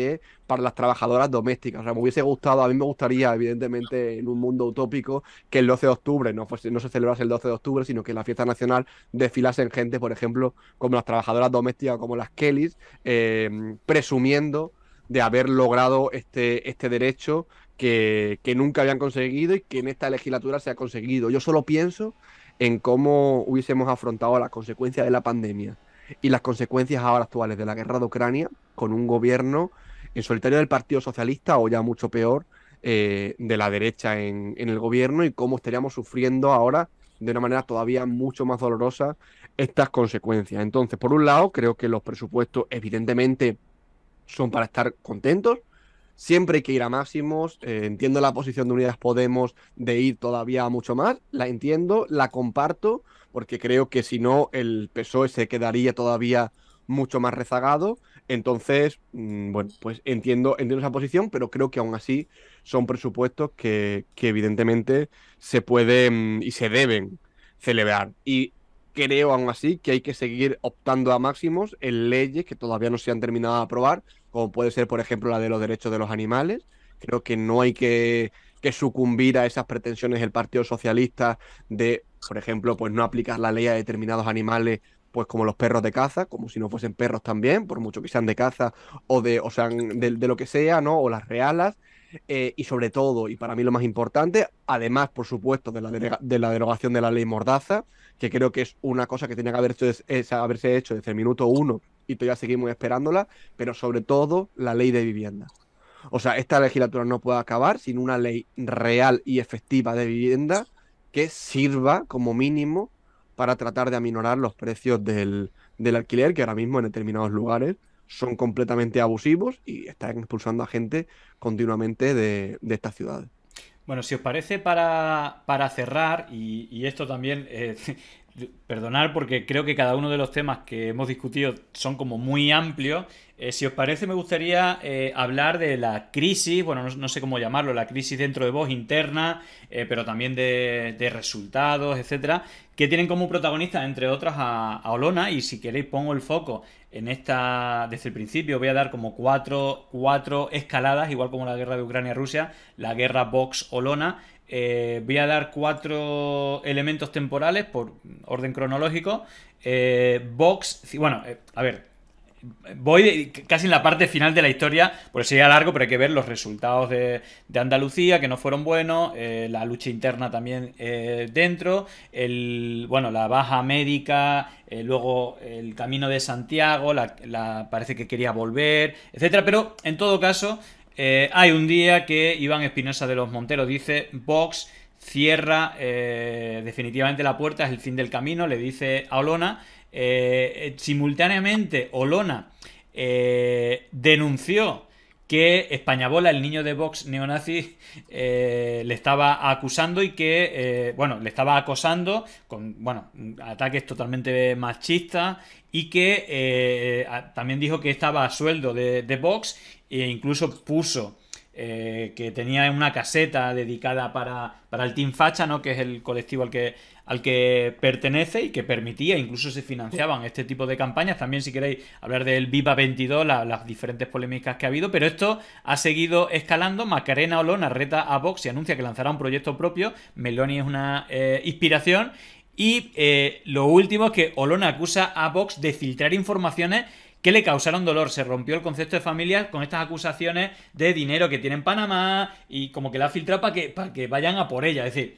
para las trabajadoras domésticas. me hubiese gustado, a mí me gustaría, evidentemente, en un mundo utópico, que el 12 de octubre no, no se celebrase el 12 de octubre, sino que en la fiesta nacional desfilasen gente, por ejemplo, como las trabajadoras domésticas, como las Kellys, em, presumiendo de haber logrado este, este derecho que, que, nunca habían conseguido y que en esta legislatura se ha conseguido. Yo solo pienso en cómo hubiésemos afrontado las consecuencias de la pandemia y las consecuencias ahora actuales de la guerra de Ucrania con un gobierno en solitario del Partido Socialista o ya mucho peor eh, de la derecha en el gobierno y cómo estaríamos sufriendo ahora de una manera todavía mucho más dolorosa estas consecuencias. Entonces, por un lado, creo que los presupuestos evidentemente son para estar contentos, Siempre hay que ir a máximos. Eh, entiendo la posición de Unidas Podemos de ir todavía mucho más. La entiendo, la comparto, porque creo que si no, el PSOE se quedaría todavía mucho más rezagado. Entonces, mm, bueno, pues entiendo, entiendo esa posición, pero creo que aún así son presupuestos que, que evidentemente se pueden mm, y se deben celebrar. Y creo aún así que hay que seguir optando a máximos en leyes que todavía no se han terminado de aprobar como puede ser, por ejemplo, la de los derechos de los animales. Creo que no hay que, sucumbir a esas pretensiones del Partido Socialista de, por ejemplo, pues no aplicar la ley a determinados animales pues como los perros de caza, como si no fuesen perros también, por mucho que sean de caza o de, o sean de, lo que sea, ¿no? O las realas. Eh, y sobre todo, y para mí lo más importante, además, por supuesto, de la, de la derogación de la ley Mordaza, que creo que es una cosa que tiene que haberse, haberse hecho desde el minuto uno y todavía seguimos esperándola, pero sobre todo la ley de vivienda. O sea, esta legislatura no puede acabar sin una ley real y efectiva de vivienda que sirva como mínimo para tratar de aminorar los precios del, alquiler, que ahora mismo en determinados lugares son completamente abusivos y están expulsando a gente continuamente de, de estas ciudades. Bueno, si os parece, para, cerrar, y, esto también eh, perdonar porque creo que cada uno de los temas que hemos discutido son como muy amplios. Eh, si os parece, me gustaría eh, hablar de la crisis, bueno, no, sé cómo llamarlo, la crisis dentro de Vox interna, eh, pero también de, resultados, etcétera, que tienen como protagonista, entre otras, a, Olona. Y si queréis, pongo el foco en esta desde el principio. Voy a dar como cuatro, cuatro escaladas, igual como la guerra de Ucrania-Rusia, la guerra Vox-Olona. Eh, voy a dar cuatro elementos temporales por orden cronológico. Vox, eh, bueno, eh, a ver, voy casi en la parte final de la historia, eso sería largo, pero hay que ver los resultados de, Andalucía, que no fueron buenos, la lucha interna también dentro, el, bueno, la baja médica, luego el camino de Santiago, la, parece que quería volver, etcétera, pero en todo caso, eh, hay un día que Iván Espinosa de los Monteros dice, Vox cierra eh, definitivamente la puerta, es el fin del camino, le dice a Olona. Eh, simultáneamente, Olona denunció que España Bola, el niño de Vox neonazi, le estaba acusando y que, bueno, le estaba acosando con, bueno, ataques totalmente machistas y que eh, también dijo que estaba a sueldo de, Vox e incluso puso eh, que tenía una caseta dedicada para, el Team Facha, ¿no? que es el colectivo al que, al que pertenece y que permitía, incluso se financiaban este tipo de campañas. También si queréis hablar del Viva 22, las diferentes polémicas que ha habido, pero esto ha seguido escalando. Macarena Olona reta a Vox y anuncia que lanzará un proyecto propio. Meloni es una eh, inspiración y eh, lo último es que Olona acusa a Vox de filtrar informaciones que le causaron dolor. Se rompió el concepto de familia con estas acusaciones de dinero que tiene en Panamá y como que la ha filtrado para que, que vayan a por ella. Es decir,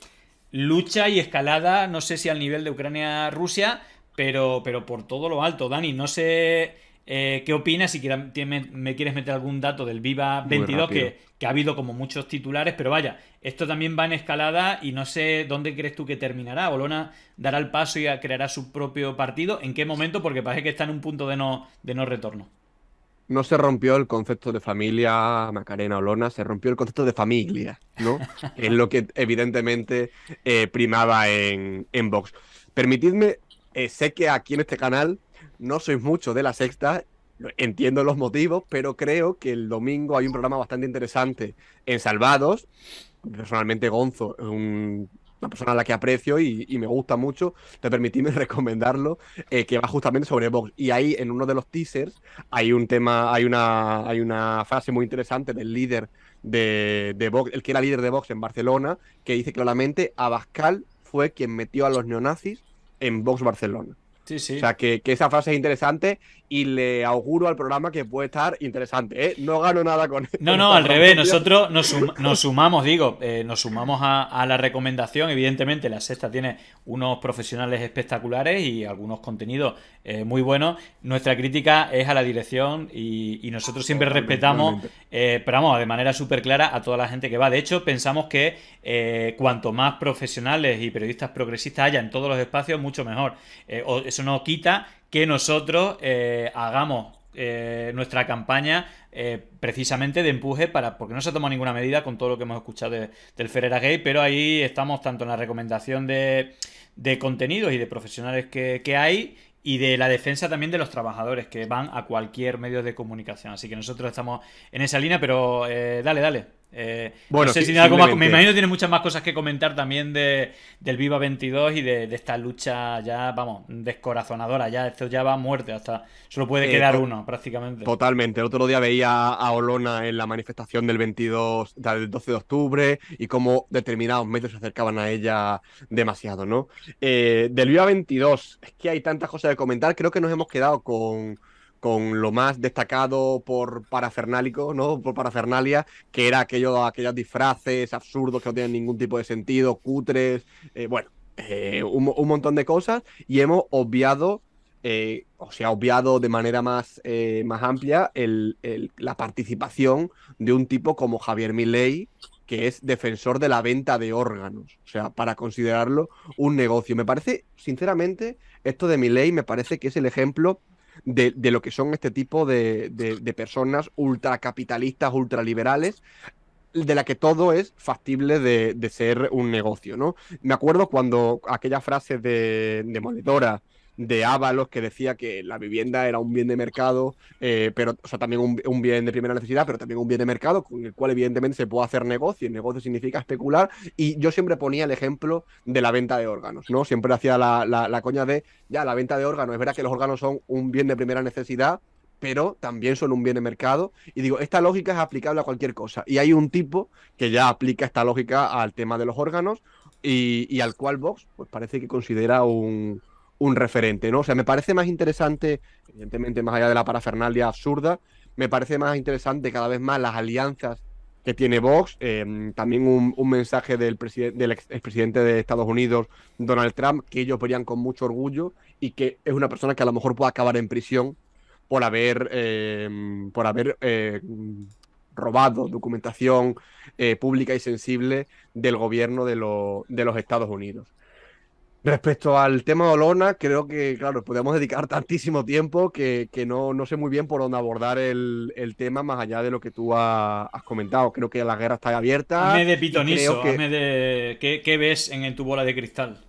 lucha y escalada, no sé si al nivel de Ucrania-Rusia, pero, pero por todo lo alto. Dani, no sé eh, ¿Qué opinas? Si me, quieres meter algún dato del Viva 22, que, ha habido como muchos titulares, pero vaya, esto también va en escalada y no sé dónde crees tú que terminará. Olona dará el paso y creará su propio partido. ¿En qué momento? Porque parece que está en un punto de no, retorno. No se rompió el concepto de familia, Macarena Olona, se rompió el concepto de familia, ¿no? (laughs) es lo que evidentemente eh, primaba en, Vox. Permitidme, eh, sé que aquí en este canal no sois mucho de la sexta, entiendo los motivos, pero creo que el domingo hay un programa bastante interesante en Salvados. Personalmente, Gonzo es una persona a la que aprecio y, me gusta mucho. Te permitíme (laughs) recomendarlo, eh, que va justamente sobre Vox. Y ahí, en uno de los teasers, hay un tema, hay una, hay una frase muy interesante del líder de, de Vox, el que era líder de Vox en Barcelona, que dice claramente: Abascal fue quien metió a los neonazis en Vox Barcelona. O sea, que esa frase es interesante y le auguro al programa que puede estar interesante. ¿eh? No gano nada con No, no, al (laughs) revés. Nosotros nos, sumamos, digo, eh, nos sumamos a, la recomendación. Evidentemente, la sexta tiene unos profesionales espectaculares y algunos contenidos eh, muy buenos. Nuestra crítica es a la dirección y, nosotros siempre respetamos, pero vamos, de manera súper clara a toda la gente que va. De hecho, pensamos que cuanto más profesionales y periodistas progresistas haya en todos los espacios, mucho mejor. eso no quita que nosotros eh, hagamos eh, nuestra campaña eh, precisamente de empuje para porque no se ha tomado ninguna medida con todo lo que hemos escuchado del Ferrera Gay, pero ahí estamos tanto en la recomendación de, contenidos y de profesionales que, hay y de la defensa también de los trabajadores que van a cualquier medio de comunicación. Así que nosotros estamos en esa línea, pero dale, dale. Eh, bueno, me imagino que tiene muchas más cosas que comentar también del Viva 22 y de, esta lucha ya, vamos, descorazonadora. Ya esto ya va a muerte, hasta solo puede eh, quedar uno prácticamente. Totalmente. El otro día veía a Olona en la manifestación del 22, del 12 de octubre y cómo determinados medios se acercaban a ella demasiado, ¿no? Eh, del Viva 22, es que hay tantas cosas que comentar. Creo que nos hemos quedado con con lo más destacado por parafernálico, ¿no? Por parafernalia, que era aquello, aquellos disfraces absurdos que no tienen ningún tipo de sentido, cutres, eh, bueno, eh, un, montón de cosas, y hemos obviado, eh, o sea, obviado de manera más, más amplia la participación de un tipo como Javier Milei, que es defensor de la venta de órganos, o sea, para considerarlo un negocio. Me parece, sinceramente, esto de Milei me parece que es el ejemplo de, lo que son este tipo de, personas ultracapitalistas, ultraliberales, de la que todo es factible de, ser un negocio, ¿no? Me acuerdo cuando aquella frase de Monetora de Ábalos que decía que la vivienda era un bien de mercado, eh, pero, o sea, también un, bien de primera necesidad, pero también un bien de mercado con el cual evidentemente se puede hacer negocio, y negocio significa especular, y yo siempre ponía el ejemplo de la venta de órganos, ¿no? Siempre hacía la, la, la coña de, ya, la venta de órganos, es verdad que los órganos son un bien de primera necesidad, pero también son un bien de mercado. Y digo, esta lógica es aplicable a cualquier cosa. Y hay un tipo que ya aplica esta lógica al tema de los órganos y, y al cual Vox pues parece que considera un, un referente, ¿no? O sea, me parece más interesante, evidentemente más allá de la parafernalia absurda, me parece más interesante cada vez más las alianzas que tiene Vox, em, también un, mensaje del, del ex expresidente de Estados Unidos, Donald Trump, que ellos verían con mucho orgullo y que es una persona que a lo mejor puede acabar en prisión por haber, em, por haber eh, robado documentación eh, pública y sensible del gobierno de los Estados Unidos. Respecto al tema de Olona, creo que, claro, podemos dedicar tantísimo tiempo que, no, no, sé muy bien por dónde abordar el, tema más allá de lo que tú has comentado. Creo que la guerra está abierta. Hazme de pitonizo, ¿Qué, ves en, tu bola de cristal?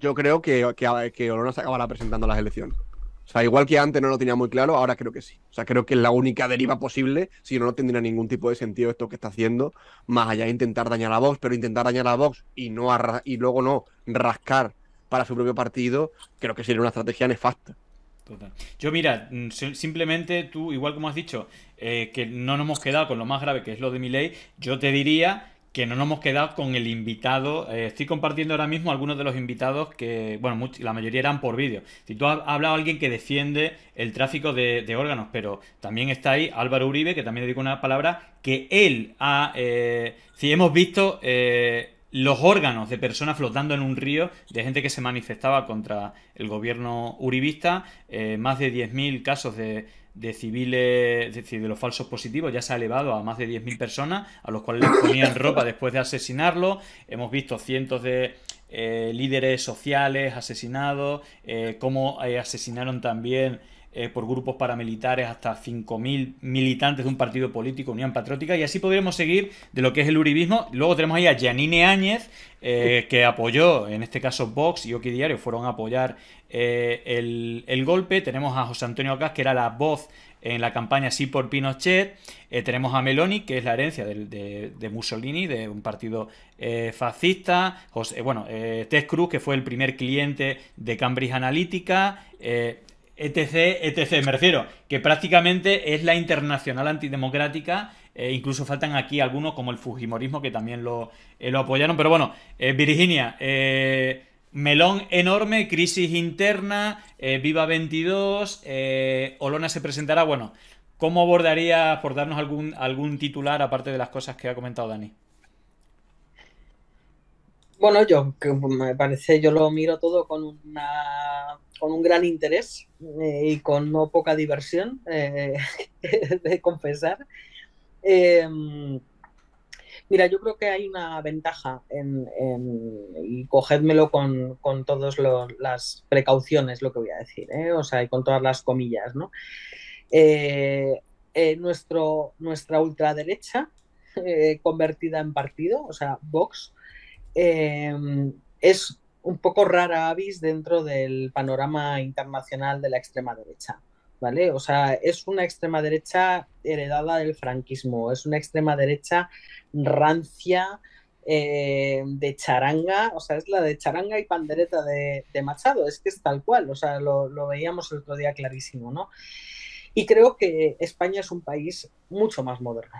Yo creo que, que, Olona se acabará presentando a las elecciones. O sea, igual que antes no lo tenía muy claro, ahora creo que sí. O sea, creo que es la única deriva posible, si no, no tendría ningún tipo de sentido esto que está haciendo, más allá de intentar dañar a Vox, pero intentar dañar a Vox y, no y luego no rascar para su propio partido, creo que sería una estrategia nefasta. Yo mira, mm, simplemente tú, igual como has dicho, eh, que no nos hemos quedado con lo más grave que es lo de mi ley, yo te diría que no nos hemos quedado con el invitado. Eh, estoy compartiendo ahora mismo algunos de los invitados que, bueno, la mayoría eran por vídeo. Si tú has hablado alguien que defiende el tráfico de, órganos, pero también está ahí Álvaro Uribe, que también dedico una palabra, que él ha, eh, si hemos visto los órganos de personas flotando en un río, de gente que se manifestaba contra el gobierno uribista, eh, más de 10.000 casos de, de civiles, de los falsos positivos, ya se ha elevado a más de 10.000 personas, a los cuales les ponían (coughs) ropa después de asesinarlos. Hemos visto cientos de eh, líderes sociales asesinados, como eh, cómo asesinaron también eh, por grupos paramilitares hasta 5.000 militantes de un partido político, Unión Patriótica, y así podríamos seguir de lo que es el uribismo. Luego tenemos ahí a Janine Áñez, eh, que apoyó, en este caso Vox y Oki Diario fueron a apoyar eh, el, golpe. Tenemos a José Antonio Acas, que era la voz en la campaña Sí por Pinochet. tenemos a Meloni, que es la herencia de, Mussolini, de un partido fascista. bueno, eh, Cruz, que fue el primer cliente de Cambridge Analytica etc, etc. Me refiero que prácticamente es la internacional antidemocrática. Eh, incluso faltan aquí algunos como el Fujimorismo que también lo, eh, lo apoyaron. Pero bueno, eh, Virginia, melón enorme, crisis interna, Viva 22, Olona se presentará. Bueno, ¿cómo abordaría por darnos algún, algún titular aparte de las cosas que ha comentado Dani? Bueno, yo me parece, yo lo miro todo con una con un gran interés eh, y con no poca diversión eh, (laughs) de confesar. Em, mira, yo creo que hay una ventaja en, y cogedmelo con, con todas las precauciones, lo que voy a decir, eh, o sea, y con todas las comillas, ¿no? nuestro, nuestra ultraderecha convertida en partido, o sea, Vox, Em, es un poco rara avis dentro del panorama internacional de la extrema derecha. ¿Vale? O sea, es una extrema derecha heredada del franquismo, es una extrema derecha rancia, eh, de charanga, o sea, es la de charanga y pandereta de, Machado, es que es tal cual, o sea, lo, lo, veíamos el otro día clarísimo, ¿no? Y creo que España es un país mucho más moderno,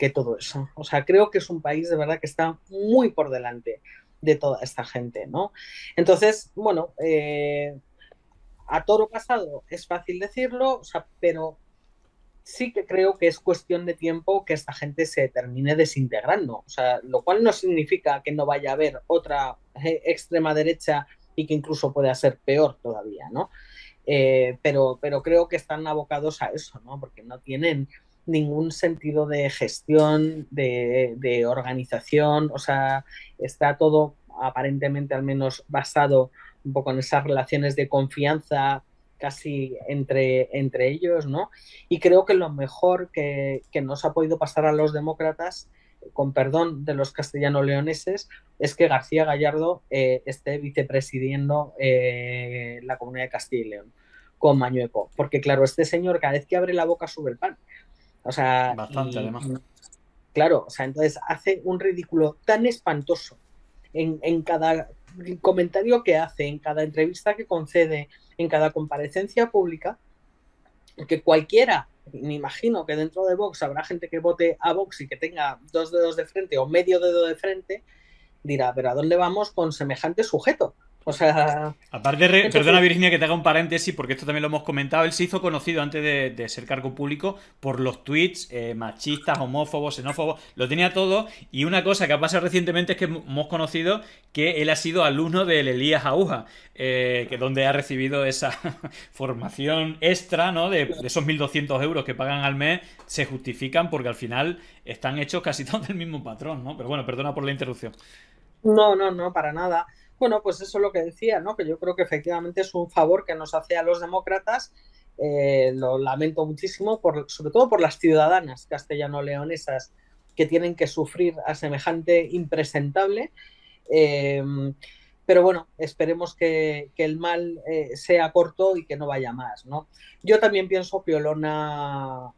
que todo eso. O sea, creo que es un país de verdad que está muy por delante de toda esta gente, ¿no? Entonces, bueno, eh, a toro pasado es fácil decirlo, pero sí que creo que es cuestión de tiempo que esta gente se termine desintegrando, o sea, lo cual no significa que no vaya a haber otra eh, extrema derecha y que incluso pueda ser peor todavía, ¿no? Eh, pero, pero creo que están abocados a eso, ¿no? Porque no tienen ningún sentido de gestión, de, organización, o sea, está todo aparentemente al menos basado un poco en esas relaciones de confianza casi entre, entre ellos, ¿no? Y creo que lo mejor que, nos ha podido pasar a los demócratas, con perdón de los castellano-leoneses, es que García Gallardo eh, esté vicepresidiendo eh, la Comunidad de Castilla y León con Mañueco, porque claro, este señor cada vez que abre la boca sube el pan, o sea, Bastante, Claro, o sea, entonces hace un ridículo tan espantoso en, en cada comentario que hace, en cada entrevista que concede, en cada comparecencia pública, que cualquiera, me imagino que dentro de Vox habrá gente que vote a Vox y que tenga dos dedos de frente o medio dedo de frente, dirá, pero ¿a dónde vamos con semejante sujeto? O sea. Aparte, perdona Virginia que te haga un paréntesis, porque esto también lo hemos comentado. Él se hizo conocido antes de, ser cargo público por los tweets eh, machistas, homófobos, xenófobos. Lo tenía todo. Y una cosa que ha pasado recientemente es que hemos conocido que él ha sido alumno del Elías Aúja, eh, que donde ha recibido esa (laughs) formación extra, ¿no? De, de esos 1.200 euros que pagan al mes, se justifican porque al final están hechos casi (laughs) todos del mismo patrón, ¿no? Pero bueno, perdona por la interrupción. No, no, no, para nada. Bueno, pues eso es lo que decía, ¿no? Que yo creo que efectivamente es un favor que nos hace a los demócratas. Eh, lo lamento muchísimo, sobre todo por las ciudadanas castellano-leonesas que tienen que sufrir a semejante impresentable. Eh, pero bueno, esperemos que, el mal eh, sea corto y que no vaya más, ¿no? Yo también pienso que Olona,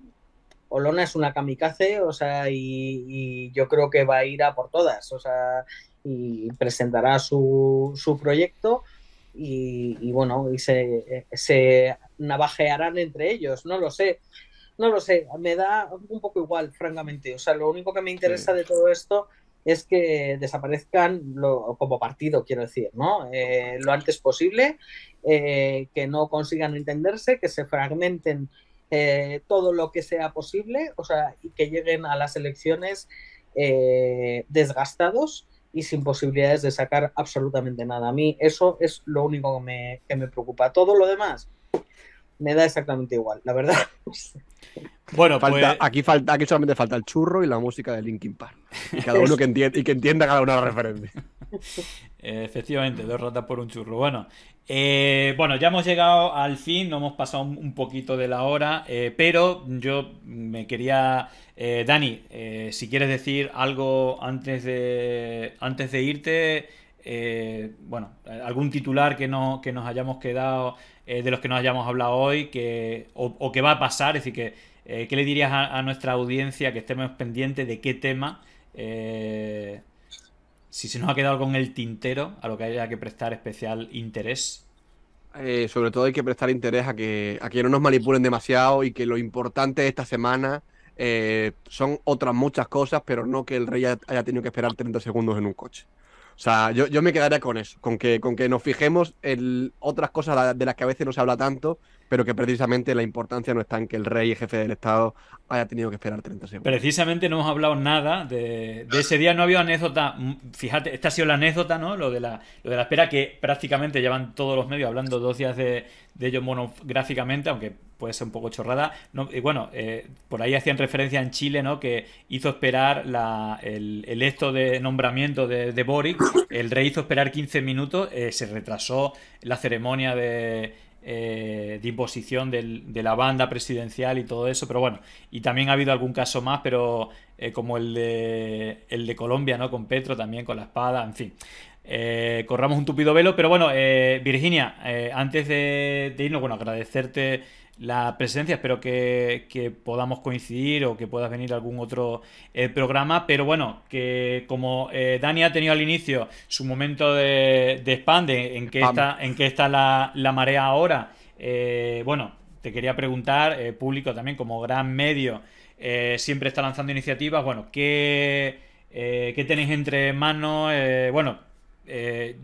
es una kamikaze, o sea, y, y yo creo que va a ir a por todas, o sea, y presentará su, proyecto y, bueno, y se, navajearán entre ellos, no lo sé. No lo sé, me da un poco igual, francamente. O sea, lo único que me interesa de todo esto es que desaparezcan como partido, quiero decir, ¿no? Eh, lo antes posible, eh, que no consigan entenderse, que se fragmenten eh, todo lo que sea posible, o sea, y que lleguen a las elecciones desgastados y sin posibilidades de sacar absolutamente nada. A mí eso es lo único que me, que me preocupa. Todo lo demás me da exactamente igual, la verdad. (laughs) Bueno, pues- aquí, falta, aquí solamente falta el churro y la música de Linkin Park. Y cada (laughs) uno que entienda, y que entienda cada una la referencia. Eh, efectivamente, dos ratas por un churro. Bueno, eh, bueno, ya hemos llegado al fin, no hemos pasado un poquito de la hora, eh, pero yo me quería. Dani, si quieres decir algo antes de, antes de irte, bueno, algún titular que, no, que nos hayamos quedado, de los que nos hayamos hablado hoy, que, o, que va a pasar, es decir, que, ¿qué le dirías a, nuestra audiencia que estemos pendientes de qué tema? Eh, si se nos ha quedado con el tintero, a lo que haya que prestar especial interés. Eh, sobre todo hay que prestar interés a que, a que no nos manipulen demasiado y que lo importante de esta semana eh, son otras muchas cosas, pero no que el rey haya tenido que esperar 30 segundos en un coche. O sea, yo, me quedaría con eso, con que, con que nos fijemos en otras cosas de las que a veces no se habla tanto pero que precisamente la importancia no está en que el rey y jefe del Estado haya tenido que esperar 30 segundos. Precisamente no hemos hablado nada de, ese día, no ha habido anécdota, mm, fíjate, esta ha sido la anécdota, ¿no? Lo de la, de la espera que prácticamente llevan todos los medios hablando dos días de, ellos ello monográficamente, aunque puede ser un poco chorrada. y bueno, eh, por ahí hacían referencia en Chile, ¿no? Que hizo esperar el, el esto de nombramiento de, de, Boric. El rey hizo esperar 15 minutos. Eh, se retrasó la ceremonia de eh, de imposición de la banda presidencial y todo eso, pero bueno, y también ha habido algún caso más, pero eh, como el de, el de Colombia, ¿no? Con Petro también, con la espada, en fin. Eh, corramos un tupido velo, pero bueno, Virginia, antes de, de, irnos, bueno, agradecerte la presencia. Espero que, podamos coincidir o que puedas venir a algún otro eh, programa. Pero bueno, que como eh, Dani ha tenido al inicio su momento de, expande en, qué está, en qué está la, marea ahora, eh, bueno, te quería preguntar, público también, como gran medio, siempre está lanzando iniciativas. Bueno, ¿qué, qué tenéis entre manos? bueno,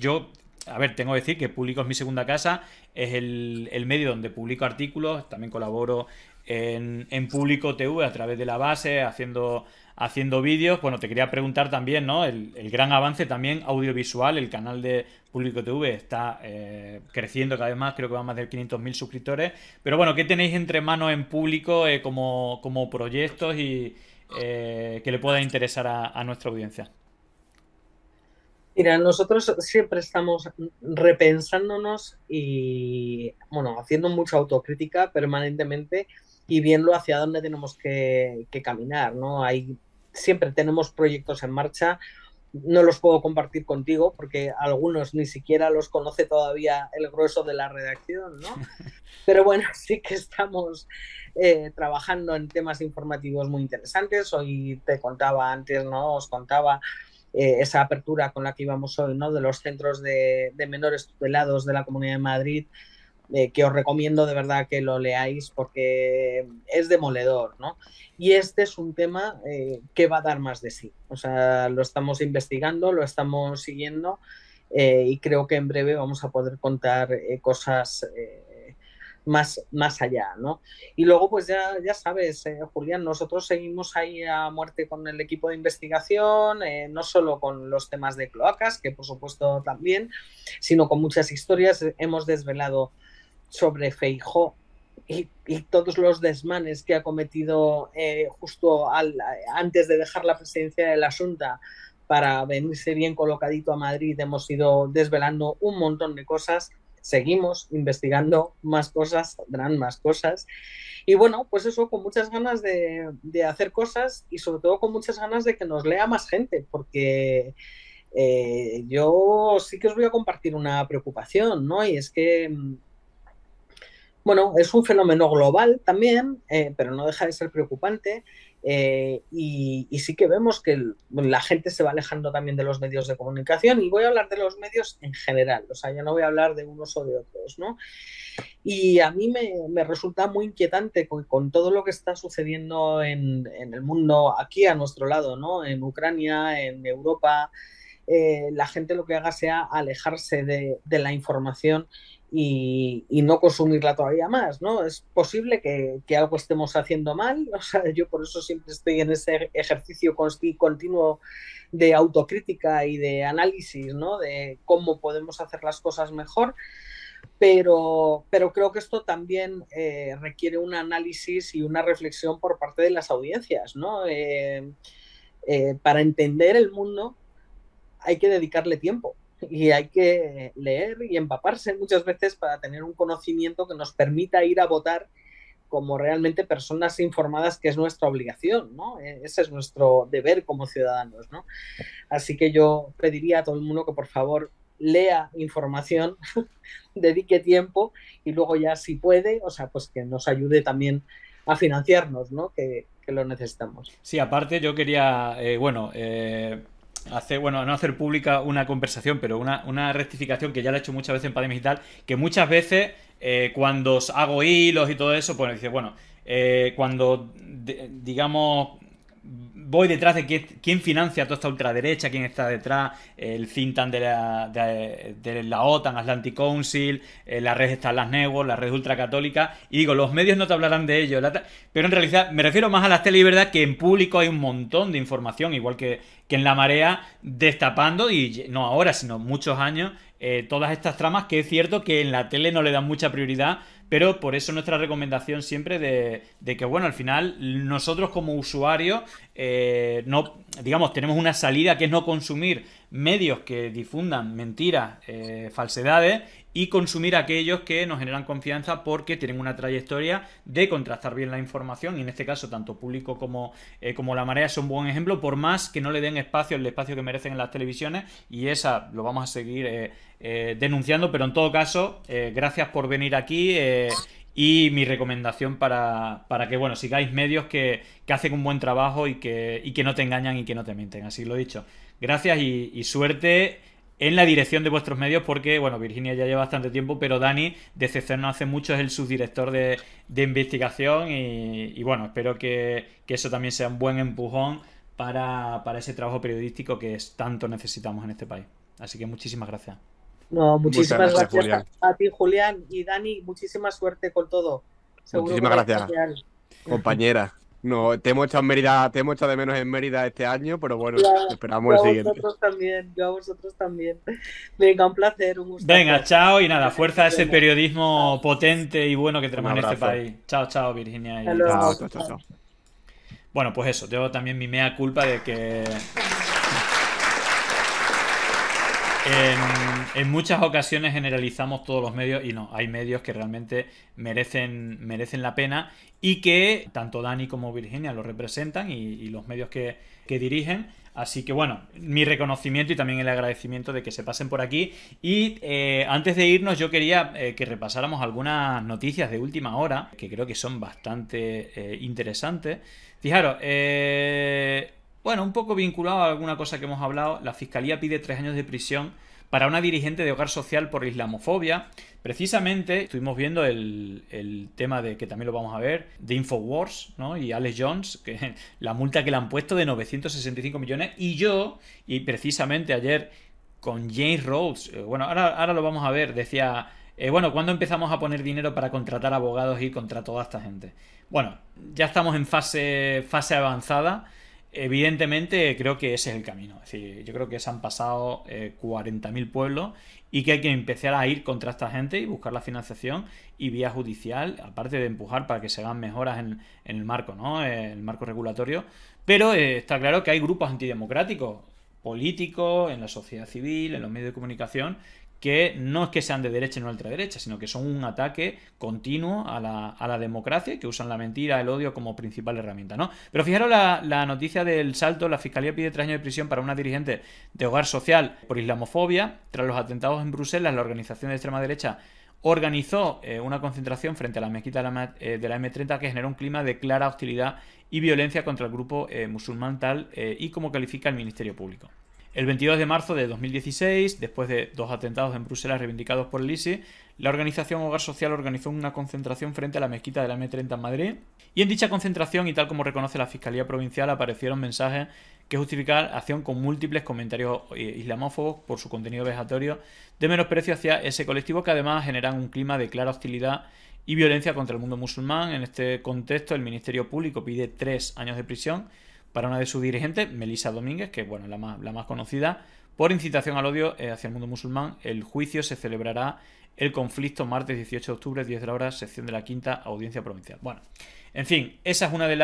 yo a ver, tengo que decir que Público es mi segunda casa, es el, medio donde publico artículos, también colaboro en, Público TV a través de la base, haciendo, haciendo vídeos. Bueno, te quería preguntar también, ¿no? El, gran avance también audiovisual, el canal de Público TV está eh, creciendo cada vez más, creo que va más de 500.000 suscriptores. Pero bueno, ¿qué tenéis entre manos en Público eh, como, proyectos y eh, que le pueda interesar a nuestra audiencia? Mira, nosotros siempre estamos repensándonos y, bueno, haciendo mucha autocrítica permanentemente y viendo hacia dónde tenemos que, caminar, ¿no? Hay, siempre tenemos proyectos en marcha, no los puedo compartir contigo porque algunos ni siquiera los conoce todavía el grueso de la redacción, ¿no? (laughs) Pero bueno, sí que estamos eh, trabajando en temas informativos muy interesantes. Hoy te contaba antes, ¿no? Os contaba eh, esa apertura con la que íbamos hoy, ¿no? De los centros de, menores tutelados de la Comunidad de Madrid, eh, que os recomiendo de verdad que lo leáis porque es demoledor, ¿no? Y este es un tema eh, que va a dar más de sí. O sea, lo estamos investigando, lo estamos siguiendo y creo que en breve vamos a poder contar cosas más, más allá, ¿no? Y luego, pues ya, ya sabes, eh, Julián, nosotros seguimos ahí a muerte con el equipo de investigación, eh, no solo con los temas de cloacas, que por supuesto también, sino con muchas historias. Hemos desvelado sobre Feijó y, todos los desmanes que ha cometido eh, justo al, antes de dejar la presidencia de la Junta para venirse bien colocadito a Madrid. Hemos ido desvelando un montón de cosas seguimos investigando más cosas, saldrán más cosas. Y bueno, pues eso, con muchas ganas de, hacer cosas y sobre todo con muchas ganas de que nos lea más gente, porque eh, yo sí que os voy a compartir una preocupación, ¿no? Y es que mm, bueno, es un fenómeno global también, eh, pero no deja de ser preocupante. Eh, y, sí que vemos que la gente se va alejando también de los medios de comunicación y voy a hablar de los medios en general, o sea, ya no voy a hablar de unos o de otros, ¿no? Y a mí me, resulta muy inquietante con, todo lo que está sucediendo en, el mundo aquí a nuestro lado, ¿no? En Ucrania, en Europa, eh, la gente lo que haga sea alejarse de, de la información y, no consumirla todavía más, ¿no? Es posible que, algo estemos haciendo mal, (laughs) o sea, yo por eso siempre estoy en ese ejercicio continuo de autocrítica y de análisis, ¿no? De cómo podemos hacer las cosas mejor, pero, creo que esto también eh, requiere un análisis y una reflexión por parte de las audiencias, ¿no? Eh, eh, para entender el mundo hay que dedicarle tiempo y hay que leer y empaparse muchas veces para tener un conocimiento que nos permita ir a votar como realmente personas informadas, que es nuestra obligación, ¿no? E-, ese es nuestro deber como ciudadanos, ¿no? Así que yo pediría a todo el mundo que por favor lea información, (laughs) dedique tiempo y luego ya si puede, o sea, pues que nos ayude también a financiarnos, ¿no? Que, lo necesitamos. Sí, aparte yo quería, eh, bueno, eh hacer, bueno, no hacer pública una conversación, pero una, una rectificación que ya la he hecho muchas veces en Pandemia Digital, que muchas veces eh, cuando cuando hago hilos y todo eso, pues dice, bueno, eh, cuando, digamos, voy detrás de quién, financia toda esta ultraderecha, quién está detrás, el Cintan de la, OTAN, Atlantic Council, eh, la red está las la red ultracatólica, y digo, los medios no te hablarán de ello, pero en realidad me refiero más a las tele y verdad que en público hay un montón de información, igual que, que en la marea, destapando, y no ahora, sino muchos años, eh, todas estas tramas que es cierto que en la tele no le dan mucha prioridad pero por eso nuestra recomendación siempre de, que, bueno, al final nosotros como usuarios, eh, no, digamos, tenemos una salida que es no consumir medios que difundan mentiras, eh, falsedades y consumir aquellos que nos generan confianza porque tienen una trayectoria de contrastar bien la información y en este caso tanto público como, eh, como la marea son buen ejemplo por más que no le den espacio el espacio que merecen en las televisiones y esa lo vamos a seguir eh, denunciando pero en todo caso gracias por venir aquí y mi recomendación para, que, bueno, sigáis medios que, hacen un buen trabajo y que, no te engañan y que no te mienten. Así lo he dicho. Gracias y, suerte en la dirección de vuestros medios, porque, bueno, Virginia ya lleva bastante tiempo, pero Dani, de CCN hace mucho, es el subdirector de, investigación y, bueno, espero que, eso también sea un buen empujón para, para ese trabajo periodístico que tanto necesitamos en este país. Así que muchísimas gracias. No, muchísimas gracias, a, ti, Julián. Y Dani, muchísima suerte con todo. muchísimas gracias, compañera. No, te hemos echado en Mérida, te hemos echado de menos en Mérida este año, pero bueno, esperamos el siguiente. también, yo a vosotros también. Venga, un placer, un gusto. Venga, chao y nada, fuerza a ese periodismo potente y bueno que tenemos en este país. Chao, chao, Virginia. Chao, chao, chao, Bueno, pues eso, tengo también mi mea culpa de que en, muchas ocasiones generalizamos todos los medios y no, hay medios que realmente merecen, merecen la pena y que tanto Dani como Virginia lo representan y, los medios que, dirigen. Así que bueno, mi reconocimiento y también el agradecimiento de que se pasen por aquí. Y eh, antes de irnos yo quería eh, que repasáramos algunas noticias de última hora, que creo que son bastante eh, interesantes. Fijaros, eh, bueno, un poco vinculado a alguna cosa que hemos hablado, la Fiscalía pide tres años de prisión para una dirigente de hogar social por islamofobia. Precisamente estuvimos viendo el, tema de que también lo vamos a ver, de Infowars, ¿no? Y Alex Jones, que (laughs) la multa que le han puesto de 965 millones. Y yo, y precisamente ayer con James Rhodes, eh, bueno, ahora, ahora lo vamos a ver, decía, eh, bueno, ¿cuándo empezamos a poner dinero para contratar abogados y contra toda esta gente? Bueno, ya estamos en fase, fase avanzada evidentemente creo que ese es el camino. yo creo que se han pasado 40.000 eh, pueblos y que hay que empezar a ir contra esta gente y buscar la financiación y vía judicial, aparte de empujar para que se hagan mejoras en, el marco, ¿no? En eh, el marco regulatorio. Pero eh, está claro que hay grupos antidemocráticos políticos, en la sociedad civil, en los medios de comunicación, que no es que sean de derecha y no ultraderecha, sino que son un ataque continuo a la, democracia y que usan la mentira, el odio como principal herramienta, ¿no? Pero fijaros la, noticia del salto, la Fiscalía pide tres años de prisión para una dirigente de hogar social por islamofobia. Tras los atentados en Bruselas, la organización de extrema derecha organizó eh, una concentración frente a la mezquita de la, M30 eh, que generó un clima de clara hostilidad y violencia contra el grupo eh, musulmán tal y como califica el Ministerio Público. El 22 de marzo de 2016, después de dos atentados en Bruselas reivindicados por el ISIS, la organización Hogar Social organizó una concentración frente a la mezquita de la M30 en Madrid. Y en dicha concentración, y tal como reconoce la Fiscalía Provincial, aparecieron mensajes que justificaban acción con múltiples comentarios eh, islamófobos por su contenido vejatorio de menosprecio hacia ese colectivo que además generan un clima de clara hostilidad y violencia contra el mundo musulmán. En este contexto, el Ministerio Público pide tres años de prisión para una de sus dirigentes, Melissa Domínguez, que bueno, la más, conocida, por incitación al odio eh, hacia el mundo musulmán. El juicio se celebrará el conflicto martes 18 de octubre, 10 de la hora, sección de la quinta audiencia provincial. Bueno, en fin, esa es una de,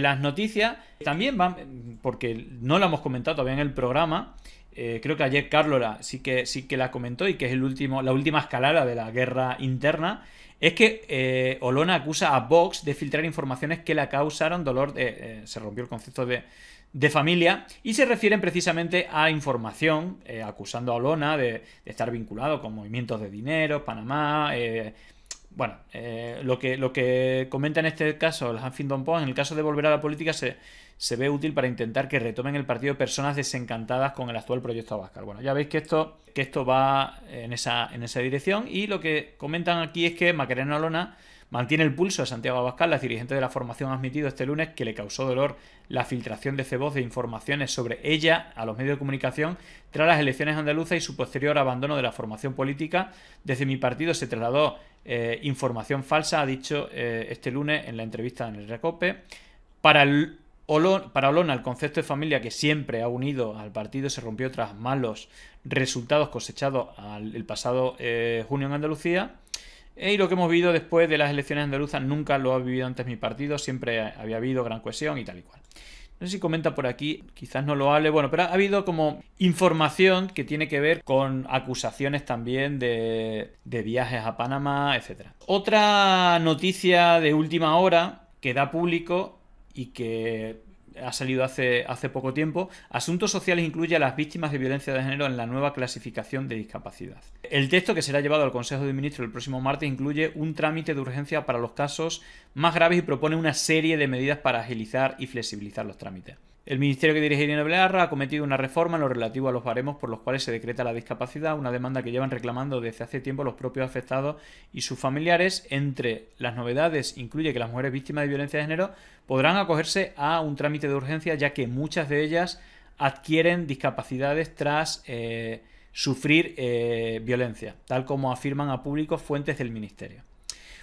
las noticias. También van, porque no la hemos comentado todavía en el programa, eh, creo que ayer Carlora sí que, sí que la comentó y que es el último, la última escalada de la guerra interna. Es que eh, Olona acusa a Vox de filtrar informaciones que le causaron dolor, eh, se rompió el concepto de, familia, y se refieren precisamente a información, eh, acusando a Olona de, estar vinculado con movimientos de dinero, Panamá. bueno, lo, que, lo que comenta en este caso el Huffington Post, en el caso de volver a la política, se, se ve útil para intentar que retomen el partido personas desencantadas con el actual proyecto Abascal. Bueno, ya veis que esto, que esto va en esa, en esa dirección y lo que comentan aquí es que Macarena lona mantiene el pulso a Santiago Abascal, la dirigente de la formación ha admitido este lunes que le causó dolor la filtración de Cebos de informaciones sobre ella a los medios de comunicación tras las elecciones andaluzas y su posterior abandono de la formación política. Desde mi partido se trasladó eh, información falsa, ha dicho eh, este lunes en la entrevista en el Recope. Para el para Olona, el concepto de familia que siempre ha unido al partido se rompió tras malos resultados cosechados el pasado eh, junio en Andalucía. y lo que hemos vivido después de las elecciones andaluzas nunca lo ha vivido antes mi partido, siempre había habido gran cohesión y tal y cual. No sé si comenta por aquí, quizás no lo hable, bueno, pero ha habido como información que tiene que ver con acusaciones también de, de viajes a Panamá, etc. Otra noticia de última hora que da público y que ha salido hace, poco tiempo. Asuntos sociales incluye a las víctimas de violencia de género en la nueva clasificación de discapacidad. El texto que será llevado al Consejo de Ministros el próximo martes incluye un trámite de urgencia para los casos más graves y propone una serie de medidas para agilizar y flexibilizar los trámites. El ministerio que dirige Irene ha cometido una reforma en lo relativo a los baremos por los cuales se decreta la discapacidad, una demanda que llevan reclamando desde hace tiempo los propios afectados y sus familiares. Entre las novedades incluye que las mujeres víctimas de violencia de género podrán acogerse a un trámite de urgencia ya que muchas de ellas adquieren discapacidades tras eh, sufrir eh, violencia, tal como afirman a público fuentes del ministerio.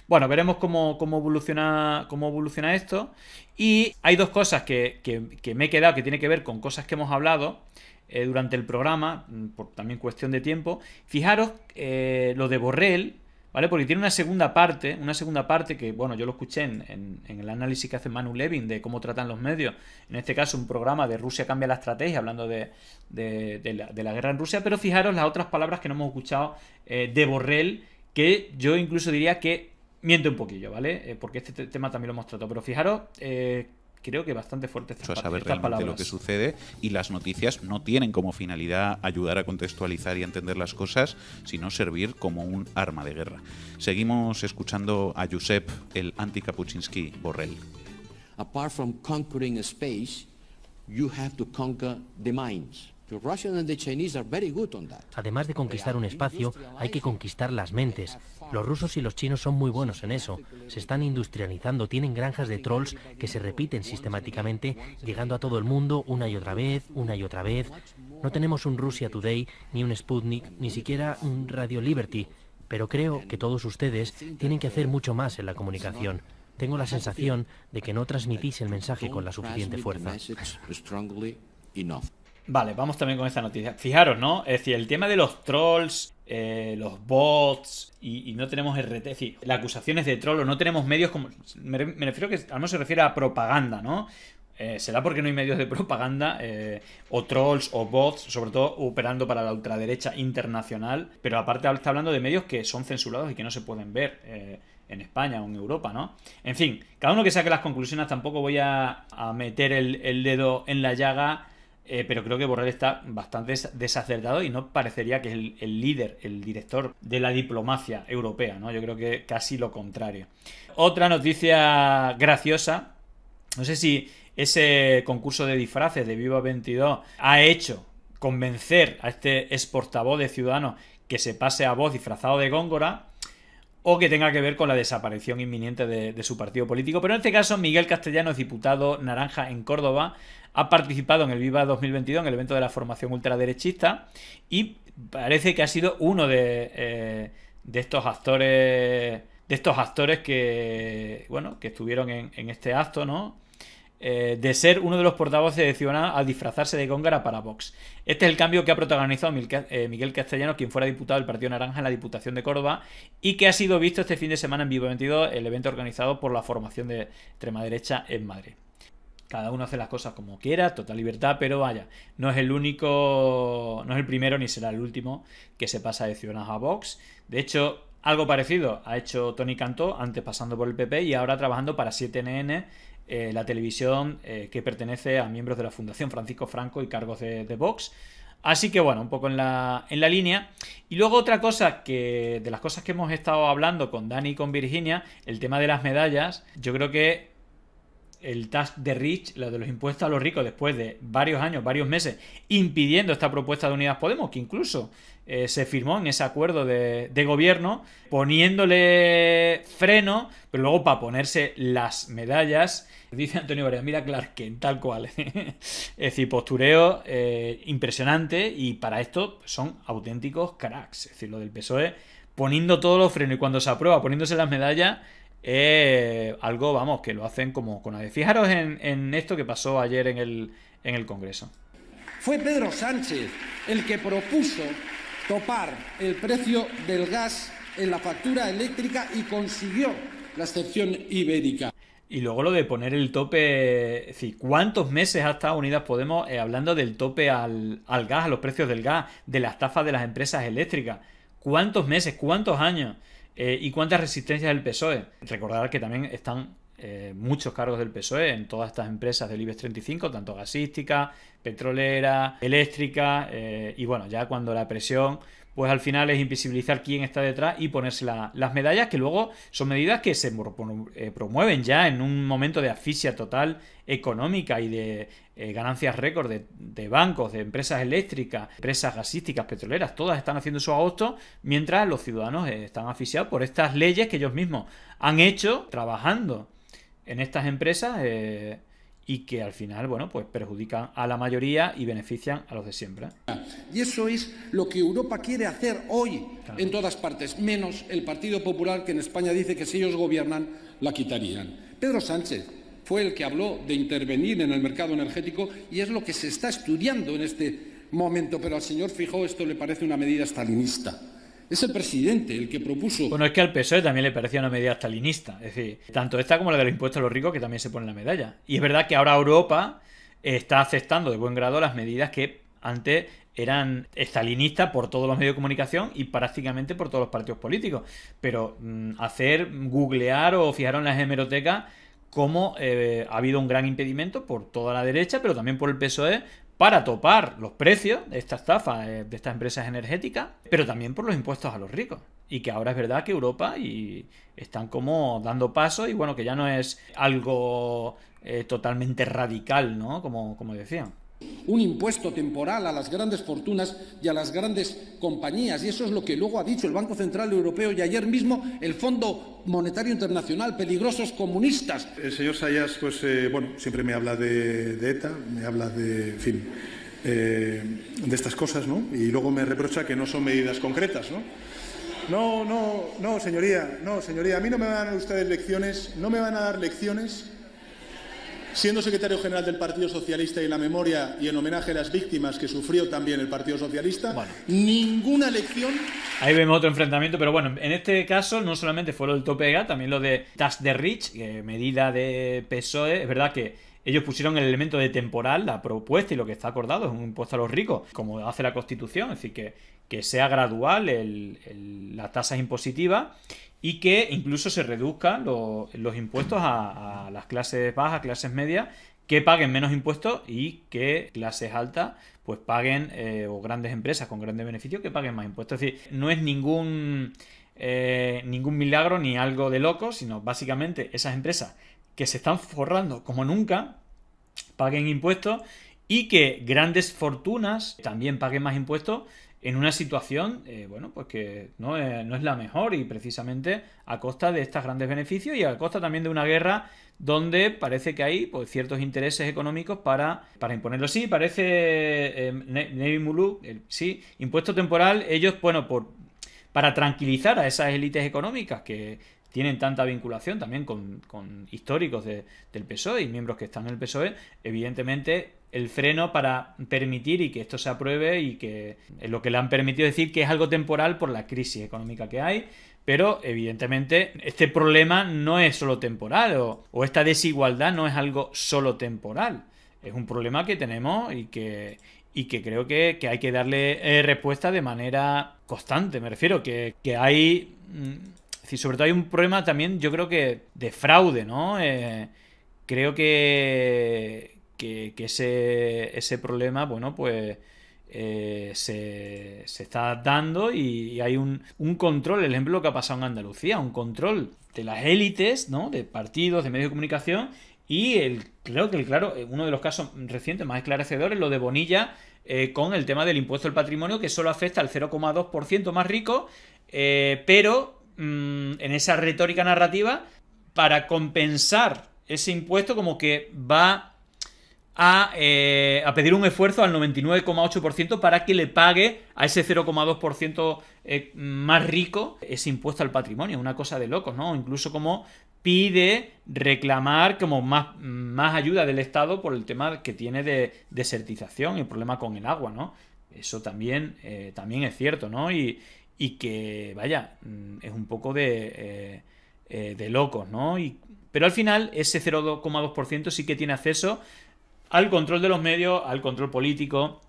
Bueno, veremos cómo, evoluciona, cómo evoluciona esto. Y hay dos cosas que, me he quedado que tiene que ver con cosas que hemos hablado eh, durante el programa, mm, por también cuestión de tiempo. Fijaros eh, lo de Borrell, ¿vale? Porque tiene una segunda parte, una segunda parte que, bueno, yo lo escuché en, el análisis que hace Manu Levin de cómo tratan los medios, en este caso un programa de Rusia cambia la estrategia, hablando de, la, guerra en Rusia, pero fijaros las otras palabras que no hemos escuchado eh, de Borrell, que yo incluso diría que miente un poquillo, ¿vale? Eh, porque este tema también lo hemos tratado. Pero fijaros, eh, creo que bastante fuerte estas, saber realmente palabras. lo que sucede y las noticias no tienen como finalidad ayudar a contextualizar y entender las cosas, sino servir como un arma de guerra. Seguimos escuchando a Josep, el anti-Kapuczynski Borrell. Apart from conquering space, you have to conquer the minds. Además de conquistar un espacio, hay que conquistar las mentes. Los rusos y los chinos son muy buenos en eso. Se están industrializando, tienen granjas de trolls que se repiten sistemáticamente, llegando a todo el mundo una y otra vez, una y otra vez. No tenemos un Russia Today, ni un Sputnik, ni siquiera un Radio Liberty, pero creo que todos ustedes tienen que hacer mucho más en la comunicación. Tengo la sensación de que no transmitís el mensaje con la suficiente fuerza. Vale, vamos también con esta noticia. Fijaros, ¿no? Es decir, el tema de los trolls, eh, los bots, y, no tenemos RT, es decir, las acusaciones de troll o no tenemos medios como... Me, refiero que lo menos se refiere a propaganda, ¿no? Eh, ¿Será porque no hay medios de propaganda eh, o trolls o bots, sobre todo operando para la ultraderecha internacional? Pero aparte está hablando de medios que son censurados y que no se pueden ver en España o en Europa, ¿no? En fin, cada uno que saque las conclusiones, tampoco voy a, meter el dedo en la llaga eh, pero creo que Borrell está bastante desacertado y no parecería que es el, líder, el director de la diplomacia europea, ¿no? Yo creo que casi lo contrario. Otra noticia graciosa, no sé si ese concurso de disfraces de Viva 22 ha hecho convencer a este ex portavoz de Ciudadanos que se pase a voz disfrazado de Góngora o que tenga que ver con la desaparición inminente de, de, su partido político. Pero en este caso, Miguel Castellanos, diputado naranja en Córdoba, ha participado en el Viva 2022, en el evento de la formación ultraderechista, y parece que ha sido uno de, eh, estos actores de estos actores que bueno que estuvieron en, este acto no eh, de ser uno de los portavoces de Ciudadanos a disfrazarse de Góngara para Vox. Este es el cambio que ha protagonizado eh, Miguel Castellano, quien fuera diputado del Partido Naranja en la Diputación de Córdoba y que ha sido visto este fin de semana en Viva 22, el evento organizado por la formación de extrema derecha en Madrid. Cada uno hace las cosas como quiera, total libertad, pero vaya, no es el único, no es el primero ni será el último que se pasa de Ciudadanos a Vox. De hecho, algo parecido ha hecho Tony Cantó, antes pasando por el PP y ahora trabajando para 7NN, eh, la televisión eh, que pertenece a miembros de la Fundación Francisco Franco y cargos de, de Vox. Así que bueno, un poco en la, en la, línea. Y luego otra cosa que de las cosas que hemos estado hablando con Dani y con Virginia, el tema de las medallas, yo creo que el tax de Rich, lo de los impuestos a los ricos, después de varios años, varios meses, impidiendo esta propuesta de Unidas Podemos, que incluso eh, se firmó en ese acuerdo de, gobierno, poniéndole freno, pero luego para ponerse las medallas, dice Antonio Varias, mira Clark tal cual. (laughs) es decir, postureo eh, impresionante y para esto son auténticos cracks. Es decir, lo del PSOE poniendo todos los frenos y cuando se aprueba, poniéndose las medallas, es algo, vamos, que lo hacen como con Fijaros en, esto que pasó ayer en el, Congreso. Fue Pedro Sánchez el que propuso topar el precio del gas en la factura eléctrica y consiguió la excepción ibérica. Y luego lo de poner el tope, es ¿cuántos meses ha estado Unidas Podemos eh, hablando del tope al, gas, a los precios del gas, de la estafa de las empresas eléctricas? ¿Cuántos meses, cuántos años? Eh, ¿Y cuántas resistencias del PSOE? Recordar que también están eh, muchos cargos del PSOE en todas estas empresas del IBEX 35, tanto gasística, petrolera, eléctrica, eh, y bueno, ya cuando la presión pues al final es invisibilizar quién está detrás y ponerse las medallas, que luego son medidas que se eh, promueven ya en un momento de asfixia total económica y de eh, ganancias récord de, bancos, de empresas eléctricas, empresas gasísticas, petroleras, todas están haciendo su agosto, mientras los ciudadanos eh, están asfixiados por estas leyes que ellos mismos han hecho trabajando en estas empresas y que al final, bueno, pues perjudican a la mayoría y benefician a los de siempre. Y eso es lo que Europa quiere hacer hoy en todas partes, menos el Partido Popular que en España dice que si ellos gobiernan la quitarían. Pedro Sánchez fue el que habló de intervenir en el mercado energético y es lo que se está estudiando en este momento, pero al señor Fijó esto le parece una medida stalinista. Es el presidente el que propuso. Bueno, es que al PSOE también le parecía una medida stalinista. Es decir, tanto esta como la de los impuestos a los ricos, que también se pone la medalla. Y es verdad que ahora Europa está aceptando de buen grado las medidas que antes eran estalinistas por todos los medios de comunicación y prácticamente por todos los partidos políticos. Pero mm, hacer, googlear o fijar en las hemerotecas cómo eh, ha habido un gran impedimento por toda la derecha, pero también por el PSOE, para topar los precios de esta estafa eh, de estas empresas energéticas, pero también por los impuestos a los ricos. Y que ahora es verdad que Europa y están como dando paso y bueno, que ya no es algo eh, totalmente radical, ¿no? Como, como decían un impuesto temporal a las grandes fortunas y a las grandes compañías. Y eso es lo que luego ha dicho el Banco Central Europeo y ayer mismo el Fondo Monetario Internacional, peligrosos comunistas. El eh, señor Sayas, pues eh, bueno, siempre me habla de, ETA, me habla de, en fin, eh, de estas cosas, ¿no? Y luego me reprocha que no son medidas concretas, ¿no? No, no, no, señoría, no, señoría, a mí no me van a dar ustedes lecciones, no me van a dar lecciones Siendo secretario general del Partido Socialista y en la memoria y en homenaje a las víctimas que sufrió también el Partido Socialista, ninguna elección. Ahí vemos otro enfrentamiento, pero bueno, en este caso no solamente fue lo del tope también lo de Tax de Rich, medida de PSOE. Es verdad que ellos pusieron el elemento de temporal, la propuesta y lo que está acordado es un impuesto a los ricos, como hace la Constitución, es decir, que, que sea gradual la tasa impositiva y que incluso se reduzcan los impuestos a, las clases bajas, clases medias, que paguen menos impuestos y que clases altas pues paguen, eh, o grandes empresas con grandes beneficios que paguen más impuestos. Es decir, no es ningún, eh, ningún milagro ni algo de loco, sino básicamente esas empresas que se están forrando como nunca, paguen impuestos y que grandes fortunas también paguen más impuestos en una situación, eh, bueno, pues que no, es la mejor y precisamente a costa de estos grandes beneficios y a costa también de una guerra donde parece que hay pues, ciertos intereses económicos para, para imponerlo. Sí, parece eh, Navy Mulu, sí, impuesto temporal, ellos, bueno, por, para tranquilizar a esas élites económicas que tienen tanta vinculación también con, históricos del PSOE y miembros que están en el PSOE, evidentemente el freno para permitir y que esto se apruebe y que es eh, lo que le han permitido decir que es algo temporal por la crisis económica que hay. Pero evidentemente este problema no es solo temporal o, esta desigualdad no es algo solo temporal. Es un problema que tenemos y que, y que creo que, hay que darle eh, respuesta de manera constante. Me refiero que, que hay... si mm, sobre todo hay un problema también yo creo que de fraude, ¿no? Eh, creo que que, ese, problema, bueno, pues eh, se, está dando y, hay un, control, el ejemplo que ha pasado en Andalucía, un control de las élites, De partidos, de medios de comunicación y el, creo que el claro, eh, uno de los casos recientes más esclarecedores, lo de Bonilla, eh, con el tema del impuesto al patrimonio, que solo afecta al 0,2% más rico, pero mm, en esa retórica narrativa, para compensar ese impuesto, como que va eh, a, pedir un esfuerzo al 99,8% para que le pague a ese 0,2% eh, más rico ese impuesto al patrimonio. Una cosa de locos, ¿no? Incluso como pide reclamar como más, más ayuda del Estado por el tema que tiene de desertización y el problema con el agua, ¿no? Eso también, eh, también es cierto, ¿no? Y, que, vaya, mm, es un poco de, de locos, ¿no? Y, pero al final ese 0,2% sí que tiene acceso al control de los medios, al control político,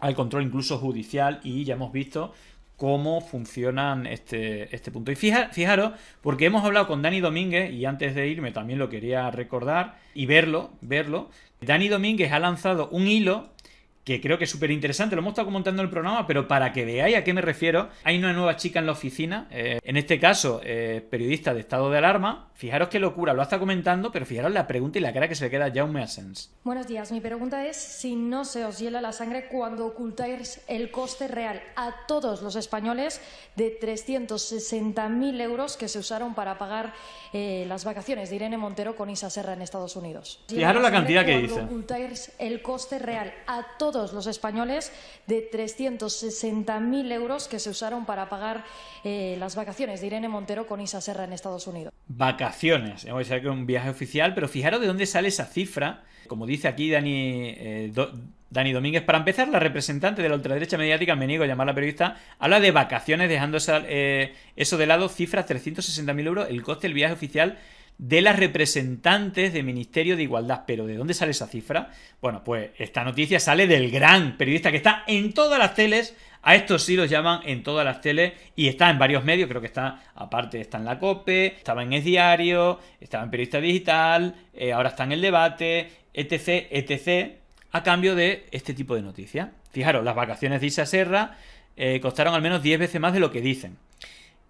al control incluso judicial y ya hemos visto cómo funcionan este, este punto. Y fijaros, porque hemos hablado con Dani Domínguez, y antes de irme también lo quería recordar y verlo, verlo. Dani Domínguez ha lanzado un hilo que creo que es súper interesante, lo hemos estado comentando en el programa, pero para que veáis a qué me refiero, hay una nueva chica en la oficina, eh, en este caso, eh, periodista de estado de alarma. Fijaros qué locura, lo está comentando, pero fijaros la pregunta y la cara que se le queda a Jaume Asens. Buenos días, mi pregunta es si no se os hiela la sangre cuando ocultáis el coste real a todos los españoles de 360.000 euros que se usaron para pagar eh, las vacaciones de Irene Montero con Isa Serra en Estados Unidos. Fijaros la, cantidad que dice. ocultáis el coste real a todos los españoles de 360.000 euros que se usaron para pagar eh, las vacaciones de Irene Montero con Isa Serra en Estados Unidos. Vacaciones, eh, voy a decir que un viaje oficial, pero fijaros de dónde sale esa cifra. Como dice aquí Dani, eh, Dani Domínguez, para empezar, la representante de la ultraderecha mediática, me niego a la periodista, habla de vacaciones dejando eso de lado, cifra 360.000 euros, el coste del viaje oficial de las representantes del Ministerio de Igualdad. Pero ¿de dónde sale esa cifra? Bueno, pues esta noticia sale del gran periodista que está en todas las teles. A estos sí los llaman en todas las teles y está en varios medios, creo que está, aparte está en la COPE, estaba en Es Diario, estaba en Periodista Digital, eh, ahora está en El Debate, etc, etc, a cambio de este tipo de noticias. Fijaros, las vacaciones de Isa Serra eh, costaron al menos 10 veces más de lo que dicen.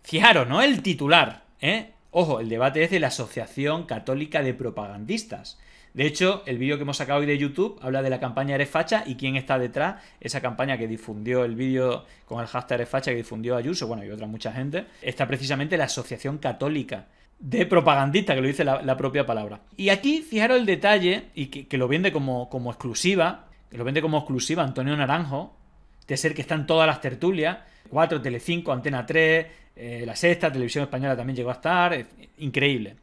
Fijaros, ¿no? El titular, ¿eh? Ojo, el debate es de la Asociación Católica de Propagandistas. De hecho, el vídeo que hemos sacado hoy de YouTube habla de la campaña Eres Facha y quién está detrás. Esa campaña que difundió el vídeo con el hashtag Eres Facha que difundió Ayuso, bueno, y otra mucha gente. Está precisamente la Asociación Católica de Propagandistas, que lo dice la, propia palabra. Y aquí, fijaros el detalle, y que, lo vende como, como exclusiva, que lo vende como exclusiva Antonio Naranjo, de ser que están todas las tertulias, 4, Telecinco, Antena 3, eh, la Sexta, Televisión Española también llegó a estar, increíble.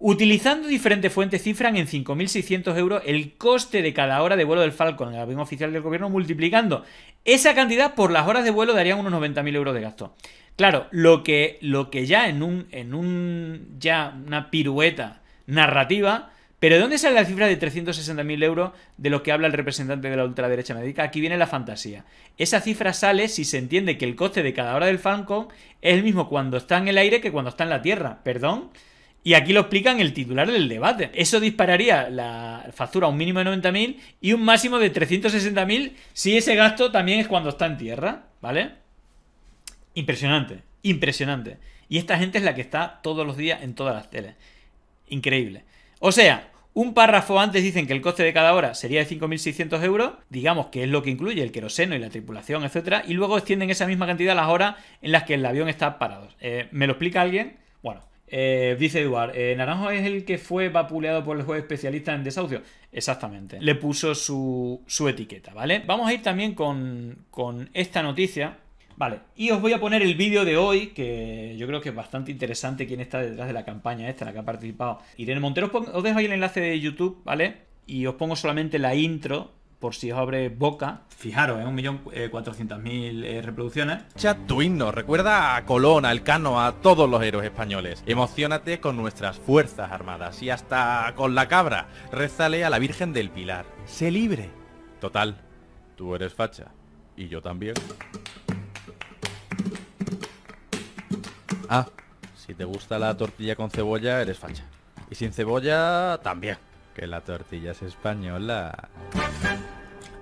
Utilizando diferentes fuentes cifran en 5.600 euros el coste de cada hora de vuelo del Falcon en el avión oficial del gobierno, multiplicando esa cantidad por las horas de vuelo darían unos 90.000 euros de gasto. Claro, lo que, lo que ya en, un, en un, ya una pirueta narrativa pero dónde sale la cifra de 360.000 euros de lo que habla el representante de la ultraderecha médica? Aquí viene la fantasía. Esa cifra sale si se entiende que el coste de cada hora del Falcon es el mismo cuando está en el aire que cuando está en la tierra. Perdón. Y aquí lo explican el titular del debate. Eso dispararía la factura a un mínimo de 90.000 y un máximo de 360.000 si ese gasto también es cuando está en tierra, ¿vale? Impresionante, impresionante. Y esta gente es la que está todos los días en todas las teles. Increíble. O sea, un párrafo antes dicen que el coste de cada hora sería de 5.600 euros, digamos que es lo que incluye el queroseno y la tripulación, etcétera, y luego extienden esa misma cantidad a las horas en las que el avión está parado. Eh, ¿Me lo explica alguien? Bueno, eh, dice Eduard, eh, Naranjo es el que fue vapuleado por el juez especialista en desahucio. Exactamente, le puso su, etiqueta, ¿vale? Vamos a ir también con, con esta noticia Vale, y os voy a poner el vídeo de hoy, que yo creo que es bastante interesante quién está detrás de la campaña esta, la que ha participado Irene Montero. Os, dejo ahí el enlace de YouTube, ¿vale? Y os pongo solamente la intro por si os abre boca. Fijaros, es ¿eh? 1.400.000 un millón eh, eh, reproducciones. Chat tu himno, recuerda a Colón, a Elcano, a todos los héroes españoles. Emocionate con nuestras fuerzas armadas y hasta con la cabra. Rezale a la Virgen del Pilar. Sé libre. Total, tú eres facha y yo también. Ah. Si te gusta la tortilla con cebolla, eres facha. Y sin cebolla, también. Que la tortilla es española.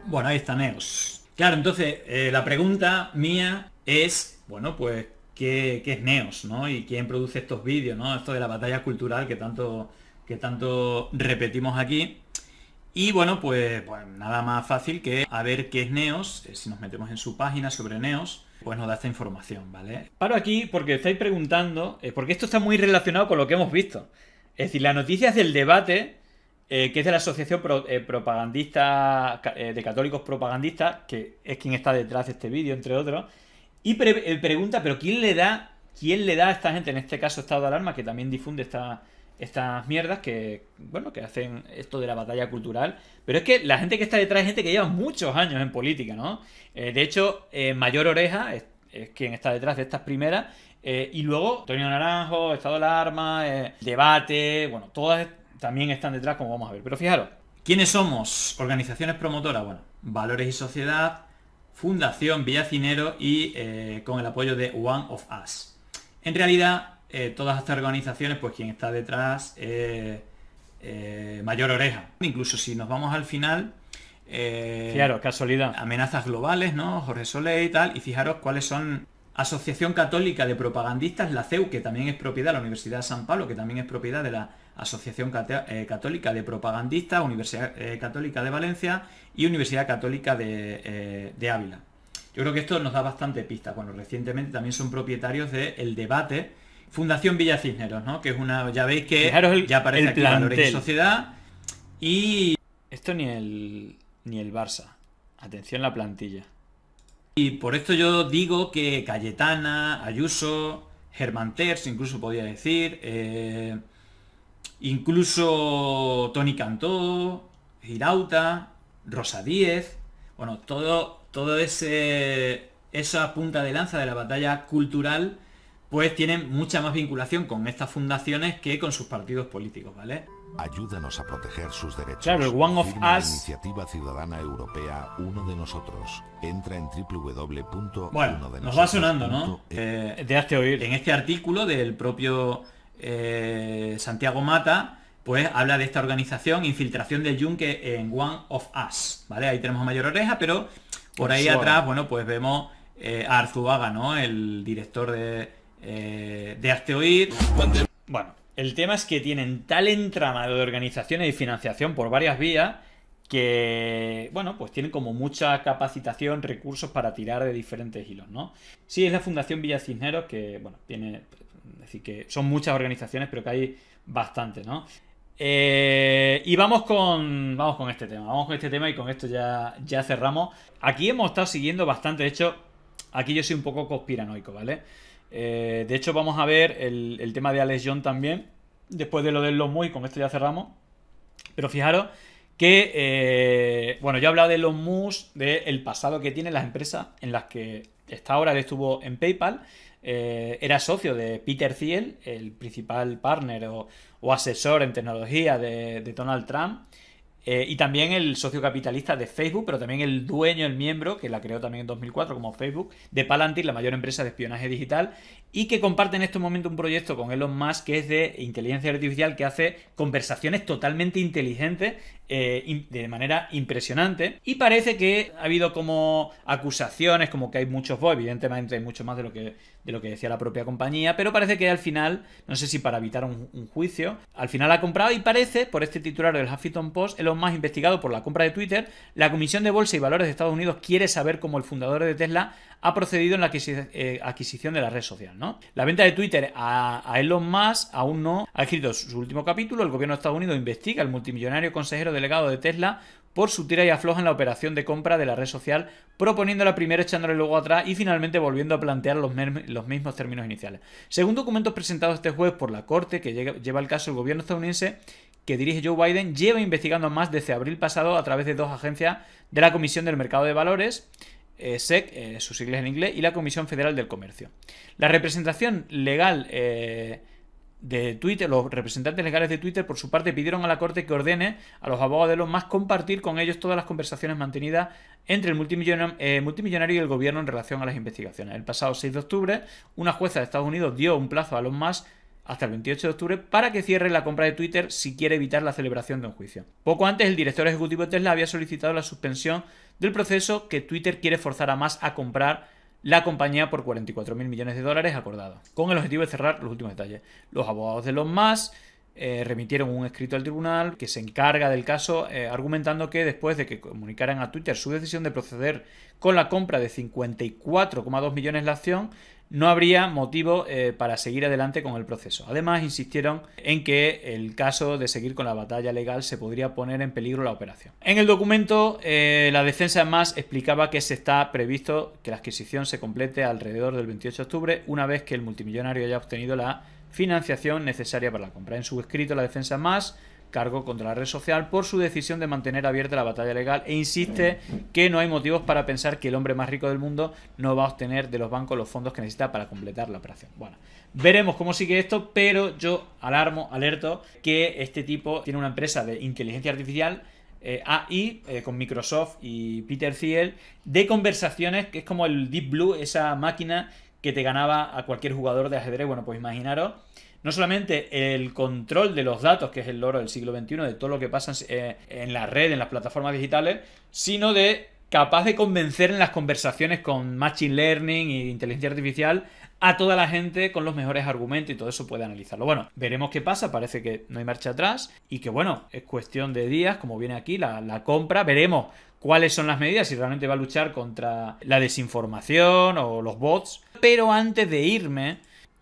Bueno, ahí está Neos. Claro, entonces, eh, la pregunta mía es, bueno, pues, ¿qué, es Neos, no? Y quién produce estos vídeos, ¿no? Esto de la batalla cultural que tanto, que tanto repetimos aquí. Y bueno, pues, pues nada más fácil que a ver qué es Neos, eh, si nos metemos en su página sobre Neos pues nos da esta información, ¿vale? Paro aquí porque estáis preguntando, eh, porque esto está muy relacionado con lo que hemos visto. Es decir, la noticia es del debate, eh, que es de la Asociación eh, Propagandista, de Católicos Propagandistas, que es quien está detrás de este vídeo, entre otros, y pregunta, pero ¿quién le da... ¿Quién le da a esta gente, en este caso Estado de Alarma, que también difunde esta, estas mierdas que, bueno, que hacen esto de la batalla cultural. Pero es que la gente que está detrás es gente que lleva muchos años en política, ¿no? Eh, de hecho, eh, Mayor Oreja es, quien está detrás de estas primeras. Eh, y luego, Antonio Naranjo, Estado de la Arma, Debate, bueno, todas también están detrás, como vamos a ver. Pero fijaros, ¿quiénes somos? Organizaciones promotoras, bueno, Valores y Sociedad, Fundación Cinero y con el apoyo de One of Us. En realidad, eh, todas estas organizaciones, pues quien está detrás eh, mayor oreja. Incluso si nos vamos al final... claro, eh, casualidad. Amenazas globales, ¿no? Jorge Soleil y tal. Y fijaros cuáles son Asociación Católica de Propagandistas, la CEU, que también es propiedad de la Universidad de San Pablo, que también es propiedad de la Asociación Católica de Propagandistas, Universidad Católica de Valencia y Universidad Católica de, Ávila. Yo creo que esto nos da bastante pista. Bueno, recientemente también son propietarios de El Debate, Fundación Villa Cisneros, ¿no? Que es una, ya veis que ya aparece el aquí de Sociedad y... Esto ni el, ni el Barça. Atención la plantilla. Y por esto yo digo que Cayetana, Ayuso, Germán Terz, incluso podía decir, eh, incluso Tony Cantó, Girauta, Rosa Díez, bueno, todo, todo ese, esa punta de lanza de la batalla cultural pues tienen mucha más vinculación con estas fundaciones que con sus partidos políticos, ¿vale? Ayúdanos a proteger sus derechos. Claro, el One of Us. Iniciativa Ciudadana Europea, uno de nosotros. Entra en www. Bueno, nos va sonando, ¿no? E. Eh, oír. En este artículo del propio eh, Santiago Mata, pues habla de esta organización, infiltración del Yunque en One of Us, ¿vale? Ahí tenemos Mayor Oreja, pero por ahí atrás, bueno, pues vemos eh, a Arzuaga, ¿no? El director de eh, de oír Bueno, el tema es que tienen tal entramado de organizaciones y financiación por varias vías que, bueno, pues tienen como mucha capacitación, recursos para tirar de diferentes hilos, ¿no? Sí, es la Fundación Villa Cisneros que, bueno, tiene, es decir, que son muchas organizaciones, pero que hay bastante, ¿no? Eh, y vamos con, vamos con este tema, vamos con este tema y con esto ya, ya cerramos. Aquí hemos estado siguiendo bastante, de hecho, aquí yo soy un poco conspiranoico, ¿vale? Eh, de hecho, vamos a ver el, tema de Alex John también. Después de lo del Los y con esto ya cerramos. Pero fijaros que, eh, bueno, yo he hablado de los MUS, del pasado que tienen las empresas en las que hasta ahora, él estuvo en PayPal, eh, era socio de Peter Thiel, el principal partner o, asesor en tecnología de Donald Trump. Eh, y también el socio capitalista de Facebook, pero también el dueño, el miembro, que la creó también en 2004 como Facebook, de Palantir, la mayor empresa de espionaje digital, y que comparte en este momento un proyecto con Elon Musk que es de inteligencia artificial que hace conversaciones totalmente inteligentes eh, de manera impresionante. Y parece que ha habido como acusaciones, como que hay muchos bots, evidentemente hay mucho más de lo que de lo que decía la propia compañía, pero parece que al final, no sé si para evitar un, juicio, al final ha comprado y parece, por este titular del Huffington Post, Elon Musk investigado por la compra de Twitter, la Comisión de Bolsa y Valores de Estados Unidos quiere saber cómo el fundador de Tesla ha procedido en la eh, adquisición de la red social, ¿no? La venta de Twitter a Elon Musk aún no ha escrito su último capítulo, el gobierno de Estados Unidos investiga al multimillonario consejero delegado de Tesla por su tira y afloja en la operación de compra de la red social, proponiendo la primera echándole luego atrás y finalmente volviendo a plantear los, mismos términos iniciales. Según documentos presentados este jueves por la Corte, que lleva el caso el gobierno estadounidense que dirige Joe Biden, lleva investigando más desde abril pasado a través de dos agencias de la Comisión del Mercado de Valores, eh, SEC, eh, sus siglas en inglés, y la Comisión Federal del Comercio. La representación legal... Eh, de Twitter, los representantes legales de Twitter, por su parte, pidieron a la Corte que ordene a los abogados de los más compartir con ellos todas las conversaciones mantenidas entre el eh, multimillonario, y el gobierno en relación a las investigaciones. El pasado 6 de octubre, una jueza de Estados Unidos dio un plazo a los más hasta el 28 de octubre para que cierre la compra de Twitter si quiere evitar la celebración de un juicio. Poco antes, el director ejecutivo de Tesla había solicitado la suspensión del proceso que Twitter quiere forzar a más a comprar la compañía por 44.000 millones de dólares acordado, con el objetivo de cerrar los últimos detalles. Los abogados de los más eh, remitieron un escrito al tribunal que se encarga del caso eh, argumentando que después de que comunicaran a Twitter su decisión de proceder con la compra de 54,2 millones de la acción, no habría motivo eh, para seguir adelante con el proceso. Además, insistieron en que el caso de seguir con la batalla legal se podría poner en peligro la operación. En el documento, eh, la defensa más explicaba que se está previsto que la adquisición se complete alrededor del 28 de octubre, una vez que el multimillonario haya obtenido la financiación necesaria para la compra. En su escrito, la defensa más cargo contra la red social por su decisión de mantener abierta la batalla legal e insiste que no hay motivos para pensar que el hombre más rico del mundo no va a obtener de los bancos los fondos que necesita para completar la operación. Bueno, veremos cómo sigue esto, pero yo alarmo, alerto que este tipo tiene una empresa de inteligencia artificial eh, AI eh, con Microsoft y Peter Thiel de conversaciones que es como el Deep Blue, esa máquina que te ganaba a cualquier jugador de ajedrez. Bueno, pues imaginaros no solamente el control de los datos, que es el loro del siglo XXI, de todo lo que pasa eh, en la red, en las plataformas digitales, sino de capaz de convencer en las conversaciones con Machine Learning e inteligencia artificial a toda la gente con los mejores argumentos y todo eso puede analizarlo. Bueno, veremos qué pasa, parece que no hay marcha atrás y que bueno, es cuestión de días, como viene aquí la, la compra, veremos cuáles son las medidas, si realmente va a luchar contra la desinformación o los bots. Pero antes de irme,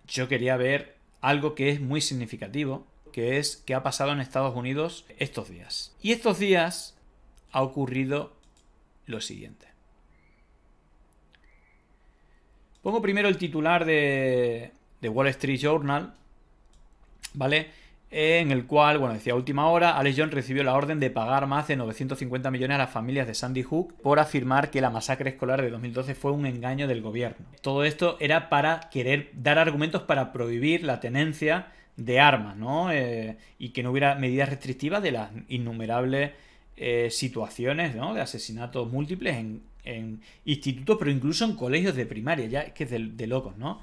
yo quería ver algo que es muy significativo, que es que ha pasado en Estados Unidos estos días. Y estos días ha ocurrido lo siguiente. Pongo primero el titular de, Wall Street Journal, ¿vale? en el cual, bueno, decía última hora, Alex John recibió la orden de pagar más de 950 millones a las familias de Sandy Hook por afirmar que la masacre escolar de 2012 fue un engaño del gobierno. Todo esto era para querer dar argumentos para prohibir la tenencia de armas, ¿no? Eh, y que no hubiera medidas restrictivas de las innumerables eh, situaciones, ¿no? De asesinatos múltiples en, institutos, pero incluso en colegios de primaria, ya que es de locos, ¿no?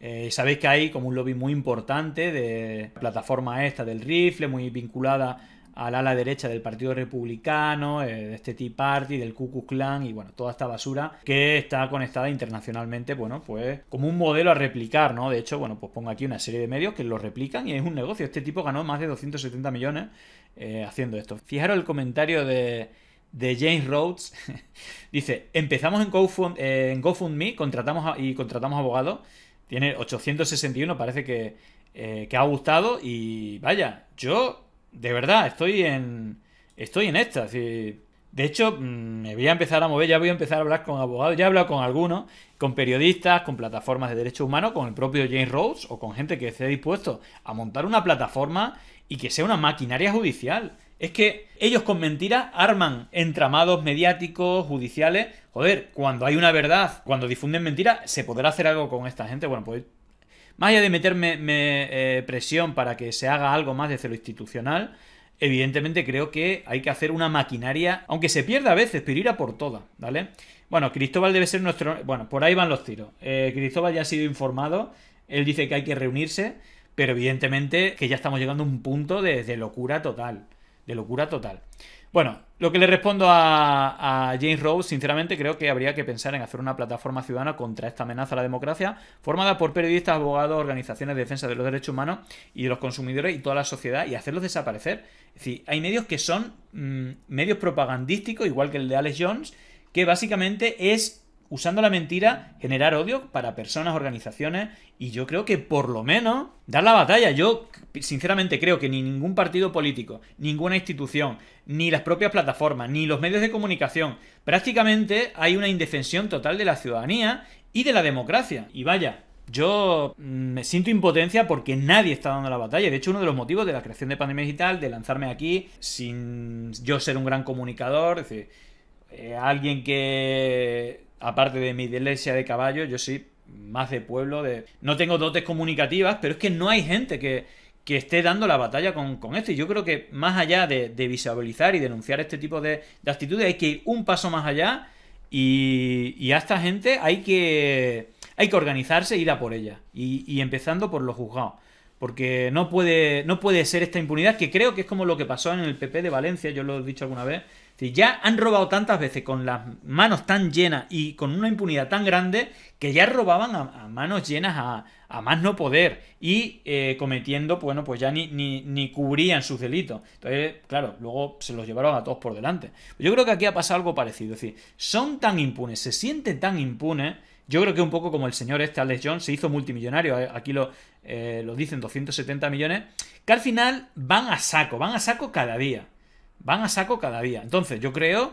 Eh, sabéis que hay como un lobby muy importante de la plataforma esta del rifle, muy vinculada al ala derecha del Partido Republicano, eh, de este Tea Party, del Ku Klux Klan y bueno, toda esta basura que está conectada internacionalmente, bueno, pues como un modelo a replicar, ¿no? De hecho, bueno, pues pongo aquí una serie de medios que lo replican y es un negocio. Este tipo ganó más de 270 millones eh, haciendo esto. Fijaros el comentario de de James Rhodes. (laughs) Dice, empezamos en, GoFundMe contratamos y contratamos abogados tiene 861, parece que, eh, que ha gustado. Y vaya, yo de verdad estoy en. Estoy en esta. de hecho, mm, me voy a empezar a mover, ya voy a empezar a hablar con abogados, ya he hablado con algunos, con periodistas, con plataformas de derechos humanos, con el propio James Rhodes o con gente que esté dispuesto a montar una plataforma y que sea una maquinaria judicial. Es que ellos con mentiras arman entramados mediáticos, judiciales. Joder, cuando hay una verdad, cuando difunden mentiras, ¿se podrá hacer algo con esta gente? Bueno, pues más allá de meterme eh, presión para que se haga algo más de cero institucional, evidentemente creo que hay que hacer una maquinaria, aunque se pierda a veces, pero irá por todas, ¿vale? Bueno, Cristóbal debe ser nuestro... Bueno, por ahí van los tiros. Eh, Cristóbal ya ha sido informado, él dice que hay que reunirse, pero evidentemente que ya estamos llegando a un punto de locura total de locura total. Bueno, lo que le respondo a, James Rose, sinceramente, creo que habría que pensar en hacer una plataforma ciudadana contra esta amenaza a la democracia, formada por periodistas, abogados, organizaciones de defensa de los derechos humanos y de los consumidores y toda la sociedad y hacerlos desaparecer. Es decir, hay medios que son mm, medios propagandísticos, igual que el de Alex Jones, que básicamente es usando la mentira, generar odio para personas, organizaciones, y yo creo que por lo menos dar la batalla. Yo sinceramente creo que ni ningún partido político, ninguna institución, ni las propias plataformas, ni los medios de comunicación, prácticamente hay una indefensión total de la ciudadanía y de la democracia. Y vaya, yo mm, me siento impotencia porque nadie está dando la batalla. De hecho, uno de los motivos de la creación de Pandemia Digital, de lanzarme aquí sin yo ser un gran comunicador, es decir, eh, alguien que aparte de mi iglesia de caballo, yo soy más de pueblo, de... No tengo dotes comunicativas, pero es que no hay gente que, esté dando la batalla con, con, esto. Y yo creo que más allá de, visibilizar y denunciar este tipo de, actitudes, hay que ir un paso más allá y, a esta gente hay que, hay que organizarse e ir a por ella. Y, y empezando por los juzgados. Porque no puede, no puede ser esta impunidad, que creo que es como lo que pasó en el PP de Valencia, yo lo he dicho alguna vez, ya han robado tantas veces con las manos tan llenas y con una impunidad tan grande que ya robaban a, manos llenas a, más no poder y eh, cometiendo, bueno, pues ya ni, ni, cubrían sus delitos. Entonces, claro, luego se los llevaron a todos por delante. Yo creo que aquí ha pasado algo parecido. Es decir, son tan impunes, se sienten tan impunes. Yo creo que un poco como el señor este, Alex Jones, se hizo multimillonario, eh, aquí lo, eh, lo dicen 270 millones, que al final van a saco, van a saco cada día. Van a saco cada día. Entonces, yo creo,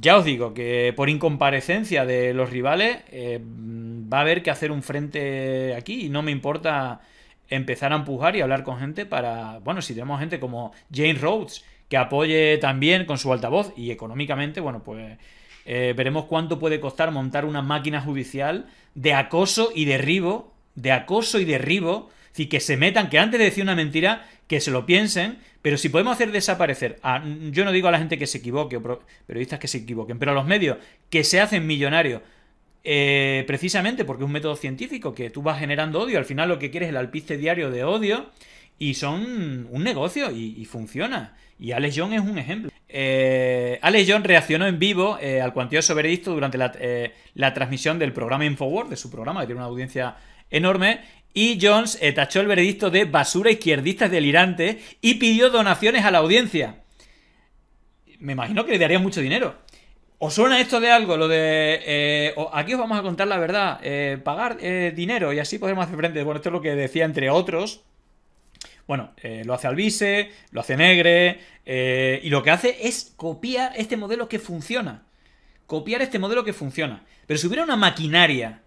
ya os digo, que por incomparecencia de los rivales eh, mm, va a haber que hacer un frente aquí y no me importa empezar a empujar y hablar con gente para, bueno, si tenemos gente como Jane Rhodes, que apoye también con su altavoz y económicamente, bueno, pues eh, veremos cuánto puede costar montar una máquina judicial de acoso y derribo, de acoso y derribo decir, que se metan, que antes de decir una mentira, que se lo piensen, pero si podemos hacer desaparecer, yo no digo a la gente que se equivoque, o periodistas que se equivoquen, pero a los medios que se hacen millonarios, eh, precisamente porque es un método científico que tú vas generando odio, al final lo que quieres es el alpiste diario de odio, y son un negocio y, funciona. Y Alex John es un ejemplo. Eh, Alex John reaccionó en vivo eh, al cuantioso veredicto durante la, la transmisión del programa Infowars, de su programa, que tiene una audiencia enorme, y Jones eh, tachó el veredicto de basura izquierdista delirante y pidió donaciones a la audiencia. Me imagino que le darían mucho dinero. ¿Os suena esto de algo? Lo de. Eh, aquí os vamos a contar la verdad. Eh, pagar dinero y así podemos hacer frente. Bueno, esto es lo que decía entre otros. Bueno, lo hace Albise, lo hace Negre. y lo que hace es copiar este modelo que funciona. Copiar este modelo que funciona. Pero si hubiera una maquinaria.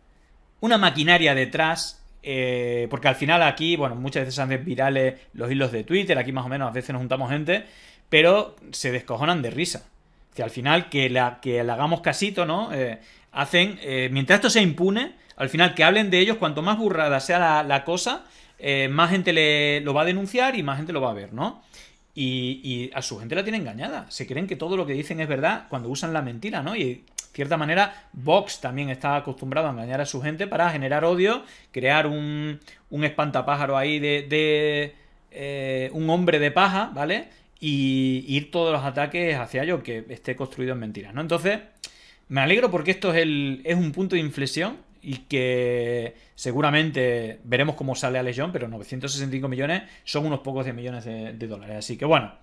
Una maquinaria detrás eh, porque al final aquí, bueno, muchas veces se hacen virales los hilos de Twitter, aquí más o menos a veces nos juntamos gente, pero se descojonan de risa. Que al final que la que le hagamos casito, ¿no? Eh, hacen, eh, mientras esto se impune, al final que hablen de ellos, cuanto más burrada sea la, cosa, más gente le, lo va a denunciar y más gente lo va a ver, ¿no? Y, y, a su gente la tiene engañada. Se creen que todo lo que dicen es verdad cuando usan la mentira, ¿no? Y cierta manera, Vox también está acostumbrado a engañar a su gente para generar odio, crear un, espantapájaro ahí de, eh, un hombre de paja, ¿vale? Y ir todos los ataques hacia ello, que esté construido en mentiras, ¿no? Entonces, me alegro porque esto es, el, es un punto de inflexión y que seguramente veremos cómo sale a Legion, pero 965 millones son unos pocos de millones de, dólares. Así que bueno,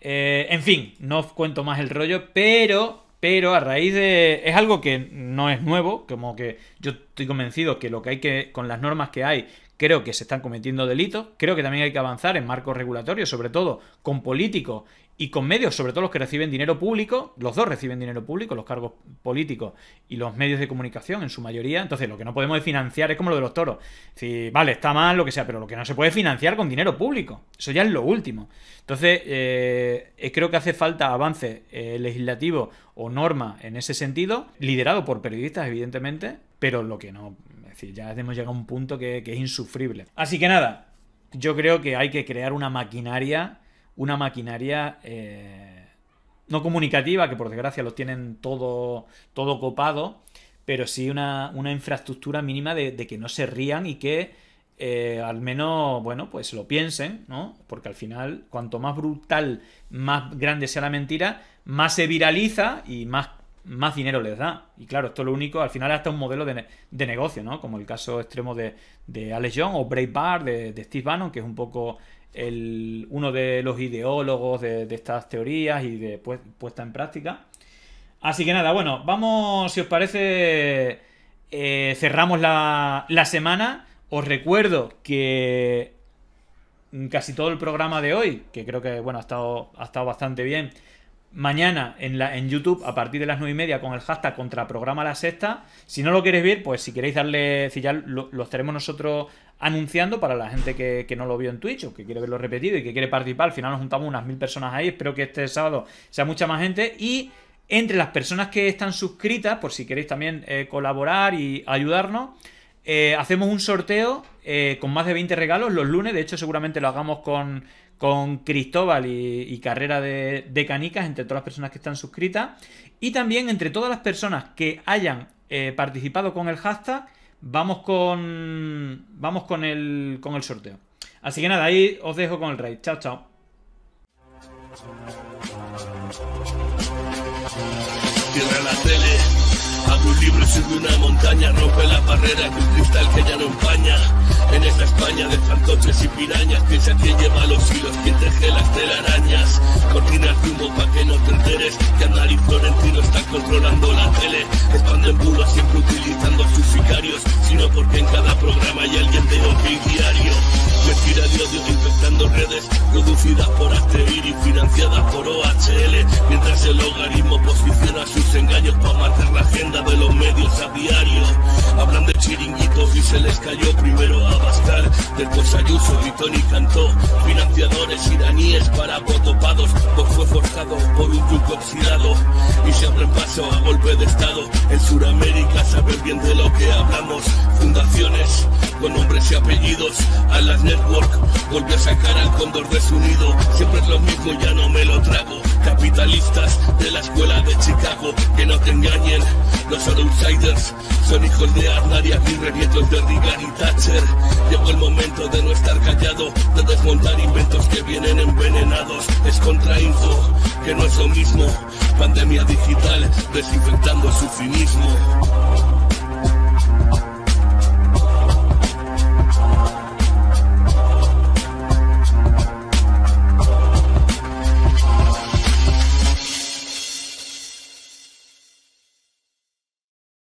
eh, en fin, no os cuento más el rollo, pero pero a raíz de. Es algo que no es nuevo, como que yo estoy convencido que lo que hay que. Con las normas que hay, creo que se están cometiendo delitos. Creo que también hay que avanzar en marcos regulatorios, sobre todo con políticos y con medios, sobre todo los que reciben dinero público, los dos reciben dinero público, los cargos políticos y los medios de comunicación en su mayoría. Entonces, lo que no podemos financiar es como lo de los toros. Si, vale, está mal, lo que sea, pero lo que no se puede financiar con dinero público. Eso ya es lo último. Entonces, eh, eh, creo que hace falta avance eh, legislativo o norma en ese sentido, liderado por periodistas, evidentemente, pero lo que no. Es decir, ya hemos llegado a un punto que es insufrible. Así que nada, yo creo que hay que crear una maquinaria una maquinaria eh, no comunicativa, que por desgracia lo tienen todo, todo copado, pero sí una, infraestructura mínima de, que no se rían y que eh, al menos, bueno, pues lo piensen, ¿no? Porque al final, cuanto más brutal, más grande sea la mentira, más se viraliza y más, más dinero les da. Y claro, esto es lo único, al final hasta un modelo de, negocio, ¿no? Como el caso extremo de, de Alex Jones o Brave Bar de, de Steve Bannon, que es un poco el, uno de los ideólogos de, estas teorías y de puesta en práctica. Así que nada, bueno, vamos, si os parece, eh, cerramos la, semana. Os recuerdo que casi todo el programa de hoy, que creo que bueno, ha estado, ha estado bastante bien, mañana en, la, en YouTube a partir de las 9 y media con el hashtag contra programa la sexta. Si no lo queréis ver, pues si queréis darle, si ya lo, estaremos nosotros anunciando para la gente que, no lo vio en Twitch o que quiere verlo repetido y que quiere participar. Al final nos juntamos unas mil personas ahí. Espero que este sábado sea mucha más gente. Y entre las personas que están suscritas, por si queréis también eh, colaborar y ayudarnos. Eh, hacemos un sorteo eh, con más de 20 regalos los lunes. De hecho, seguramente lo hagamos con con Cristóbal y, Carrera de, Canicas, entre todas las personas que están suscritas, y también entre todas las personas que hayan eh, participado con el hashtag, vamos con. Vamos con el, con el sorteo. Así que nada, ahí os dejo con el raid. Chao, chao. Cierra la tele, abre un libro, una montaña, rompe la barrera cristal que ya no empaña. En esta España de fantoches y pirañas, piensa quien lleva los hilos, quien teje las telarañas. Cortina de humo pa' que no te enteres, que Andar Florentino está controlando la tele. Expanden bulos siempre utilizando sus sicarios, sino porque en cada programa hay alguien de Opin diario. Mentira odio infectando redes producidas por Asteir y financiadas por OHL, mientras el logaritmo posiciona sus engaños para matar la agenda de los medios a diario. Hablan de chiringuitos y se les cayó primero a Bastar del Ayuso, gritó y Cantó, financiadores iraníes para potopados, pues fue forzado por un truco oxidado y se abren paso a golpe de Estado. En Sudamérica saber bien de lo que hablamos, fundaciones con nombres y apellidos a las network. Volvió a sacar al cóndor de siempre es lo mismo, ya no me lo trago. Capitalistas de la escuela de Chicago, que no te engañen, los outsiders son hijos de Arnaria, y revientos de Reagan y Thatcher. Llegó el momento de no estar callado, de desmontar inventos que vienen envenenados. Es contrainfo, que no es lo mismo, pandemia digital, desinfectando su finismo.